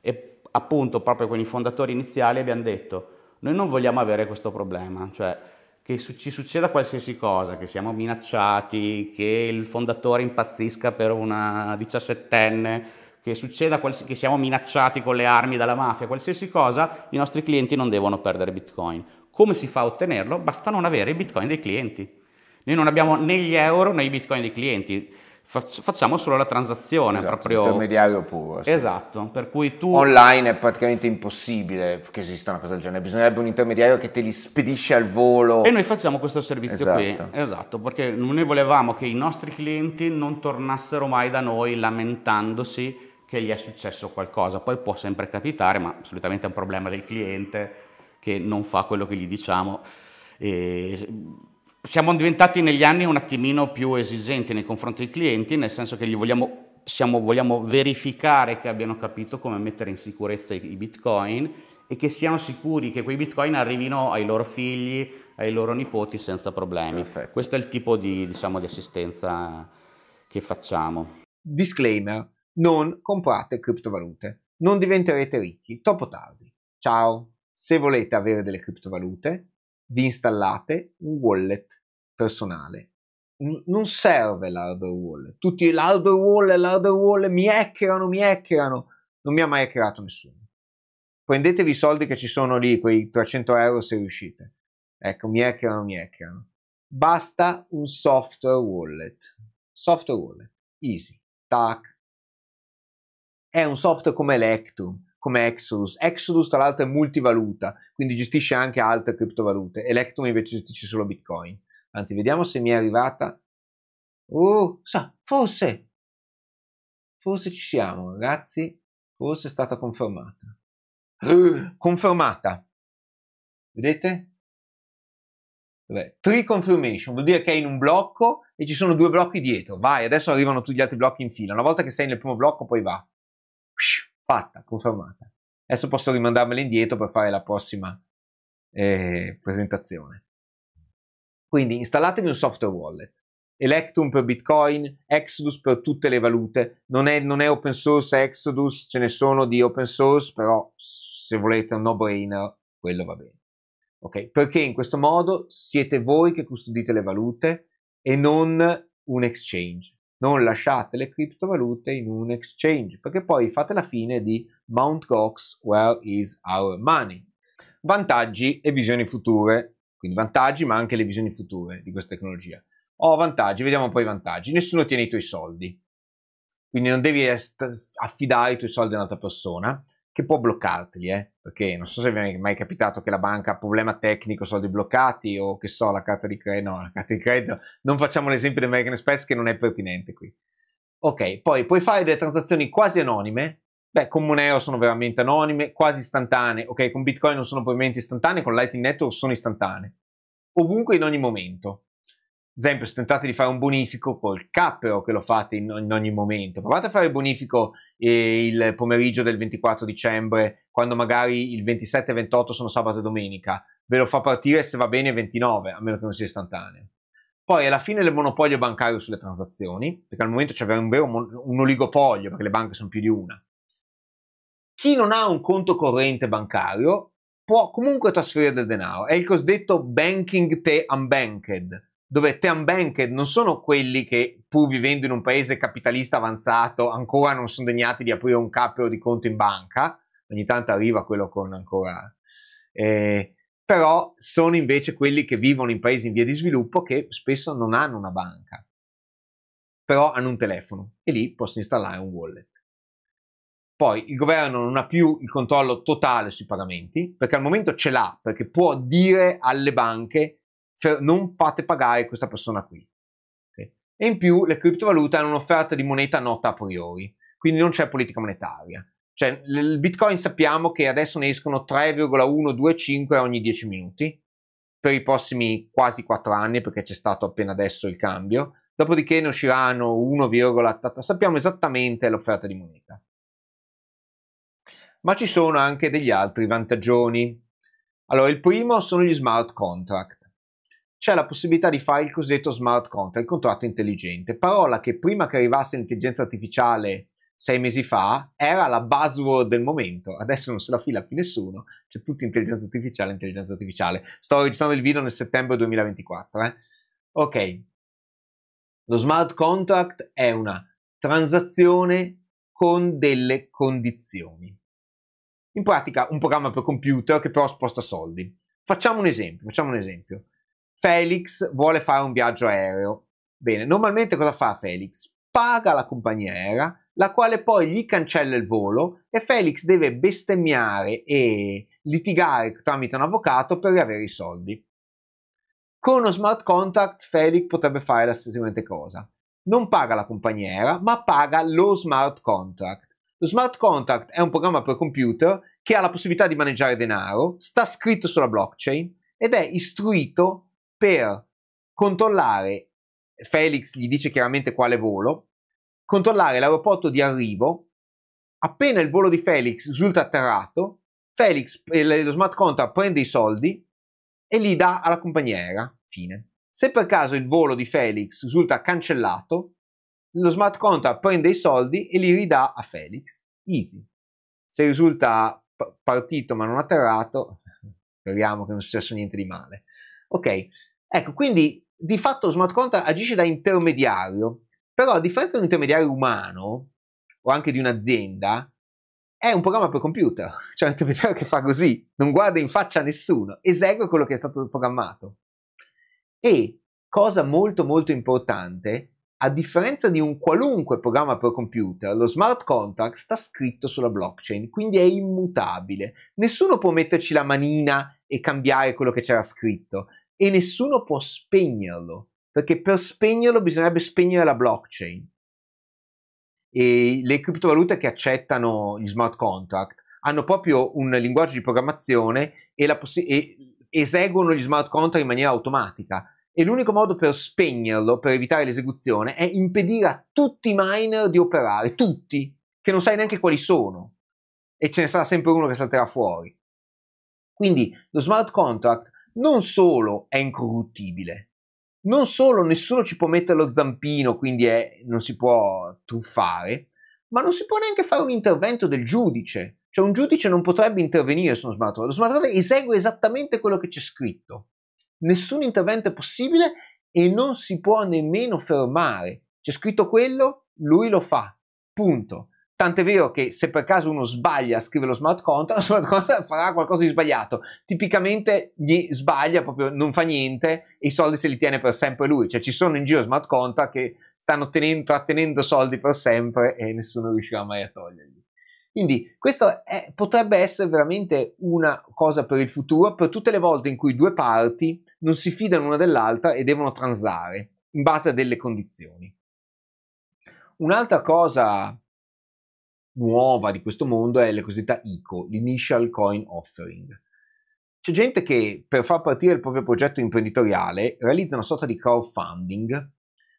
E appunto proprio con i fondatori iniziali abbiamo detto, noi non vogliamo avere questo problema, cioè che ci succeda qualsiasi cosa, che siamo minacciati, che il fondatore impazzisca per una diciassettenne, che succeda che siamo minacciati con le armi dalla mafia, qualsiasi cosa, i nostri clienti non devono perdere bitcoin. Come si fa a ottenerlo? Basta non avere i bitcoin dei clienti. Noi non abbiamo né gli euro né i bitcoin dei clienti facciamo solo la transazione esatto, proprio intermediario puro sì. esatto per cui tu online è praticamente impossibile che esista una cosa del genere bisognerebbe un intermediario che te li spedisce al volo e noi facciamo questo servizio esatto. qui esatto perché noi volevamo che i nostri clienti non tornassero mai da noi lamentandosi che gli è successo qualcosa. Poi può sempre capitare, ma solitamente è un problema del cliente che non fa quello che gli diciamo. E siamo diventati negli anni un attimino più esigenti nei confronti dei clienti, nel senso che vogliamo, siamo, vogliamo verificare che abbiano capito come mettere in sicurezza i bitcoin e che siano sicuri che quei bitcoin arrivino ai loro figli, ai loro nipoti senza problemi. Perfetto. Questo è il tipo di, diciamo, di assistenza che facciamo. Disclaimer non comprate criptovalute. Non diventerete ricchi troppo tardi. Ciao! Se volete avere delle criptovalute, vi installate un wallet personale. non serve l'hardware wallet. Tutti l'hardware wallet, l'hardware wallet, mi hackerano, mi hackerano. Non mi ha mai hackerato nessuno. Prendetevi i soldi che ci sono lì, quei 300 euro se riuscite. Ecco, mi hackerano, mi hackerano. Basta un software wallet. Software wallet. Easy. Tac, è un software come Electrum, come Exodus. Exodus tra l'altro è multivaluta, quindi gestisce anche altre criptovalute. Electrum invece gestisce solo Bitcoin. Anzi, vediamo se mi è arrivata. Oh, sa, forse, forse ci siamo, ragazzi. Forse è stata confermata. Uh, confermata. Vedete? Vabbè, tree confirmation vuol dire che è in un blocco e ci sono due blocchi dietro. Vai, adesso arrivano tutti gli altri blocchi in fila. Una volta che sei nel primo blocco, poi va fatta, confermata. Adesso posso rimandarmela indietro per fare la prossima eh, presentazione. Quindi installatevi un software wallet. Electrum per Bitcoin, Exodus per tutte le valute. Non è, non è open source Exodus, ce ne sono di open source, però se volete un no-brainer, quello va bene. Ok, Perché in questo modo siete voi che custodite le valute e non un exchange non lasciate le criptovalute in un exchange perché poi fate la fine di Mount Gox, where is our money? Vantaggi e visioni future, quindi vantaggi ma anche le visioni future di questa tecnologia. Ho oh, vantaggi, vediamo poi i vantaggi. Nessuno tiene i tuoi soldi, quindi non devi affidare i tuoi soldi a un'altra persona che può bloccarteli, eh? perché non so se vi è mai capitato che la banca ha problema tecnico, soldi bloccati o che so, la carta di credito, no, la carta di credito, non facciamo l'esempio di American Express che non è pertinente qui. Ok, poi puoi fare delle transazioni quasi anonime, beh, con Monero sono veramente anonime, quasi istantanee, ok, con Bitcoin non sono probabilmente istantanee, con Lightning Network sono istantanee, ovunque in ogni momento esempio, se tentate di fare un bonifico col cappero che lo fate in, in ogni momento, provate a fare il bonifico eh, il pomeriggio del 24 dicembre, quando magari il 27 e 28 sono sabato e domenica, ve lo fa partire se va bene il 29, a meno che non sia istantaneo. Poi alla fine del monopolio bancario sulle transazioni, perché al momento c'è un vero un oligopolio, perché le banche sono più di una. Chi non ha un conto corrente bancario può comunque trasferire del denaro, è il cosiddetto banking te unbanked, dove Team Bank non sono quelli che, pur vivendo in un paese capitalista avanzato, ancora non sono degnati di aprire un capo di conto in banca, ogni tanto arriva quello con ancora... Eh, però sono invece quelli che vivono in paesi in via di sviluppo che spesso non hanno una banca, però hanno un telefono e lì possono installare un wallet. Poi il governo non ha più il controllo totale sui pagamenti, perché al momento ce l'ha, perché può dire alle banche cioè, non fate pagare questa persona qui. Okay? E in più le criptovalute hanno un'offerta di moneta nota a priori, quindi non c'è politica monetaria. Cioè, il Bitcoin sappiamo che adesso ne escono 3,125 ogni 10 minuti per i prossimi quasi 4 anni perché c'è stato appena adesso il cambio, dopodiché ne usciranno 1,80, sappiamo esattamente l'offerta di moneta. Ma ci sono anche degli altri vantaggioni. Allora, il primo sono gli smart contract c'è la possibilità di fare il cosiddetto smart contract, il contratto intelligente, parola che prima che arrivasse l'intelligenza artificiale sei mesi fa era la buzzword del momento, adesso non se la fila più nessuno, c'è tutta intelligenza artificiale, intelligenza artificiale. Sto registrando il video nel settembre 2024. Eh? Ok, lo smart contract è una transazione con delle condizioni. In pratica un programma per computer che però sposta soldi. Facciamo un esempio, facciamo un esempio. Felix vuole fare un viaggio aereo. Bene, normalmente cosa fa Felix? Paga la compagnia aerea, la quale poi gli cancella il volo e Felix deve bestemmiare e litigare tramite un avvocato per riavere i soldi. Con uno smart contract Felix potrebbe fare la seguente cosa. Non paga la compagnia aerea, ma paga lo smart contract. Lo smart contract è un programma per computer che ha la possibilità di maneggiare denaro, sta scritto sulla blockchain ed è istruito per controllare, Felix gli dice chiaramente quale volo, controllare l'aeroporto di arrivo. Appena il volo di Felix risulta atterrato, Felix, lo smart contract prende i soldi e li dà alla compagnia aerea. Fine. Se per caso il volo di Felix risulta cancellato, lo smart contract prende i soldi e li ridà a Felix. Easy. Se risulta partito ma non atterrato, *laughs* speriamo che non sia successo niente di male. Ok, Ecco, quindi di fatto lo smart contract agisce da intermediario, però a differenza di un intermediario umano o anche di un'azienda, è un programma per computer, *laughs* cioè un intermediario che fa così, non guarda in faccia a nessuno, esegue quello che è stato programmato. E, cosa molto molto importante, a differenza di un qualunque programma per computer, lo smart contract sta scritto sulla blockchain, quindi è immutabile. Nessuno può metterci la manina e cambiare quello che c'era scritto e nessuno può spegnerlo, perché per spegnerlo bisognerebbe spegnere la blockchain e le criptovalute che accettano gli smart contract hanno proprio un linguaggio di programmazione e, possi- e, eseguono gli smart contract in maniera automatica. E l'unico modo per spegnerlo, per evitare l'esecuzione, è impedire a tutti i miner di operare, tutti, che non sai neanche quali sono. E ce ne sarà sempre uno che salterà fuori. Quindi lo smart contract non solo è incorruttibile, non solo nessuno ci può mettere lo zampino, quindi è, non si può truffare, ma non si può neanche fare un intervento del giudice. Cioè un giudice non potrebbe intervenire su uno smartphone. lo smartphone esegue esattamente quello che c'è scritto. Nessun intervento è possibile e non si può nemmeno fermare. C'è scritto quello, lui lo fa. Punto. Tant'è vero che se per caso uno sbaglia a scrivere lo smart contract, lo smart contract farà qualcosa di sbagliato. Tipicamente gli sbaglia proprio, non fa niente e i soldi se li tiene per sempre lui. Cioè ci sono in giro smart contract che stanno tenendo, trattenendo soldi per sempre e nessuno riuscirà mai a toglierli. Quindi questo è, potrebbe essere veramente una cosa per il futuro, per tutte le volte in cui due parti non si fidano una dell'altra e devono transare in base a delle condizioni. Un'altra cosa nuova di questo mondo è la cosiddetta ICO, l'Initial Coin Offering. C'è gente che per far partire il proprio progetto imprenditoriale realizza una sorta di crowdfunding,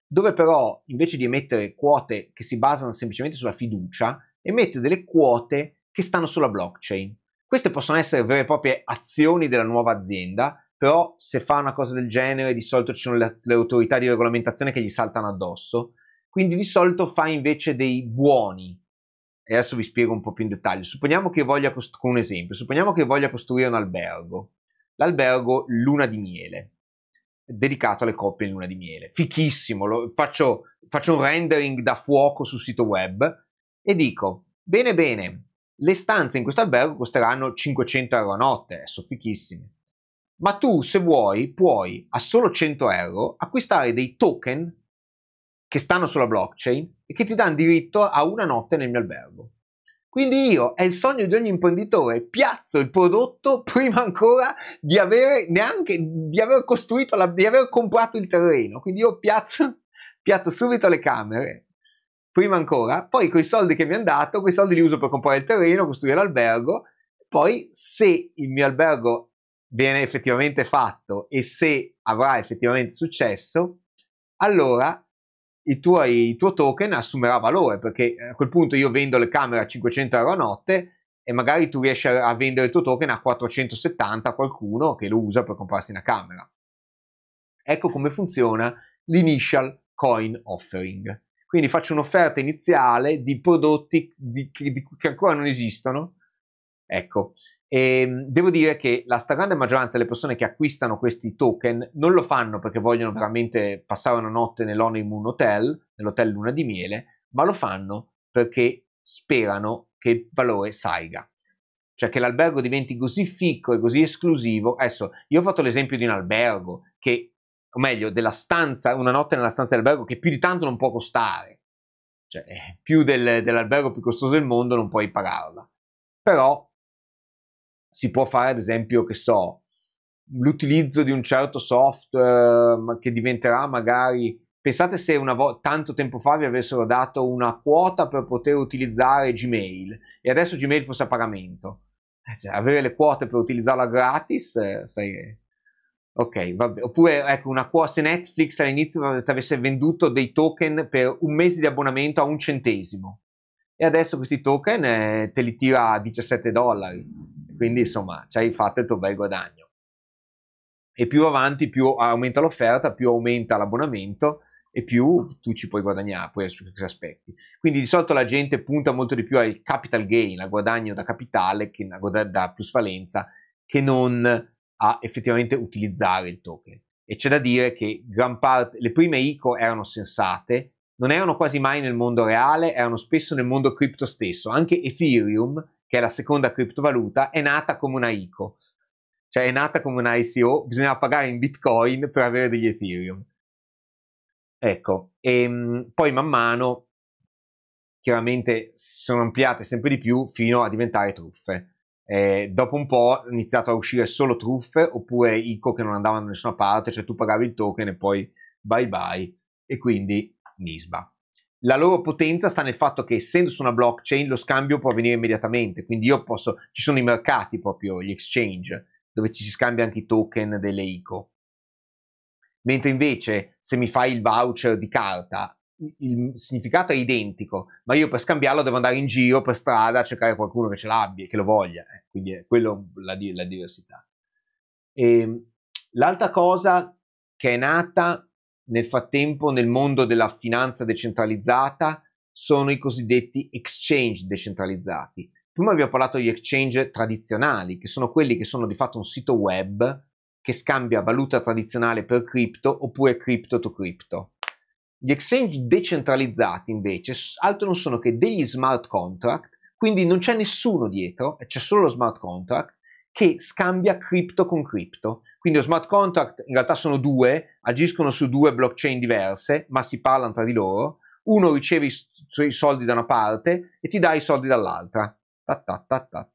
dove però invece di emettere quote che si basano semplicemente sulla fiducia, emette delle quote che stanno sulla blockchain. Queste possono essere vere e proprie azioni della nuova azienda, però se fa una cosa del genere di solito ci sono le, le autorità di regolamentazione che gli saltano addosso, quindi di solito fa invece dei buoni, e adesso vi spiego un po' più in dettaglio. Supponiamo che voglia, cost- un esempio, supponiamo che voglia costruire un albergo, l'albergo Luna di Miele, dedicato alle coppie in Luna di Miele. Fichissimo, lo, faccio, faccio un rendering da fuoco sul sito web e dico, bene bene, le stanze in questo albergo costeranno 500 euro a notte, sono fichissime. Ma tu, se vuoi, puoi a solo 100 euro acquistare dei token che stanno sulla blockchain e che ti danno diritto a una notte nel mio albergo. Quindi io, è il sogno di ogni imprenditore, piazzo il prodotto *laughs* prima ancora di avere neanche, di aver costruito, la, di aver comprato il terreno. Quindi io piazzo, *laughs* piazzo subito le camere, prima ancora, poi con i soldi che mi hanno dato, quei soldi li uso per comprare il terreno, costruire l'albergo, poi se il mio albergo viene effettivamente fatto e se avrà effettivamente successo, allora il tuo, il tuo token assumerà valore perché eh, a quel punto io vendo le camere a 500 euro a notte e magari tu riesci a vendere il tuo token a 470 a qualcuno che lo usa per comprarsi una camera. Ecco come funziona l'initial coin offering. Quindi faccio un'offerta iniziale di prodotti di, di, che ancora non esistono Ecco, e ehm, devo dire che la stragrande maggioranza delle persone che acquistano questi token non lo fanno perché vogliono veramente passare una notte nell'Honeymoon Hotel, nell'hotel Luna di Miele, ma lo fanno perché sperano che il valore salga. Cioè che l'albergo diventi così ficco e così esclusivo. Adesso, io ho fatto l'esempio di un albergo che, o meglio, della stanza, una notte nella stanza dell'albergo che più di tanto non può costare. Cioè, eh, più del, dell'albergo più costoso del mondo non puoi pagarla. Però si può fare ad esempio, che so, l'utilizzo di un certo software ehm, che diventerà magari Pensate se una vo- tanto tempo fa vi avessero dato una quota per poter utilizzare Gmail e adesso Gmail fosse a pagamento. Eh, cioè, avere le quote per utilizzarla gratis, eh, sai... Ok, vabbè. Oppure, ecco, una quota, se Netflix all'inizio ti avesse venduto dei token per un mese di abbonamento a un centesimo e adesso questi token eh, te li tira a 17 dollari quindi insomma ci hai fatto il tuo bel guadagno. E più avanti, più aumenta l'offerta, più aumenta l'abbonamento e più tu ci puoi guadagnare poi su questi aspetti. Quindi di solito la gente punta molto di più al capital gain, al guadagno da capitale, che da plusvalenza, che non a effettivamente utilizzare il token. E c'è da dire che gran parte, le prime ICO erano sensate, non erano quasi mai nel mondo reale, erano spesso nel mondo cripto stesso. Anche Ethereum che è la seconda criptovaluta, è nata come una ICO, cioè è nata come una ICO, bisognava pagare in Bitcoin per avere degli Ethereum. Ecco, e ehm, poi man mano chiaramente si sono ampliate sempre di più fino a diventare truffe. Eh, dopo un po' hanno iniziato a uscire solo truffe oppure ICO che non andavano da nessuna parte, cioè tu pagavi il token e poi bye bye e quindi Nisba la loro potenza sta nel fatto che essendo su una blockchain lo scambio può avvenire immediatamente, quindi io posso, ci sono i mercati proprio, gli exchange, dove ci si scambia anche i token delle ICO. Mentre invece se mi fai il voucher di carta, il significato è identico, ma io per scambiarlo devo andare in giro per strada a cercare qualcuno che ce l'abbia, che lo voglia, eh. quindi è quella la, la diversità. E, ehm, l'altra cosa che è nata nel frattempo, nel mondo della finanza decentralizzata sono i cosiddetti exchange decentralizzati. Prima vi ho parlato di exchange tradizionali, che sono quelli che sono di fatto un sito web che scambia valuta tradizionale per cripto oppure cripto to cripto. Gli exchange decentralizzati invece altro non sono che degli smart contract, quindi non c'è nessuno dietro, c'è solo lo smart contract che scambia cripto con cripto. Quindi lo smart contract in realtà sono due, agiscono su due blockchain diverse, ma si parlano tra di loro. Uno riceve i soldi da una parte e ti dà i soldi dall'altra. Ta ta ta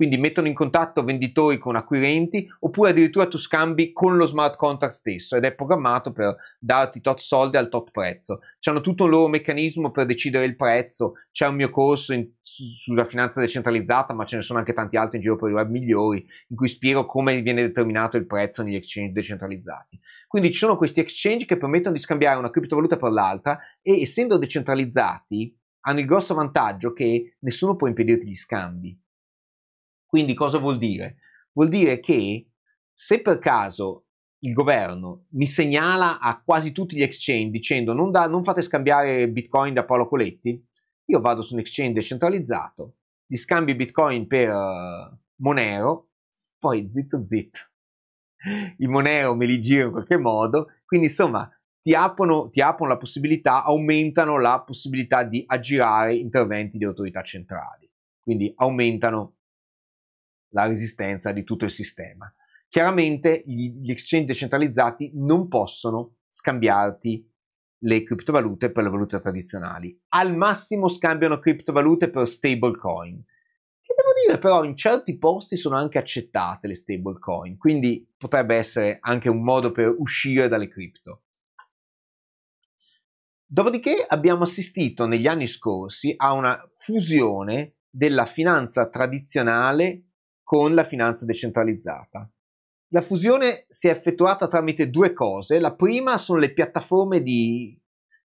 quindi mettono in contatto venditori con acquirenti oppure addirittura tu scambi con lo smart contract stesso ed è programmato per darti tot soldi al tot prezzo. C'hanno tutto un loro meccanismo per decidere il prezzo, c'è un mio corso in, su, sulla finanza decentralizzata ma ce ne sono anche tanti altri in giro per i web migliori in cui spiego come viene determinato il prezzo negli exchange decentralizzati. Quindi ci sono questi exchange che permettono di scambiare una criptovaluta per l'altra e essendo decentralizzati hanno il grosso vantaggio che nessuno può impedirti gli scambi. Quindi cosa vuol dire? Vuol dire che se per caso il governo mi segnala a quasi tutti gli exchange dicendo non, da, non fate scambiare bitcoin da Paolo Coletti, io vado su un exchange decentralizzato, gli scambio bitcoin per eh, Monero, poi zitto zitto, *laughs* i Monero me li giro in qualche modo, quindi insomma ti aprono, ti aprono la possibilità, aumentano la possibilità di aggirare interventi di autorità centrali, quindi aumentano la resistenza di tutto il sistema. Chiaramente gli exchange decentralizzati non possono scambiarti le criptovalute per le valute tradizionali. Al massimo scambiano criptovalute per stablecoin. Che devo dire però in certi posti sono anche accettate le stablecoin, quindi potrebbe essere anche un modo per uscire dalle cripto. Dopodiché abbiamo assistito negli anni scorsi a una fusione della finanza tradizionale con la finanza decentralizzata. La fusione si è effettuata tramite due cose. La prima sono le piattaforme di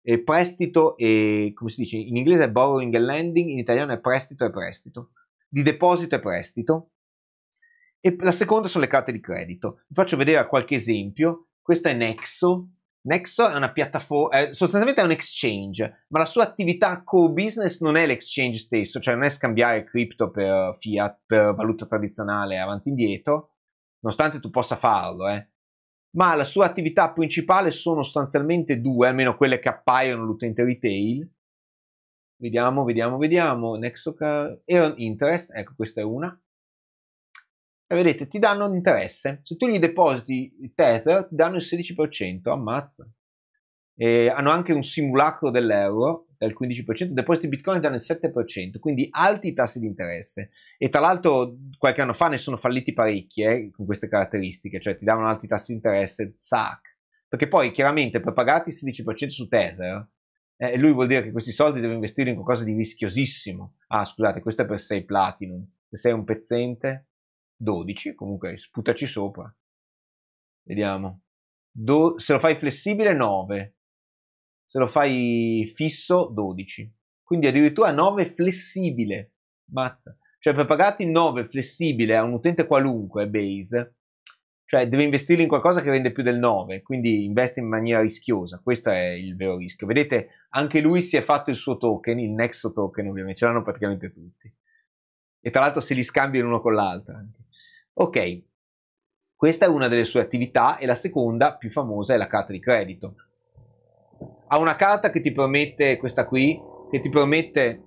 eh, prestito e, come si dice, in inglese è borrowing and lending, in italiano è prestito e prestito, di deposito e prestito. E la seconda sono le carte di credito. Vi faccio vedere qualche esempio. Questo è Nexo, Nexo è una piattaforma, sostanzialmente è un exchange, ma la sua attività core business non è l'exchange stesso, cioè non è scambiare cripto per fiat, per valuta tradizionale avanti e indietro, nonostante tu possa farlo, eh. ma la sua attività principale sono sostanzialmente due, almeno quelle che appaiono all'utente retail. Vediamo, vediamo, vediamo, Nexo Car- Earn Interest, ecco questa è una, e vedete, ti danno interesse. Se tu gli depositi Tether, ti danno il 16%, ammazza. E hanno anche un simulacro dell'euro del 15%, depositi Bitcoin danno il 7%, quindi alti tassi di interesse. E tra l'altro qualche anno fa ne sono falliti parecchi eh, con queste caratteristiche, cioè ti davano alti tassi di interesse, zac. Perché poi chiaramente per pagarti il 16% su Tether, eh, lui vuol dire che questi soldi devono investire in qualcosa di rischiosissimo. Ah, scusate, questo è per 6 Platinum. Se sei un pezzente, 12, comunque sputaci sopra. Vediamo. Do, se lo fai flessibile 9, se lo fai fisso 12. Quindi addirittura 9 flessibile. Mazza. Cioè per pagarti 9 flessibile a un utente qualunque base, cioè deve investirli in qualcosa che rende più del 9, quindi investi in maniera rischiosa. Questo è il vero rischio. Vedete, anche lui si è fatto il suo token, il Nexo token ovviamente, ce l'hanno praticamente tutti. E tra l'altro se li scambiano l'uno con l'altro. Ok, questa è una delle sue attività e la seconda, più famosa, è la carta di credito. Ha una carta che ti permette, questa qui, che ti permette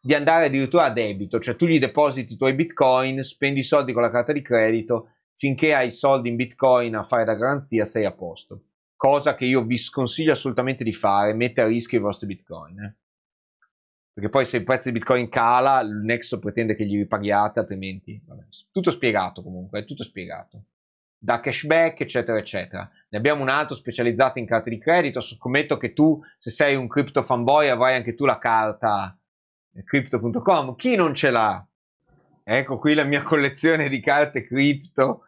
di andare addirittura a debito, cioè tu gli depositi i tuoi bitcoin, spendi i soldi con la carta di credito, finché hai soldi in bitcoin a fare da garanzia sei a posto. Cosa che io vi sconsiglio assolutamente di fare, mette a rischio i vostri bitcoin. Eh. Perché poi se il prezzo di Bitcoin cala, il Nexo pretende che gli ripaghiate, altrimenti... Vabbè, tutto spiegato comunque, è tutto spiegato. Da cashback, eccetera, eccetera. Ne abbiamo un altro specializzato in carte di credito. Scommetto che tu, se sei un crypto fanboy, avrai anche tu la carta eh, crypto.com. Chi non ce l'ha? Ecco qui la mia *laughs* collezione di carte cripto.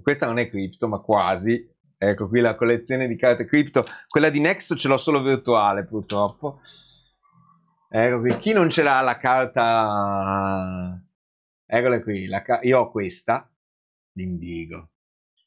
Questa non è cripto, ma quasi. Ecco qui la collezione di carte cripto. Quella di Nexo ce l'ho solo virtuale, purtroppo. Ecco qui. Chi non ce l'ha la carta? Eccola qui. Ca... Io ho questa. L'indigo.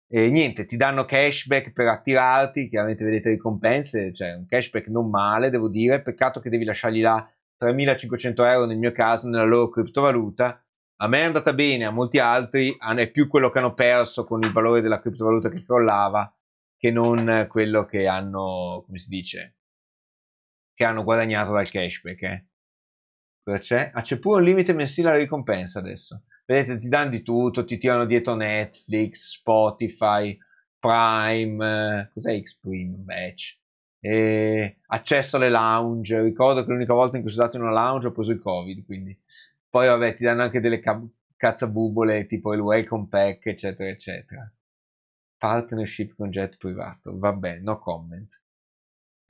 E niente, ti danno cashback per attirarti. Chiaramente vedete ricompense. Cioè, un cashback non male, devo dire. Peccato che devi lasciargli là 3.500 euro nel mio caso, nella loro criptovaluta. A me è andata bene, a molti altri ah, è più quello che hanno perso con il valore della criptovaluta che crollava che non quello che hanno, come si dice, che hanno guadagnato dal cashback. Eh. Cosa c'è? Ah, c'è pure un limite mensile alla ricompensa adesso. Vedete, ti danno di tutto, ti tirano dietro Netflix, Spotify, Prime, eh, cos'è X Premium Batch? Eh, accesso alle lounge. Ricordo che l'unica volta in cui sono andato in una lounge ho preso il Covid, quindi poi vabbè, ti danno anche delle ca- cazzabubole tipo il welcome pack, eccetera, eccetera. Partnership con jet privato, vabbè, no comment.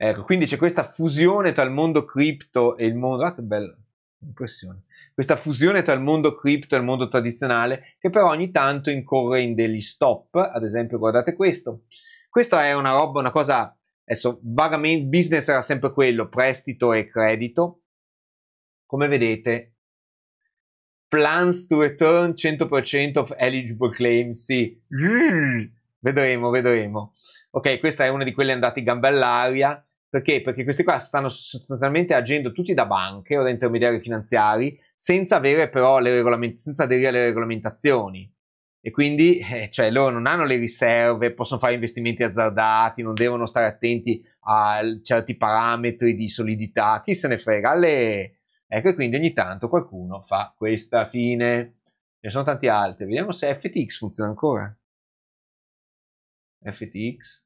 Ecco, quindi c'è questa fusione tra il mondo cripto e il mondo... Ah, che bella impressione. Questa fusione tra il mondo cripto e il mondo tradizionale che però ogni tanto incorre in degli stop. Ad esempio, guardate questo. Questa è una roba, una cosa... Adesso, vagamente, business era sempre quello, prestito e credito. Come vedete, plans to return 100% of eligible claims, sì. Vedremo, vedremo. Ok, questa è una di quelle andate in gamba all'aria. Perché? Perché questi qua stanno sostanzialmente agendo tutti da banche o da intermediari finanziari senza avere però le regolamentazioni, senza aderire alle regolamentazioni. E quindi eh, cioè, loro non hanno le riserve, possono fare investimenti azzardati, non devono stare attenti a certi parametri di solidità, chi se ne frega. Alle... Ecco, quindi ogni tanto qualcuno fa questa fine. Ce ne sono tanti altri. Vediamo se FTX funziona ancora. FTX.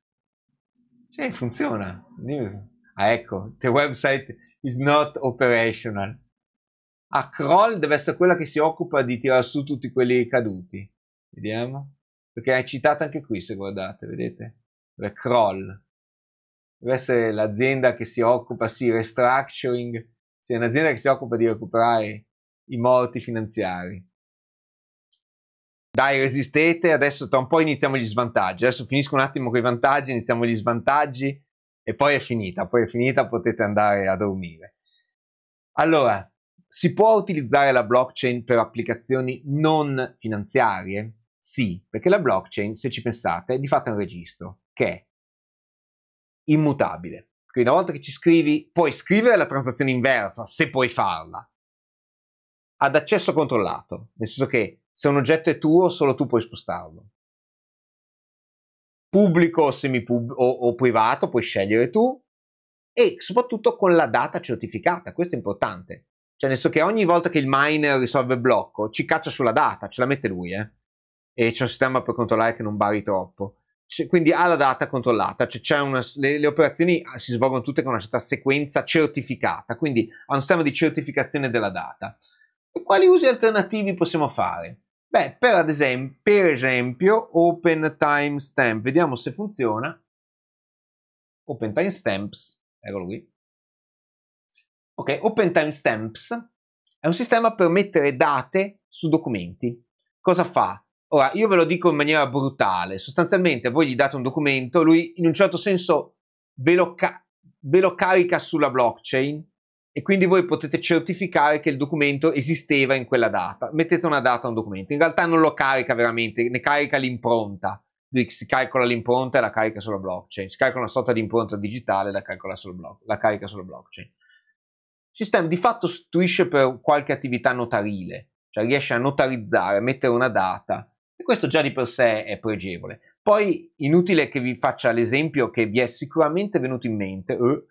Cioè, funziona. Ah, ecco, the website is not operational. A crawl deve essere quella che si occupa di tirar su tutti quelli caduti. Vediamo. Perché è citata anche qui, se guardate, vedete? La crawl. Deve essere l'azienda che si occupa, sì, restructuring. Sì, è un'azienda che si occupa di recuperare i morti finanziari. Dai, resistete, adesso tra un po' iniziamo gli svantaggi. Adesso finisco un attimo con i vantaggi, iniziamo gli svantaggi e poi è finita. Poi è finita, potete andare a dormire. Allora, si può utilizzare la blockchain per applicazioni non finanziarie? Sì, perché la blockchain, se ci pensate, è di fatto un registro che è immutabile. Quindi una volta che ci scrivi, puoi scrivere la transazione inversa, se puoi farla, ad accesso controllato, nel senso che se un oggetto è tuo, solo tu puoi spostarlo. Pubblico semipub- o, o privato, puoi scegliere tu. E soprattutto con la data certificata, questo è importante. Cioè, nel senso che ogni volta che il miner risolve il blocco, ci caccia sulla data, ce la mette lui, eh? E c'è un sistema per controllare che non bari troppo. C'è, cioè, quindi ha la data controllata, cioè una, le, le, operazioni ah, si svolgono tutte con una certa sequenza certificata, quindi ha un sistema di certificazione della data. E quali usi alternativi possiamo fare? Beh, per, ad esempio, per esempio, open timestamp, vediamo se funziona. Open timestamps, eccolo qui. Ok, open timestamps è un sistema per mettere date su documenti. Cosa fa? Ora, io ve lo dico in maniera brutale, sostanzialmente voi gli date un documento, lui in un certo senso ve lo, ca- ve lo carica sulla blockchain e quindi voi potete certificare che il documento esisteva in quella data. Mettete una data a un documento, in realtà non lo carica veramente, ne carica l'impronta. Si calcola l'impronta e la carica sulla blockchain, si calcola una sorta di impronta digitale e la, blo- la carica sulla blockchain. Il sistema di fatto sostituisce per qualche attività notarile, cioè riesce a notarizzare, mettere una data e questo già di per sé è pregevole. Poi inutile che vi faccia l'esempio che vi è sicuramente venuto in mente, eh,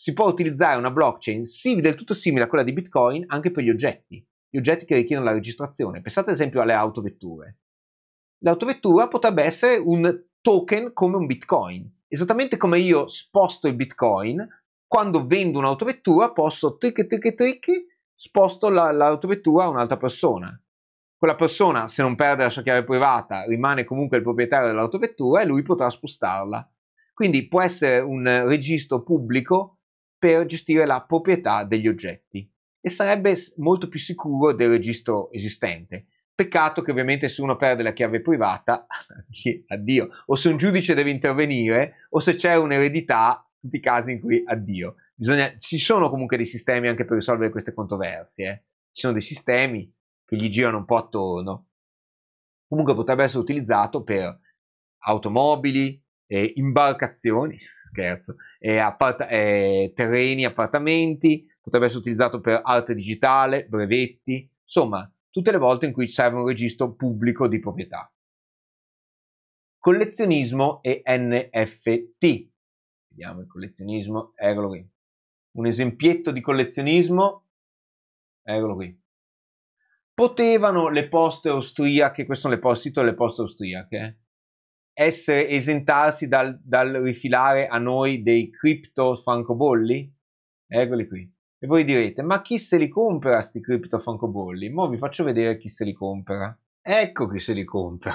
si può utilizzare una blockchain sì, del tutto simile a quella di Bitcoin anche per gli oggetti, gli oggetti che richiedono la registrazione. Pensate ad esempio alle autovetture. L'autovettura potrebbe essere un token come un Bitcoin, esattamente come io sposto il Bitcoin, quando vendo un'autovettura posso trick trick trick sposto la, l'autovettura a un'altra persona. Quella persona, se non perde la sua chiave privata, rimane comunque il proprietario dell'autovettura e lui potrà spostarla. Quindi può essere un registro pubblico per gestire la proprietà degli oggetti e sarebbe molto più sicuro del registro esistente. Peccato che ovviamente se uno perde la chiave privata, *laughs* addio, o se un giudice deve intervenire, o se c'è un'eredità, tutti i casi in cui addio. Bisogna, ci sono comunque dei sistemi anche per risolvere queste controversie, eh. ci sono dei sistemi che gli girano un po' attorno. Comunque potrebbe essere utilizzato per automobili, eh, imbarcazioni, *laughs* scherzo, eh, appart- eh, terreni, appartamenti, potrebbe essere utilizzato per arte digitale, brevetti, insomma, tutte le volte in cui serve un registro pubblico di proprietà. Collezionismo e NFT. Vediamo il collezionismo, eccolo qui. Un esempietto di collezionismo, eccolo qui. Potevano le poste austriache, questo è il sito delle poste austriache, eh? essere, esentarsi dal, dal, rifilare a noi dei cripto francobolli? Eccoli qui. E voi direte, ma chi se li compra sti cripto francobolli? Mo vi faccio vedere chi se li compra. Ecco chi se li compra.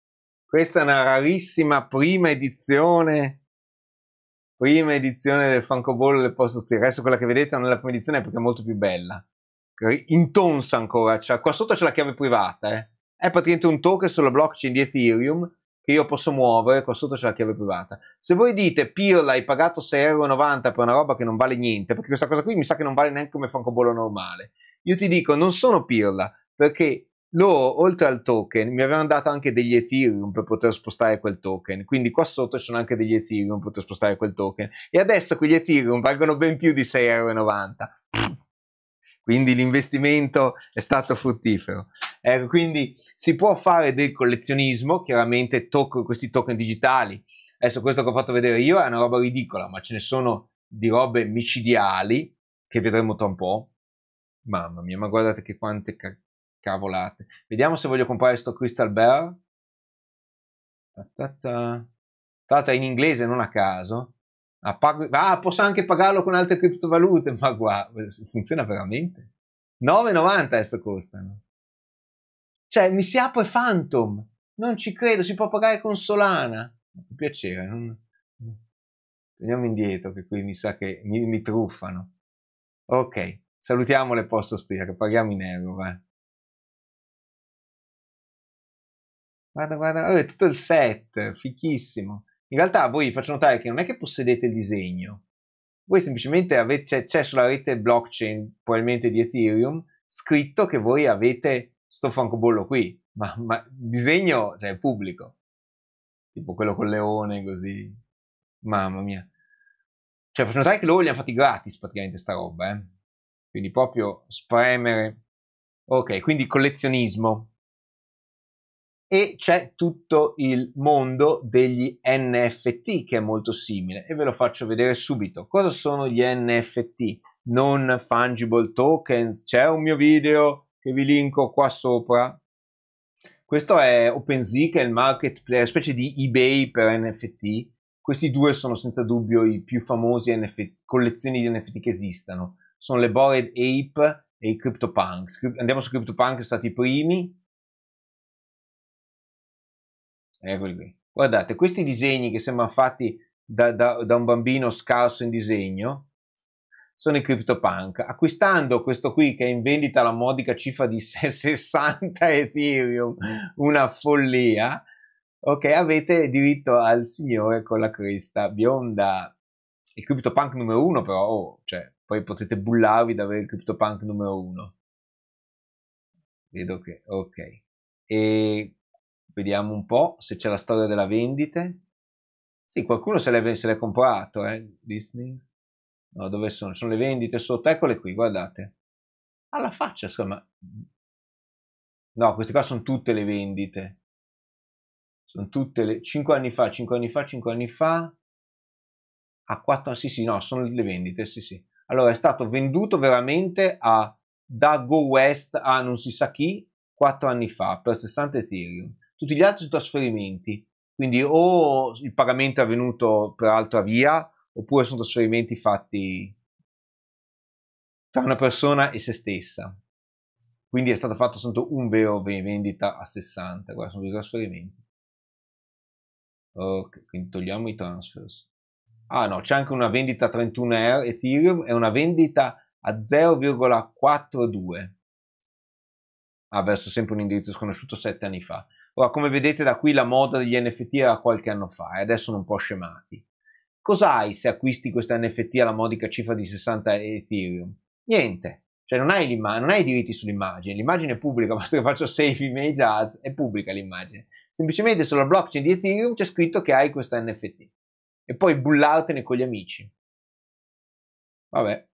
*laughs* Questa è una rarissima prima edizione prima edizione del francobollo del posto stile. Adesso quella che vedete non è la prima edizione perché è molto più bella. Intonsa ancora, cioè qua sotto c'è la chiave privata. Eh. È praticamente un token sulla blockchain di Ethereum che io posso muovere, qua sotto c'è la chiave privata. Se voi dite Pirla hai pagato 6,90 euro per una roba che non vale niente, perché questa cosa qui mi sa che non vale neanche come francobollo normale, io ti dico non sono Pirla, perché loro oltre al token mi avevano dato anche degli Ethereum per poter spostare quel token, quindi qua sotto ci sono anche degli Ethereum per poter spostare quel token, e adesso quegli Ethereum valgono ben più di 6,90 euro quindi l'investimento è stato fruttifero. Ecco, quindi si può fare del collezionismo, chiaramente tocco, questi token digitali. Adesso questo che ho fatto vedere io è una roba ridicola, ma ce ne sono di robe micidiali che vedremo tra un po'. Mamma mia, ma guardate che quante ca- cavolate. Vediamo se voglio comprare questo Crystal Bear. Ta è in inglese, non a caso. Ah, Pag- ah, posso anche pagarlo con altre criptovalute, ma guarda, funziona veramente. 9,90 adesso costano. Cioè, mi si apre Phantom, non ci credo, si può pagare con Solana. Che piacere, non... Andiamo indietro, che qui mi sa che mi, mi truffano. Ok, salutiamo le poste austriache, paghiamo in euro, va. Guarda, guarda, oh, è tutto il set, fichissimo. In realtà voi vi faccio notare che non è che possedete il disegno, voi semplicemente avete, c'è, cioè, c'è sulla rete blockchain, probabilmente di Ethereum, scritto che voi avete sto francobollo qui, ma, ma il disegno cioè, è pubblico, tipo quello col leone così, mamma mia. Cioè faccio notare che loro li hanno fatti gratis praticamente sta roba, eh? quindi proprio spremere. Ok, quindi collezionismo e c'è tutto il mondo degli NFT che è molto simile e ve lo faccio vedere subito. Cosa sono gli NFT? Non fungible tokens. C'è un mio video che vi linko qua sopra. Questo è OpenSea che è il marketplace, una specie di eBay per NFT. Questi due sono senza dubbio i più famosi NFT, collezioni di NFT che esistano. Sono le Bored Ape e i CryptoPunks. Andiamo su CryptoPunks, sono stati i primi Eccoli eh, qui. Guardate, questi disegni che sembrano fatti da, da, da un bambino scarso in disegno sono i CryptoPunk. Acquistando questo qui che è in vendita alla modica cifra di 60 *laughs* Ethereum, una follia, ok, avete diritto al signore con la cresta bionda. Il CryptoPunk numero uno però, oh, cioè, poi potete bullarvi da avere il CryptoPunk numero uno. Vedo che, ok. E Vediamo un po' se c'è la storia della vendite. Sì, qualcuno se l'è, se l'è comprato, eh? Disney. No, dove sono? Sono le vendite sotto. Eccole qui, guardate. Alla faccia, insomma. No, queste qua sono tutte le vendite. Sono tutte le... 5 anni fa, 5 anni fa, 5 anni fa. A 4... Sì, sì, no, sono le vendite, sì, sì. Allora, è stato venduto veramente a Dago West a ah, non si sa chi 4 anni fa per 60 Ethereum tutti gli altri sono trasferimenti, quindi o il pagamento è avvenuto per altra via oppure sono trasferimenti fatti tra una persona e se stessa. Quindi è stato fatto soltanto un vero vendita a 60, guarda, sono due trasferimenti. Ok, quindi togliamo i transfers. Ah no, c'è anche una vendita a 31 Euro Ethereum e una vendita a 0,42. Ah, verso sempre un indirizzo sconosciuto 7 anni fa. Ora, come vedete da qui la moda degli NFT era qualche anno fa e adesso sono un po' scemati. Cos'hai se acquisti questa NFT alla modica cifra di 60 Ethereum? Niente, cioè non hai, non hai, i diritti sull'immagine, l'immagine è pubblica, *laughs* basta che faccio save image as ah, è pubblica l'immagine. Semplicemente sulla blockchain di Ethereum c'è scritto che hai questa NFT e poi bullartene con gli amici. Vabbè,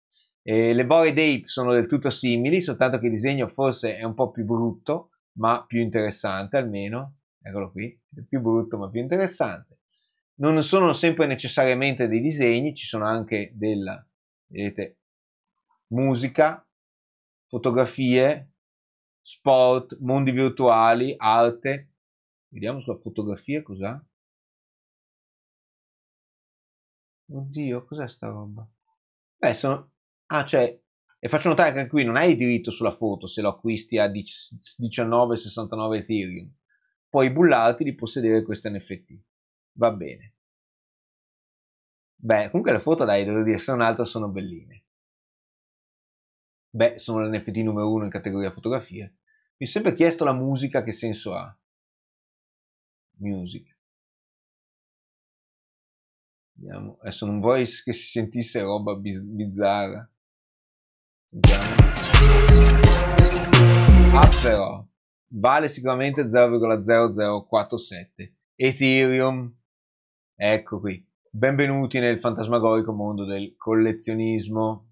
eh, le Bored Ape sono del tutto simili, soltanto che il disegno forse è un po' più brutto ma più interessante almeno, eccolo qui, più brutto ma più interessante. Non sono sempre necessariamente dei disegni, ci sono anche della, vedete, musica, fotografie, sport, mondi virtuali, arte. Vediamo sulla fotografia cos'ha. Oddio, cos'è sta roba? Beh, sono... Ah, cioè, e faccio notare che qui non hai diritto sulla foto se lo acquisti a 19,69 Ethereum. Puoi bullarti di possedere questo NFT. Va bene. Beh, comunque le foto, dai, devo dire, se non altro sono belline. Beh, sono l'NFT numero uno in categoria fotografia. Mi è sempre chiesto la musica che senso ha. Music. Vediamo. Adesso non vorrei che si sentisse roba biz- bizzarra. Ah però, vale sicuramente 0,0047. Ethereum, ecco qui. Benvenuti nel fantasmagorico mondo del collezionismo.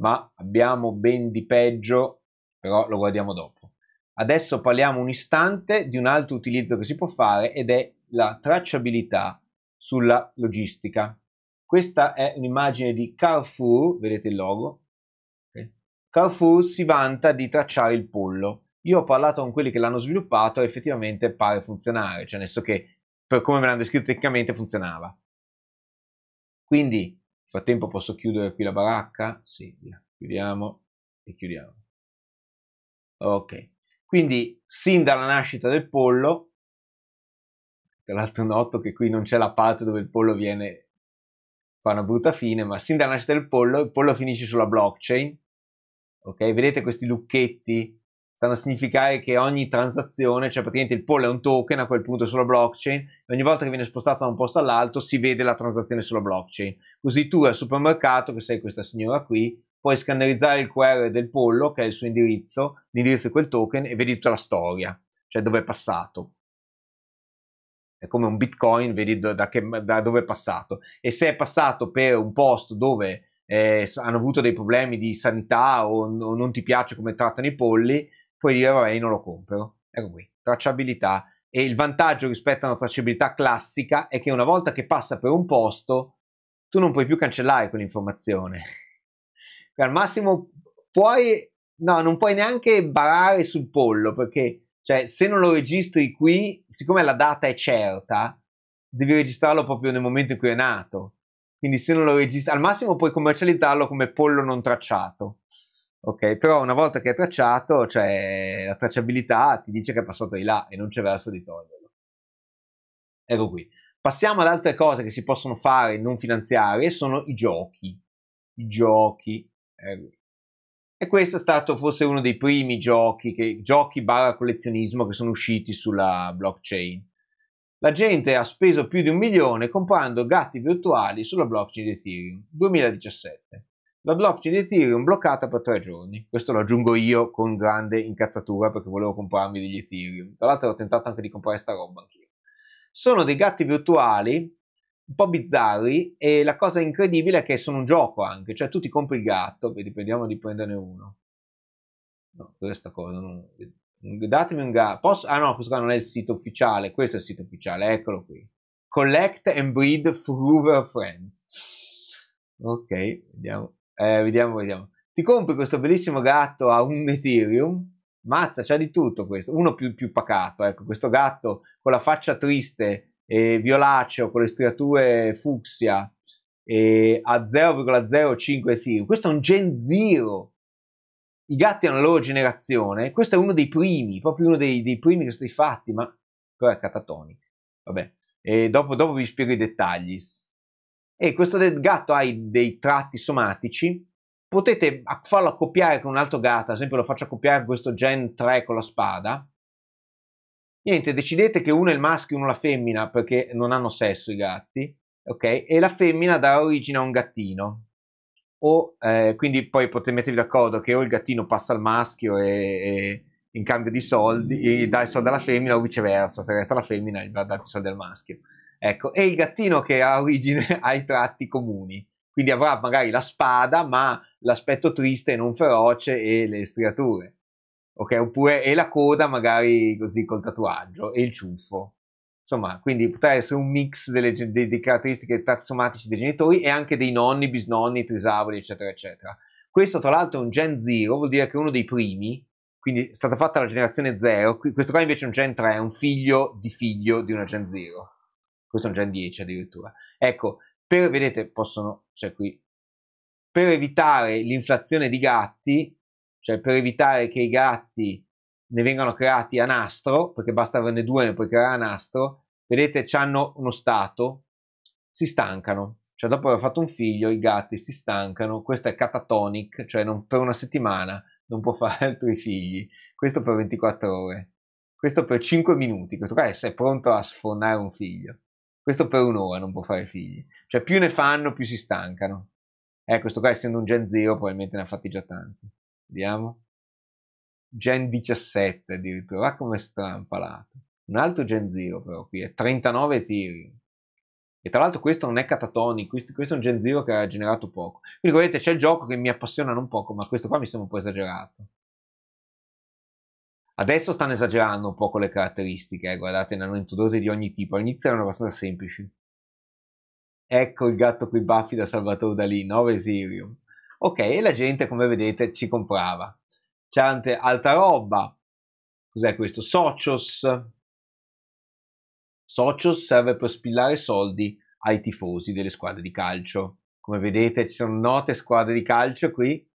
Ma abbiamo ben di peggio, però lo guardiamo dopo. Adesso parliamo un istante di un altro utilizzo che si può fare ed è la tracciabilità sulla logistica. Questa è un'immagine di Carrefour, vedete il logo. Okay. Carrefour si vanta di tracciare il pollo. Io ho parlato con quelli che l'hanno sviluppato e effettivamente pare funzionare, cioè nel senso che per come me l'hanno descritto tecnicamente funzionava. Quindi, nel frattempo posso chiudere qui la baracca? Sì, chiudiamo e chiudiamo. Ok, quindi sin dalla nascita del pollo, tra l'altro noto che qui non c'è la parte dove il pollo viene fa una brutta fine, ma sin dalla nascita del pollo, il pollo finisce sulla blockchain. Ok, vedete questi lucchetti? Stanno a significare che ogni transazione, cioè praticamente il pollo è un token a quel punto sulla blockchain, e ogni volta che viene spostato da un posto all'altro si vede la transazione sulla blockchain. Così tu al supermercato, che sei questa signora qui, puoi scannerizzare il QR del pollo, che è il suo indirizzo, l'indirizzo di quel token, e vedi tutta la storia, cioè dove è passato è come un bitcoin, vedi da, che, da, dove è passato. E se è passato per un posto dove eh, hanno avuto dei problemi di sanità o, o, non ti piace come trattano i polli, puoi dire vabbè non lo compro. Ecco qui, tracciabilità. E il vantaggio rispetto a una tracciabilità classica è che una volta che passa per un posto, tu non puoi più cancellare quell'informazione. *laughs* Al massimo puoi, no, non puoi neanche barare sul pollo perché cioè, se non lo registri qui, siccome la data è certa, devi registrarlo proprio nel momento in cui è nato. Quindi se non lo registri, al massimo puoi commercializzarlo come pollo non tracciato. Ok, però una volta che è tracciato, cioè la tracciabilità ti dice che è passato di là e non c'è verso di toglierlo. Ecco qui. Passiamo ad altre cose che si possono fare non finanziarie, sono i giochi. I giochi. Eh, e questo è stato forse uno dei primi giochi, che, giochi barra collezionismo che sono usciti sulla blockchain. La gente ha speso più di un milione comprando gatti virtuali sulla blockchain di Ethereum 2017. La blockchain di Ethereum bloccata per tre giorni. Questo lo aggiungo io con grande incazzatura perché volevo comprarmi degli Ethereum. Tra l'altro ho tentato anche di comprare sta roba anch'io. Sono dei gatti virtuali un po' bizzarri e la cosa incredibile è che sono un gioco anche, cioè tu ti compri il gatto, vedi, vediamo di prenderne uno. No, questa cosa non... Datemi un gatto. Posso... Ah no, questo qua non è il sito ufficiale, questo è il sito ufficiale, eccolo qui. Collect and breed forever friends. Ok, vediamo, eh, vediamo, vediamo. Ti compri questo bellissimo gatto a un Ethereum. Mazza, c'ha di tutto questo. Uno più, più pacato, ecco, questo gatto con la faccia triste eh, violaceo con le striature fucsia eh, a 0,05 Ethereum. Questo è un Gen zero. I gatti hanno la loro generazione. Questo è uno dei primi, proprio uno dei, dei primi che sono stati fatti, ma però è catatonico. Vabbè, e dopo, dopo vi spiego i dettagli. E questo gatto ha dei tratti somatici. Potete farlo accoppiare con un altro gatto, ad esempio lo faccio accoppiare con questo Gen 3 con la spada Niente, decidete che uno è il maschio e uno la femmina perché non hanno sesso i gatti, ok? E la femmina dà origine a un gattino. O, eh, quindi poi potete mettervi d'accordo che o il gattino passa al maschio e, e in cambio di soldi dà i soldi alla femmina o viceversa, se resta la femmina va dato i soldi al maschio. Ecco, e il gattino che ha origine *laughs* ai tratti comuni, quindi avrà magari la spada ma l'aspetto triste e non feroce e le striature ok? Oppure e la coda magari così col tatuaggio e il ciuffo. Insomma, quindi potrà essere un mix delle, delle, delle caratteristiche tassomatiche dei genitori e anche dei nonni, bisnonni, trisavoli, eccetera, eccetera. Questo tra l'altro è un Gen 0, vuol dire che è uno dei primi, quindi è stata fatta la generazione 0, questo qua invece è un Gen 3, è un figlio di figlio di una Gen 0. Questo è un Gen 10 addirittura. Ecco, per, vedete, possono, cioè qui, per evitare l'inflazione di gatti, cioè per evitare che i gatti ne vengano creati a nastro, perché basta averne due, ne puoi creare a nastro, vedete, hanno uno stato, si stancano, cioè dopo aver fatto un figlio i gatti si stancano, questo è catatonic, cioè non, per una settimana non può *laughs* fare altri figli, questo per 24 ore, questo per 5 minuti, questo qua è, è pronto a sfornare un figlio, questo per un'ora non può fare figli, cioè più ne fanno più si stancano, eh, questo qua essendo un gen zero probabilmente ne ha fatti già tanti. Vediamo. Gen 17 addirittura, va come strampalato. Un altro Gen 0 però qui, è 39 Ethereum. E tra l'altro questo non è catatonico, questo, questo, è un Gen 0 che ha generato poco. Quindi vedete c'è il gioco che mi appassiona non poco, ma questo qua mi sembra un po' esagerato. Adesso stanno esagerando un po' con le caratteristiche, eh, guardate, ne hanno introdotte di ogni tipo, all'inizio erano abbastanza semplici. Ecco il gatto qui baffi da Salvatore Dalì, 9 Ethereum. Ok, e la gente, come vedete, ci comprava. C'è cioè, anche altra roba. Cos'è questo? Socios. Socios serve per spillare soldi ai tifosi delle squadre di calcio. Come vedete, ci sono note squadre di calcio qui.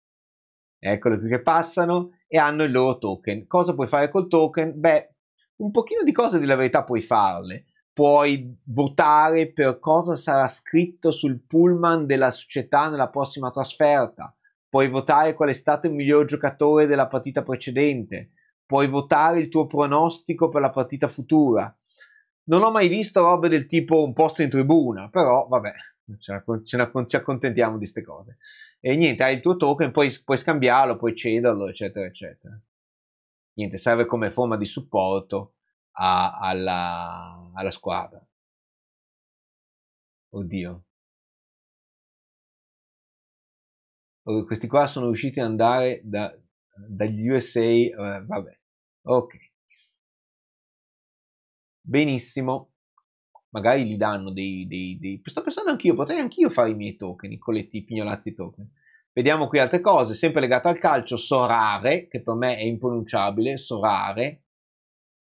Eccole qui che passano e hanno il loro token. Cosa puoi fare col token? Beh, un pochino di cose della verità puoi farle puoi votare per cosa sarà scritto sul pullman della società nella prossima trasferta, puoi votare qual è stato il miglior giocatore della partita precedente, puoi votare il tuo pronostico per la partita futura. Non ho mai visto robe del tipo un posto in tribuna, però vabbè, ci accontentiamo di queste cose. E niente, hai il tuo token, poi puoi scambiarlo, puoi cederlo, eccetera, eccetera. Niente, serve come forma di supporto a, alla, alla squadra. Oddio. questi qua sono riusciti ad andare da, dagli USA, eh, vabbè. Ok. Benissimo. Magari gli danno dei, dei, dei... Sto pensando anch'io, potrei anch'io fare i miei token, i colletti pignolazzi token. Vediamo qui altre cose, sempre legato al calcio, Sorare, che per me è impronunciabile, Sorare,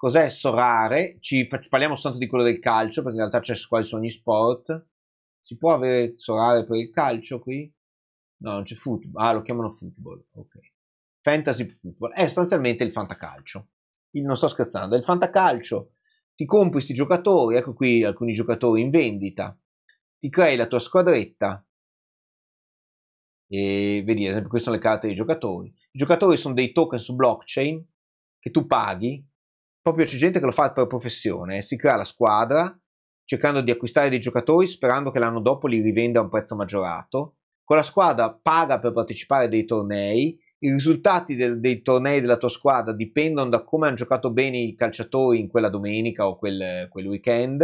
Cos'è Sorare? Ci parliamo soltanto di quello del calcio, perché in realtà c'è quasi su ogni sport. Si può avere Sorare per il calcio qui? No, non c'è football. Ah, lo chiamano football. Ok. Fantasy football. È sostanzialmente il fantacalcio. Il, non sto scherzando, è il fantacalcio. Ti compri questi giocatori, ecco qui alcuni giocatori in vendita. Ti crei la tua squadretta. E vedi, ad esempio, queste sono le carte dei giocatori. I giocatori sono dei token su blockchain che tu paghi proprio c'è gente che lo fa per professione, si crea la squadra cercando di acquistare dei giocatori sperando che l'anno dopo li rivenda a un prezzo maggiorato, con la squadra paga per partecipare a dei tornei, i risultati del, dei tornei della tua squadra dipendono da come hanno giocato bene i calciatori in quella domenica o quel, quel weekend,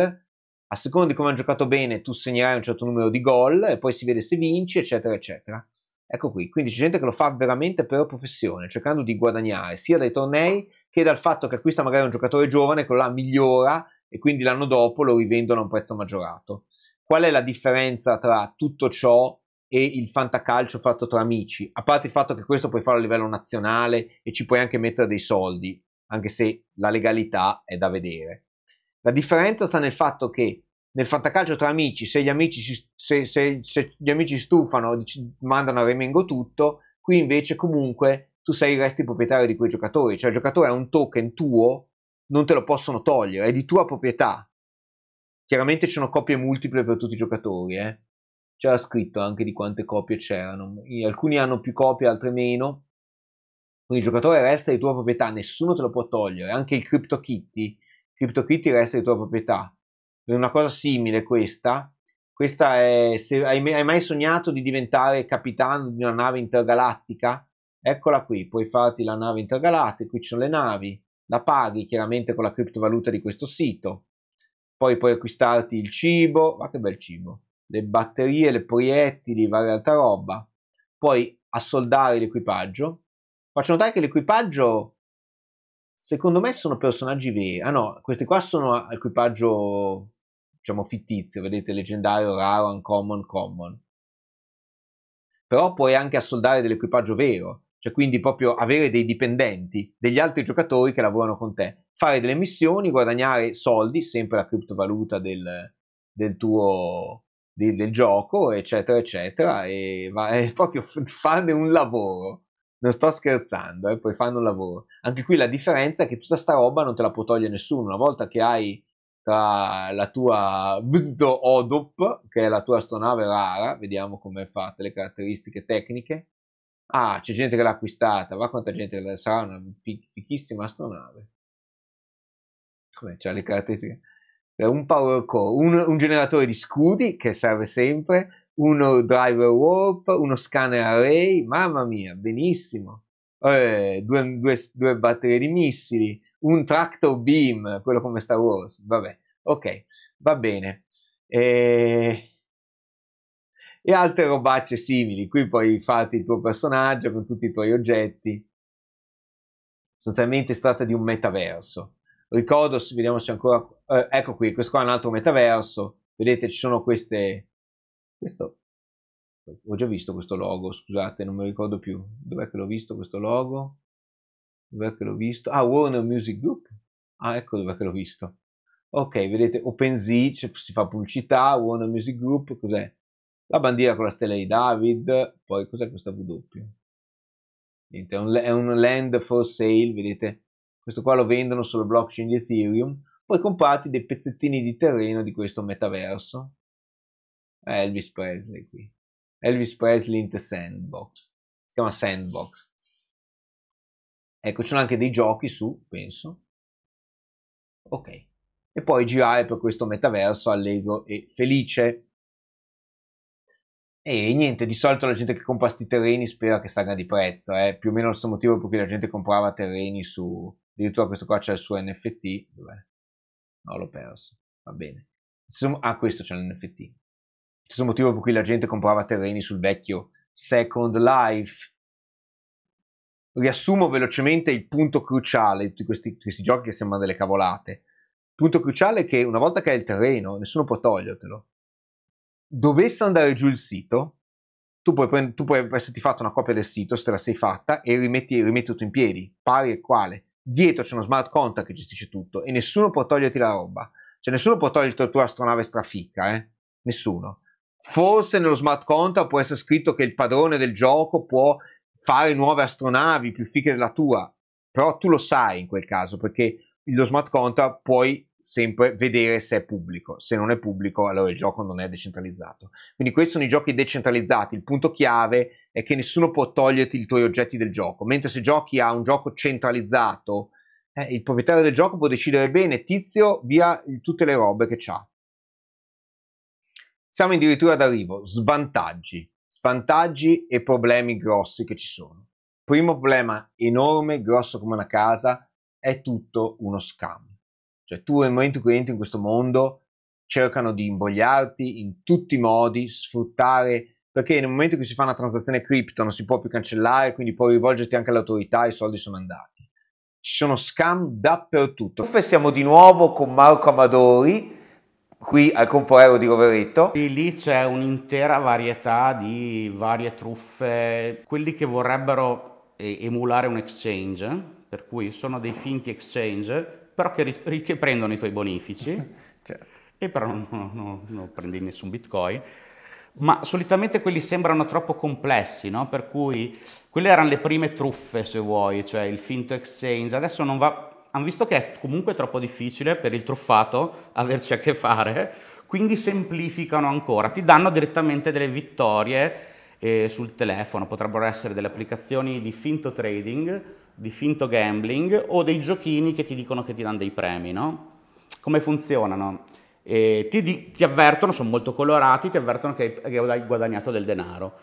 a seconda di come hanno giocato bene tu segnerai un certo numero di gol e poi si vede se vinci, eccetera, eccetera. Ecco qui, quindi c'è gente che lo fa veramente per professione, cercando di guadagnare sia dai tornei che dal fatto che acquista magari un giocatore giovane, quello là migliora e quindi l'anno dopo lo rivendono a un prezzo maggiorato. Qual è la differenza tra tutto ciò e il fantacalcio fatto tra amici? A parte il fatto che questo puoi fare a livello nazionale e ci puoi anche mettere dei soldi, anche se la legalità è da vedere. La differenza sta nel fatto che nel fantacalcio tra amici, se gli amici, si, se, se, se gli amici stufano, mandano a Remengo tutto, qui invece comunque tu sei resti proprietario di quei giocatori, cioè il giocatore è un token tuo, non te lo possono togliere, è di tua proprietà. Chiaramente ci sono copie multiple per tutti i giocatori, eh. C'era scritto anche di quante copie c'erano. Alcuni hanno più copie, altri meno. Quindi il giocatore resta di tua proprietà, nessuno te lo può togliere, anche il CryptoKitty. CryptoKitty resta di tua proprietà. È una cosa simile questa. Questa è, se hai mai sognato di diventare capitano di una nave intergalattica, Eccola qui, puoi farti la nave intergalattica, qui ci sono le navi, la paghi chiaramente con la criptovaluta di questo sito. Poi puoi acquistarti il cibo, ma che bel cibo, le batterie, le proiettili, varia altra roba. Puoi assoldare l'equipaggio. Faccio notare che l'equipaggio, secondo me, sono personaggi veri. Ah no, questi qua sono equipaggio, diciamo, fittizio, vedete, leggendario, raro, uncommon, common. Però puoi anche assoldare dell'equipaggio vero cioè quindi proprio avere dei dipendenti, degli altri giocatori che lavorano con te, fare delle missioni, guadagnare soldi, sempre la criptovaluta del, del tuo del, del, gioco, eccetera, eccetera, e va, è proprio f- farne un lavoro. Non sto scherzando, eh, puoi farne un lavoro. Anche qui la differenza è che tutta sta roba non te la può togliere nessuno. Una volta che hai tra la tua Vzdo Odop, che è la tua astronave rara, vediamo come fatte le caratteristiche tecniche, Ah, c'è gente che l'ha acquistata, va quanta gente l'ha, sarà una fichissima astronave. Come c'ha le caratteristiche? Un power core, un, un generatore di scudi che serve sempre, uno driver warp, uno scanner array, mamma mia, benissimo. Eh, due, due, due, batterie di missili, un tractor beam, quello come Star Wars, vabbè, ok, va bene. Eh, e altre robacce simili. Qui puoi farti il tuo personaggio con tutti i tuoi oggetti. Sostanzialmente si tratta di un metaverso. Ricordo, vediamo se ancora... Eh, ecco qui, questo qua è un altro metaverso. Vedete, ci sono queste... Questo... Ho già visto questo logo, scusate, non mi ricordo più. Dov'è che l'ho visto questo logo? Dov'è che l'ho visto? Ah, Warner Music Group. Ah, ecco dov'è che l'ho visto. Ok, vedete, OpenSea, si fa pubblicità, Warner Music Group, cos'è? La bandiera con la stella di David, poi cos'è questa W? Niente, è un, è un land for sale, vedete? Questo qua lo vendono sulla blockchain di Ethereum, poi comparti dei pezzettini di terreno di questo metaverso. È Elvis Presley qui. Elvis Presley in the Sandbox. Si chiama Sandbox. Ecco, ci sono anche dei giochi su, penso. Ok. E poi girare per questo metaverso allegro e felice. E niente, di solito la gente che compra questi terreni spera che salga di prezzo, è eh? più o meno lo stesso motivo per cui la gente comprava terreni su... addirittura questo qua c'è il suo NFT, dov'è? No, l'ho perso, va bene. Insomma, Ah, questo c'è l'NFT. Stesso motivo per cui la gente comprava terreni sul vecchio Second Life. Riassumo velocemente il punto cruciale di tutti questi, questi giochi che sembrano delle cavolate. Il punto cruciale è che una volta che hai il terreno, nessuno può togliertelo dovesse andare giù il sito, tu puoi, prend- tu puoi esserti fatto una copia del sito, se te la sei fatta, e rimetti, rimetti tutto in piedi, pari e quale. Dietro c'è uno smart contract che gestisce tutto e nessuno può toglierti la roba. Cioè nessuno può toglierti la tua astronave straficca, eh? Nessuno. Forse nello smart contract può essere scritto che il padrone del gioco può fare nuove astronavi più fighe della tua, però tu lo sai in quel caso perché lo smart contract puoi sempre vedere se è pubblico. Se non è pubblico, allora il gioco non è decentralizzato. Quindi questi sono i giochi decentralizzati. Il punto chiave è che nessuno può toglierti i tuoi oggetti del gioco. Mentre se giochi a un gioco centralizzato, eh, il proprietario del gioco può decidere bene, tizio, via tutte le robe che ha. Siamo addirittura ad arrivo. Svantaggi. Svantaggi e problemi grossi che ci sono. Primo problema enorme, grosso come una casa, è tutto uno scam. Cioè tu nel momento in cui entri in questo mondo cercano di imbogliarti in tutti i modi, sfruttare, perché nel momento in cui si fa una transazione cripto non si può più cancellare, quindi puoi rivolgerti anche all'autorità, i soldi sono andati. Ci sono scam dappertutto. Uffe, siamo di nuovo con Marco Amadori qui al Comporero di Rovereto. E lì c'è un'intera varietà di varie truffe, quelli che vorrebbero emulare un exchange, per cui sono dei finti exchange però che, che prendono i tuoi bonifici *laughs* certo. e però non, non, non prendi nessun bitcoin ma solitamente quelli sembrano troppo complessi, no? Per cui quelle erano le prime truffe, se vuoi, cioè il finto exchange. Adesso non va... Hanno visto che è comunque troppo difficile per il truffato averci a che fare, quindi semplificano ancora, ti danno direttamente delle vittorie eh, sul telefono, potrebbero essere delle applicazioni di finto trading, di finto gambling o dei giochini che ti dicono che ti danno dei premi, no? Come funzionano? Eh, ti, di, ti, avvertono, sono molto colorati, ti avvertono che, che hai guadagnato del denaro.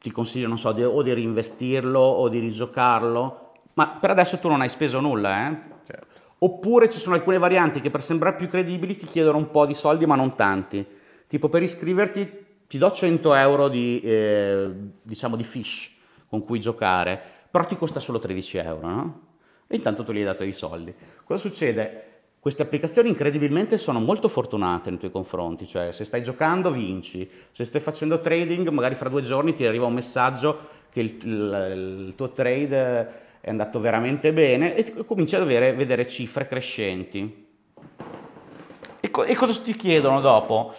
Ti consigliano, non so, di, o di reinvestirlo o di rigiocarlo, ma per adesso tu non hai speso nulla, eh? Cioè, oppure ci sono alcune varianti che per sembrare più credibili ti chiedono un po' di soldi ma non tanti. Tipo per iscriverti ti do 100 euro di, eh, diciamo di fish con cui giocare, però ti costa solo 13 euro, no? E intanto tu gli hai dato i soldi. Cosa succede? Queste applicazioni incredibilmente sono molto fortunate nei tuoi confronti, cioè se stai giocando vinci, se stai facendo trading magari fra due giorni ti arriva un messaggio che il, il, il tuo trade è andato veramente bene e cominci ad avere, vedere cifre crescenti. E, co- e cosa ti chiedono dopo?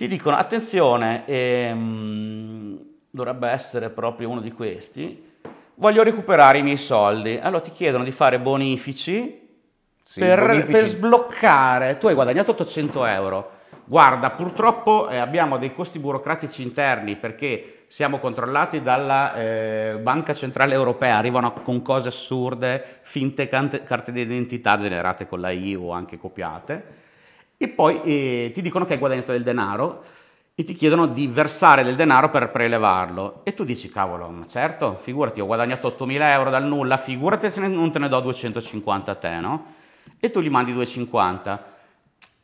ti dicono attenzione, ehm, dovrebbe essere proprio uno di questi, voglio recuperare i miei soldi. Allora ti chiedono di fare bonifici, sì, per, bonifici. per sbloccare, tu hai guadagnato 800 euro. Guarda, purtroppo eh, abbiamo dei costi burocratici interni perché siamo controllati dalla eh, Banca Centrale Europea, arrivano con cose assurde, finte cante, carte d'identità generate con la I o anche copiate e poi eh, ti dicono che hai guadagnato del denaro e ti chiedono di versare del denaro per prelevarlo. E tu dici, cavolo, ma certo, figurati, ho guadagnato 8.000 euro dal nulla, figurati se non te ne do 250 a te, no? E tu gli mandi 250.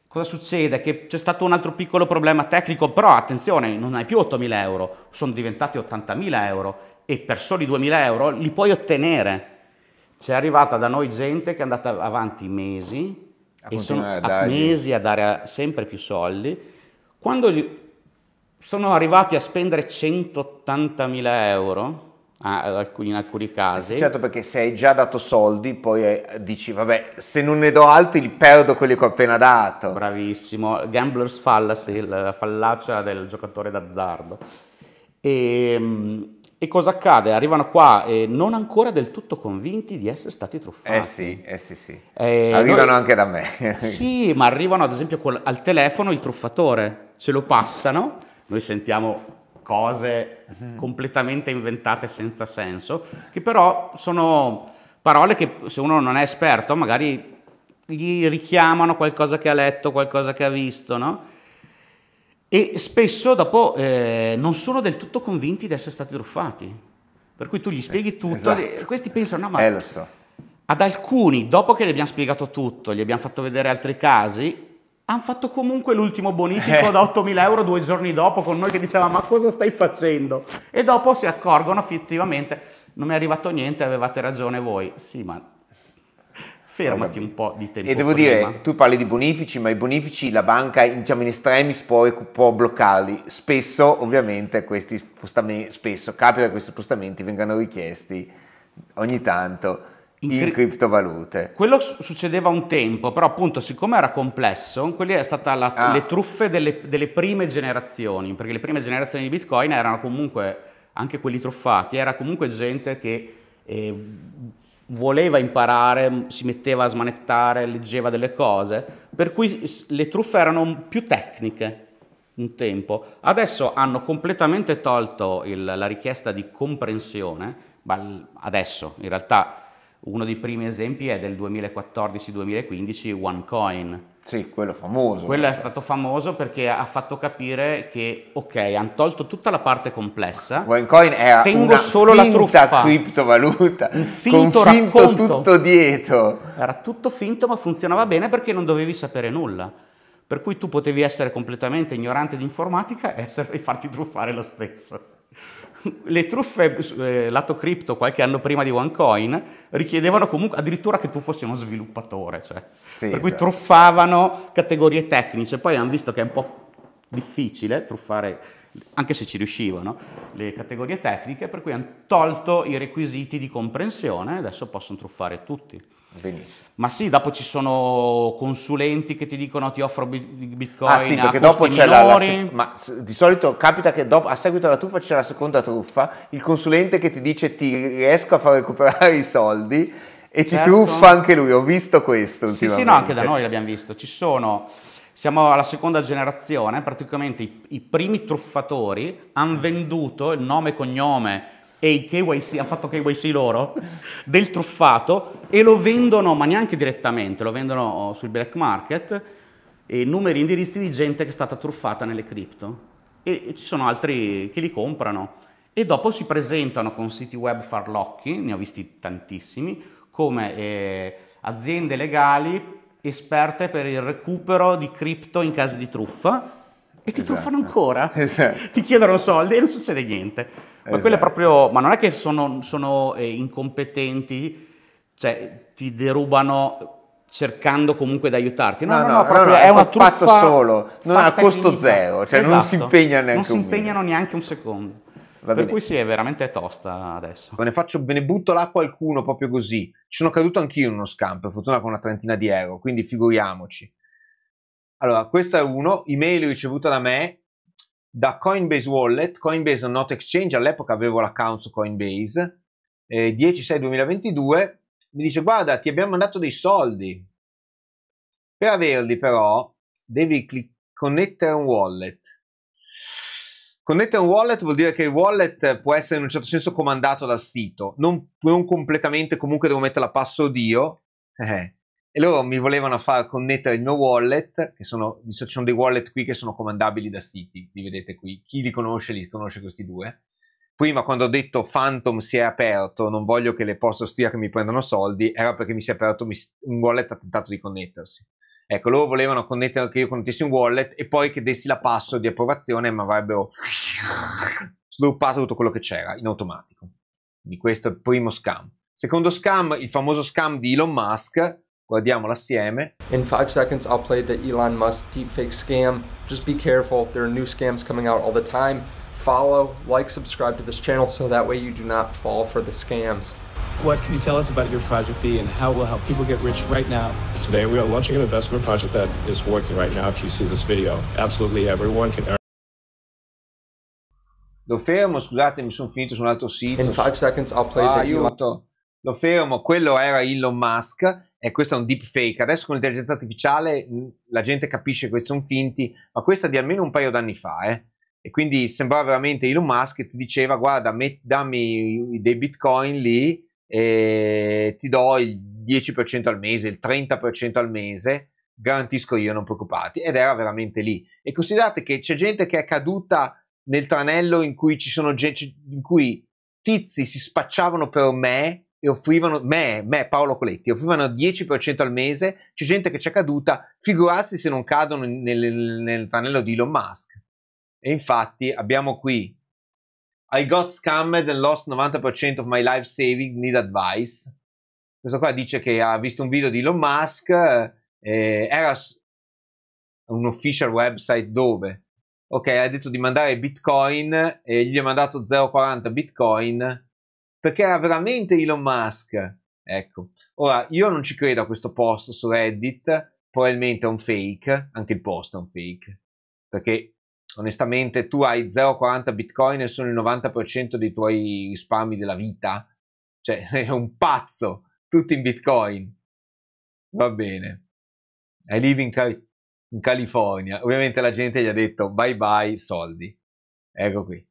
Cosa succede? Che c'è stato un altro piccolo problema tecnico, però attenzione, non hai più 8.000 euro, sono diventati 80.000 euro e per soli 2.000 euro li puoi ottenere. C'è arrivata da noi gente che è andata avanti mesi e sono a dargli... mesi a dare sempre più soldi. Quando sono arrivati a spendere 180.000 euro, in alcuni casi. Eh, certo, perché se hai già dato soldi, poi eh, dici, vabbè, se non ne do altri, li perdo quelli che ho appena dato. Bravissimo, gambler's fallacy, la fallacia del giocatore d'azzardo. E ehm, e cosa accade? Arrivano qua eh, non ancora del tutto convinti di essere stati truffati. Eh sì, eh sì, sì. Eh, arrivano noi... anche da me. *laughs* sì, ma arrivano ad esempio col... al telefono il truffatore, se lo passano, noi sentiamo cose mhm. completamente inventate senza senso, che però sono parole che se uno non è esperto magari gli richiamano qualcosa che ha letto, qualcosa che ha visto, no? e spesso dopo eh, non sono del tutto convinti di essere stati truffati. Per cui tu gli spieghi eh, tutto, esatto. e questi pensano, no ma... Eh, lo so. Ad alcuni, dopo che gli abbiamo spiegato tutto, gli abbiamo fatto vedere altri casi, hanno fatto comunque l'ultimo bonifico eh. da 8.000 euro due giorni dopo con noi che diceva ma cosa stai facendo? E dopo si accorgono effettivamente non mi è arrivato niente, avevate ragione voi. Sì, ma fermati un po' di tempo. E devo prima. dire, tu parli di bonifici, ma i bonifici la banca diciamo, in estremis può, può bloccarli. Spesso, ovviamente, questi spostamenti, spesso capita che questi spostamenti vengano richiesti ogni tanto in, in cri- criptovalute. Quello succedeva un tempo, però appunto siccome era complesso, quelle è stata la, ah. le truffe delle, delle prime generazioni, perché le prime generazioni di Bitcoin erano comunque, anche quelli truffati, era comunque gente che... Eh, voleva imparare, si metteva a smanettare, leggeva delle cose, per cui le truffe erano più tecniche un tempo. Adesso hanno completamente tolto il, la richiesta di comprensione, ma adesso in realtà uno dei primi esempi è del 2014-2015 OneCoin, sì, quello famoso. Quello guarda. è stato famoso perché ha fatto capire che, ok, hanno tolto tutta la parte complessa. OneCoin è tengo una solo la truffa. criptovaluta. Un finto, con finto racconto. tutto dietro. Era tutto finto ma funzionava bene perché non dovevi sapere nulla. Per cui tu potevi essere completamente ignorante di informatica e, *laughs* essere, e farti truffare lo stesso le truffe eh, lato cripto qualche anno prima di OneCoin richiedevano comunque addirittura che tu fossi uno sviluppatore, cioè. sì, per cui certo. truffavano categorie tecniche, poi hanno visto che è un po' difficile truffare, anche se ci riuscivano, le categorie tecniche, per cui hanno tolto i requisiti di comprensione e adesso possono truffare tutti. Benissimo. Ma sì, dopo ci sono consulenti che ti dicono ti offro bitcoin. Ah sì, perché dopo c'è la, la, Ma di solito capita che dopo, a seguito della truffa c'è la seconda truffa, il consulente che ti dice ti riesco a far recuperare i soldi e ti certo. truffa anche lui, ho visto questo Sì, sì, no, anche da noi l'abbiamo visto. Ci sono, siamo alla seconda generazione, praticamente i, i primi truffatori hanno venduto il nome e cognome e i KYC, hanno fatto KYC loro, del truffato e lo vendono, ma neanche direttamente, lo vendono oh, sul black market, e numeri e indirizzi di gente che è stata truffata nelle cripto. E, e ci sono altri che li comprano. E dopo si presentano con siti web farlocchi, ne ho visti tantissimi, come eh, aziende legali esperte per il recupero di cripto in caso di truffa e ti esatto. truffano ancora. Esatto. Ti chiedono soldi e non succede niente quello esatto. è proprio, ma non è che sono, sono eh, incompetenti, cioè ti derubano cercando comunque di aiutarti. No, no, no, no, proprio, no, no è, è una truffa fatto solo, non ha costo finita. zero, cioè esatto. non si esatto. impegna neanche non si impegnano un neanche un secondo. Va per bene. cui sì, è veramente tosta adesso. Me ne faccio, ve ne butto là qualcuno proprio così. Ci sono caduto anch'io in uno scampo, fortuna con una trentina di euro, quindi figuriamoci. Allora, questo è uno, email ricevuta da me, da Coinbase Wallet, Coinbase on Not Exchange, all'epoca avevo l'account su Coinbase, eh, 10-6-2022, mi dice guarda ti abbiamo mandato dei soldi, per averli però devi clic- connettere un wallet. Connettere un wallet vuol dire che il wallet può essere in un certo senso comandato dal sito, non, non completamente, comunque devo mettere la password io, eh, eh e loro mi volevano far connettere il mio wallet, che sono, ci sono dei wallet qui che sono comandabili da siti, li vedete qui, chi li conosce li conosce questi due. Prima quando ho detto Phantom si è aperto, non voglio che le posto stia che mi prendano soldi, era perché mi si è aperto un wallet ha tentato di connettersi. Ecco, loro volevano connettere, che io connettessi un wallet e poi che dessi la passo di approvazione, e mi avrebbero slurpato *laughs* tutto quello che c'era in automatico. Quindi questo è il primo scam. Secondo scam, il famoso scam di Elon Musk, Guardiamolo assieme. In five seconds, I'll play the Elon Musk deepfake scam. Just be careful, there are new scams coming out all the time. Follow, like, subscribe to this channel so that way you do not fall for the scams. What can you tell us about your Project B and how it will help people get rich right now? Today, we are launching an investment project that is working right now if you see this video. Absolutely everyone can earn. Lo fermo, scusate, mi sono finito su un altro sito. In five seconds, I'll play ah, the Elon... Lo fermo, quello era Elon Musk e questo è un deepfake. Adesso con l'intelligenza artificiale mm, la gente capisce che questi sono finti, ma questo è di almeno un paio d'anni fa, eh? E quindi sembrava veramente Elon Musk che ti diceva guarda, met- dammi dei bitcoin lì e ti do il 10% al mese, il 30% al mese, garantisco io, non preoccupati. Ed era veramente lì. E considerate che c'è gente che è caduta nel tranello in cui ci sono gente in cui tizi si spacciavano per me e offrivano, me, me Paolo Coletti, offrivano 10% al mese, c'è gente che c'è caduta, figurarsi se non cadono nel, nel tranello di Elon Musk. E infatti abbiamo qui I got scammed and lost 90% of my life saving, need advice. Questo qua dice che ha visto un video di Elon Musk, eh, era un official website dove, ok, ha detto di mandare bitcoin e gli ha mandato 0,40 bitcoin perché era veramente Elon Musk. Ecco, ora io non ci credo a questo post su Reddit, probabilmente è un fake, anche il post è un fake, perché onestamente tu hai 0,40 bitcoin e sono il 90% dei tuoi risparmi della vita, cioè *laughs* sei un pazzo, tutti in bitcoin. Va bene. I live in, Cal- in California. Ovviamente la gente gli ha detto bye bye soldi. Ecco qui.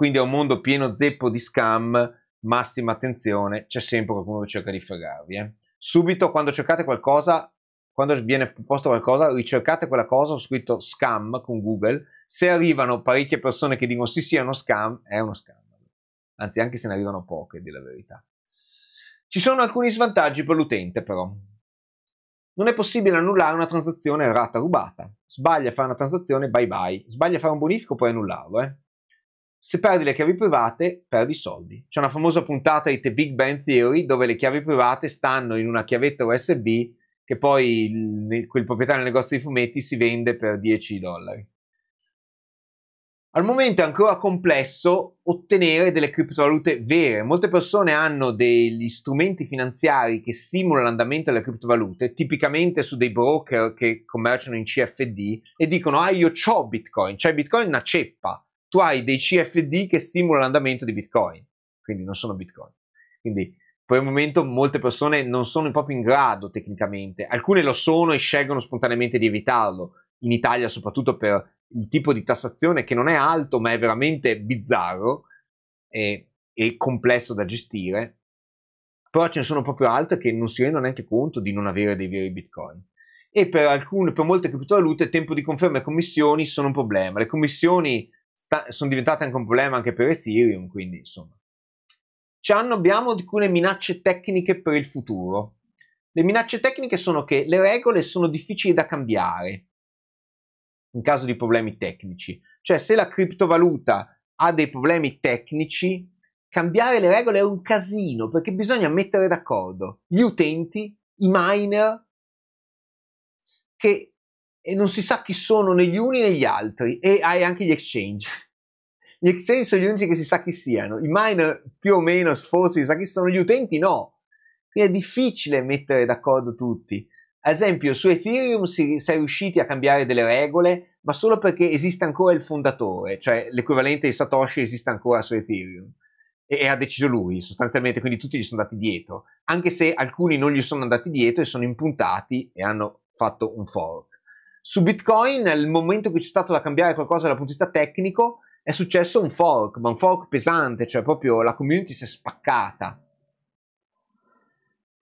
Quindi è un mondo pieno zeppo di scam, massima attenzione, c'è sempre qualcuno che cerca di fregarvi. Eh. Subito quando cercate qualcosa, quando viene proposto qualcosa, ricercate quella cosa, ho scritto scam con Google, se arrivano parecchie persone che dicono sì sì è uno scam, è uno scam. Anzi anche se ne arrivano poche, di la verità. Ci sono alcuni svantaggi per l'utente però. Non è possibile annullare una transazione errata rubata. Sbaglia a fare una transazione, bye bye. Sbaglia a fare un bonifico, puoi annullarlo. Eh? se perdi le chiavi private, perdi soldi. C'è una famosa puntata di The Big Bang Theory dove le chiavi private stanno in una chiavetta USB che poi il, quel proprietario del negozio di fumetti si vende per 10 dollari. Al momento è ancora complesso ottenere delle criptovalute vere. Molte persone hanno degli strumenti finanziari che simulano l'andamento delle criptovalute, tipicamente su dei broker che commerciano in CFD, e dicono: Ah, io ho Bitcoin, c'è cioè Bitcoin è una ceppa tu hai dei CFD che simulano l'andamento di Bitcoin, quindi non sono Bitcoin. Quindi per il momento molte persone non sono proprio in grado tecnicamente, alcune lo sono e scelgono spontaneamente di evitarlo, in Italia soprattutto per il tipo di tassazione che non è alto ma è veramente bizzarro e, e complesso da gestire, però ce ne sono proprio altre che non si rendono neanche conto di non avere dei veri Bitcoin e per, alcune, per molte criptovalute il tempo di conferma e commissioni sono un problema. Le commissioni sta- sono diventate anche un problema anche per Ethereum, quindi insomma. Cian, abbiamo alcune minacce tecniche per il futuro. Le minacce tecniche sono che le regole sono difficili da cambiare in caso di problemi tecnici. Cioè, se la criptovaluta ha dei problemi tecnici, cambiare le regole è un casino perché bisogna mettere d'accordo gli utenti, i miner che e non si sa chi sono negli uni negli altri e hai anche gli exchange. Gli exchange sono gli unici che si sa chi siano, i miner più o meno forse si sa chi sono, gli utenti no. Quindi è difficile mettere d'accordo tutti. Ad esempio su Ethereum si, si è riusciti a cambiare delle regole, ma solo perché esiste ancora il fondatore, cioè l'equivalente di Satoshi esiste ancora su Ethereum e, ha deciso lui sostanzialmente, quindi tutti gli sono andati dietro, anche se alcuni non gli sono andati dietro e sono impuntati e hanno fatto un fork. Su Bitcoin, nel momento che c'è stato da cambiare qualcosa dal punto di vista tecnico, è successo un fork, ma un fork pesante, cioè proprio la community si è spaccata.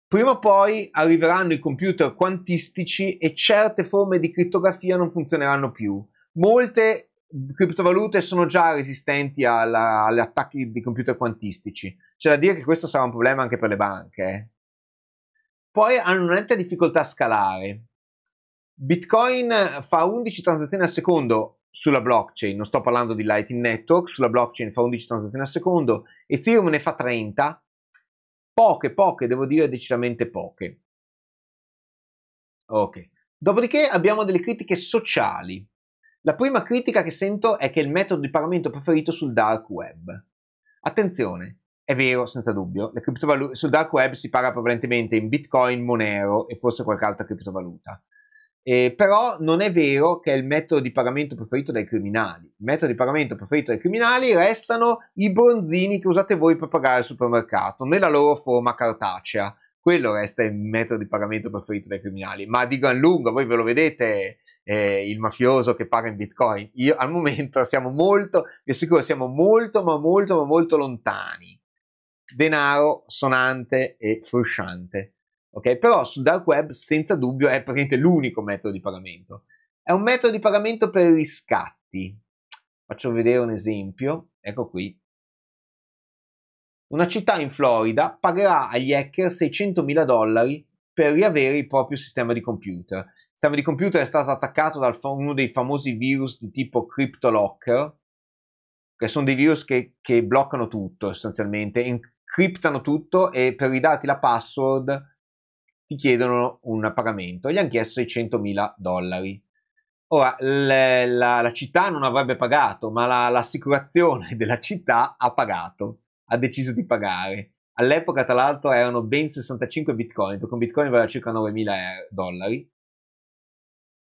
Prima o poi arriveranno i computer quantistici e certe forme di criptografia non funzioneranno più. Molte criptovalute sono già resistenti alla, agli attacchi di computer quantistici. C'è da dire che questo sarà un problema anche per le banche. Eh. Poi hanno una netta difficoltà a scalare. Bitcoin fa 11 transazioni al secondo sulla blockchain, non sto parlando di Lightning Network, sulla blockchain fa 11 transazioni al secondo, Ethereum ne fa 30, poche, poche, devo dire decisamente poche. Ok, dopodiché abbiamo delle critiche sociali. La prima critica che sento è che il metodo di pagamento preferito sul dark web. Attenzione, è vero, senza dubbio, le criptovalute sul dark web si paga prevalentemente in Bitcoin, Monero e forse qualche altra criptovaluta. Eh, però non è vero che è il metodo di pagamento preferito dai criminali. Il metodo di pagamento preferito dai criminali restano i bronzini che usate voi per pagare al supermercato nella loro forma cartacea. Quello resta il metodo di pagamento preferito dai criminali. Ma di gran lunga, voi ve lo vedete eh, il mafioso che paga in bitcoin. Io al momento siamo molto, vi assicuro, siamo molto, ma molto, ma molto lontani. Denaro sonante e frusciante ok? Però sul dark web senza dubbio è praticamente l'unico metodo di pagamento. È un metodo di pagamento per riscatti. Faccio vedere un esempio, ecco qui. Una città in Florida pagherà agli hacker 600 mila dollari per riavere il proprio sistema di computer. Il sistema di computer è stato attaccato da uno dei famosi virus di tipo CryptoLocker, che sono dei virus che, che bloccano tutto sostanzialmente, encriptano tutto e per ridarti la password ti chiedono un pagamento. Gli hanno chiesto 600.000 dollari. Ora, le, la, la, città non avrebbe pagato, ma la, l'assicurazione *laughs* della città ha pagato, ha deciso di pagare. All'epoca, tra l'altro, erano ben 65 bitcoin, perché un bitcoin valeva circa 9.000 dollari.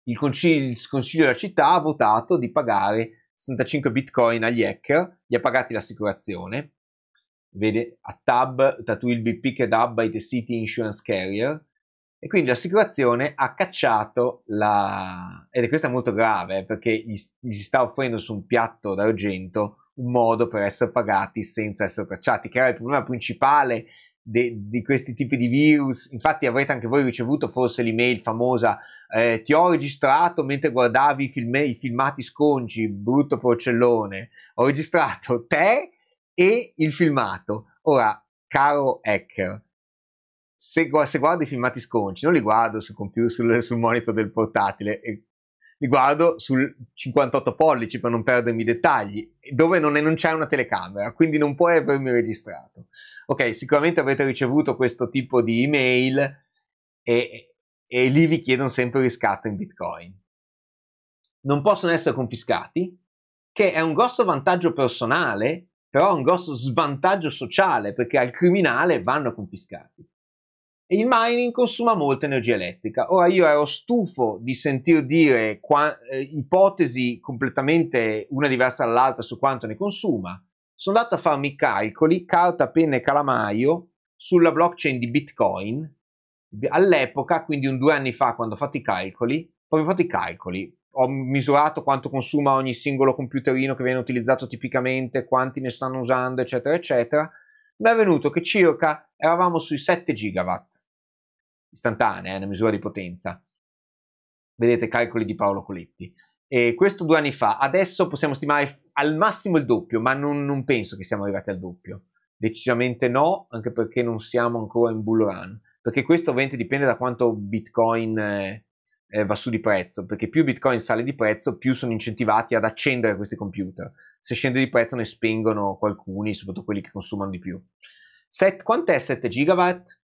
Il consiglio, il consiglio della città ha votato di pagare 65 bitcoin agli hacker, gli ha pagati l'assicurazione, vede a TAB, Tatuil be picked up by the City Insurance Carrier, e quindi l'assicurazione ha cacciato la... ed è questo molto grave perché gli, gli si sta offrendo su un piatto d'argento un modo per essere pagati senza essere cacciati, che era il problema principale de, di questi tipi di virus. Infatti avrete anche voi ricevuto forse l'email famosa eh, ti ho registrato mentre guardavi i, film, i filmati sconci, brutto porcellone, ho registrato te e il filmato. Ora, caro hacker, se, se, guardo i filmati sconci, non li guardo sul computer, sul, sul monitor del portatile, li guardo sul 58 pollici per non perdermi i dettagli, dove non, è, non, c'è una telecamera, quindi non puoi avermi registrato. Ok, sicuramente avete ricevuto questo tipo di email e, e lì vi chiedono sempre il riscatto in bitcoin. Non possono essere confiscati, che è un grosso vantaggio personale, però è un grosso svantaggio sociale, perché al criminale vanno confiscati e il mining consuma molta energia elettrica. Ora io ero stufo di sentir dire qua, eh, ipotesi completamente una diversa dall'altra su quanto ne consuma. Sono andato a farmi calcoli, carta, penna e calamaio, sulla blockchain di Bitcoin. All'epoca, quindi un due anni fa, quando ho fatto i calcoli, ho fatto i calcoli, ho misurato quanto consuma ogni singolo computerino che viene utilizzato tipicamente, quanti ne stanno usando, eccetera, eccetera benvenuto che circa eravamo sui 7 gigawatt istantanea, eh, una misura di potenza. Vedete calcoli di Paolo Coletti. E questo due anni fa, adesso possiamo stimare al massimo il doppio, ma non, non penso che siamo arrivati al doppio. Decisamente no, anche perché non siamo ancora in bull run. Perché questo ovviamente dipende da quanto Bitcoin eh, eh, va su di prezzo, perché più Bitcoin sale di prezzo, più sono incentivati ad accendere questi computer. Se scende di prezzo ne spengono alcuni, soprattutto quelli che consumano di più. Set, quant'è 7 gigawatt?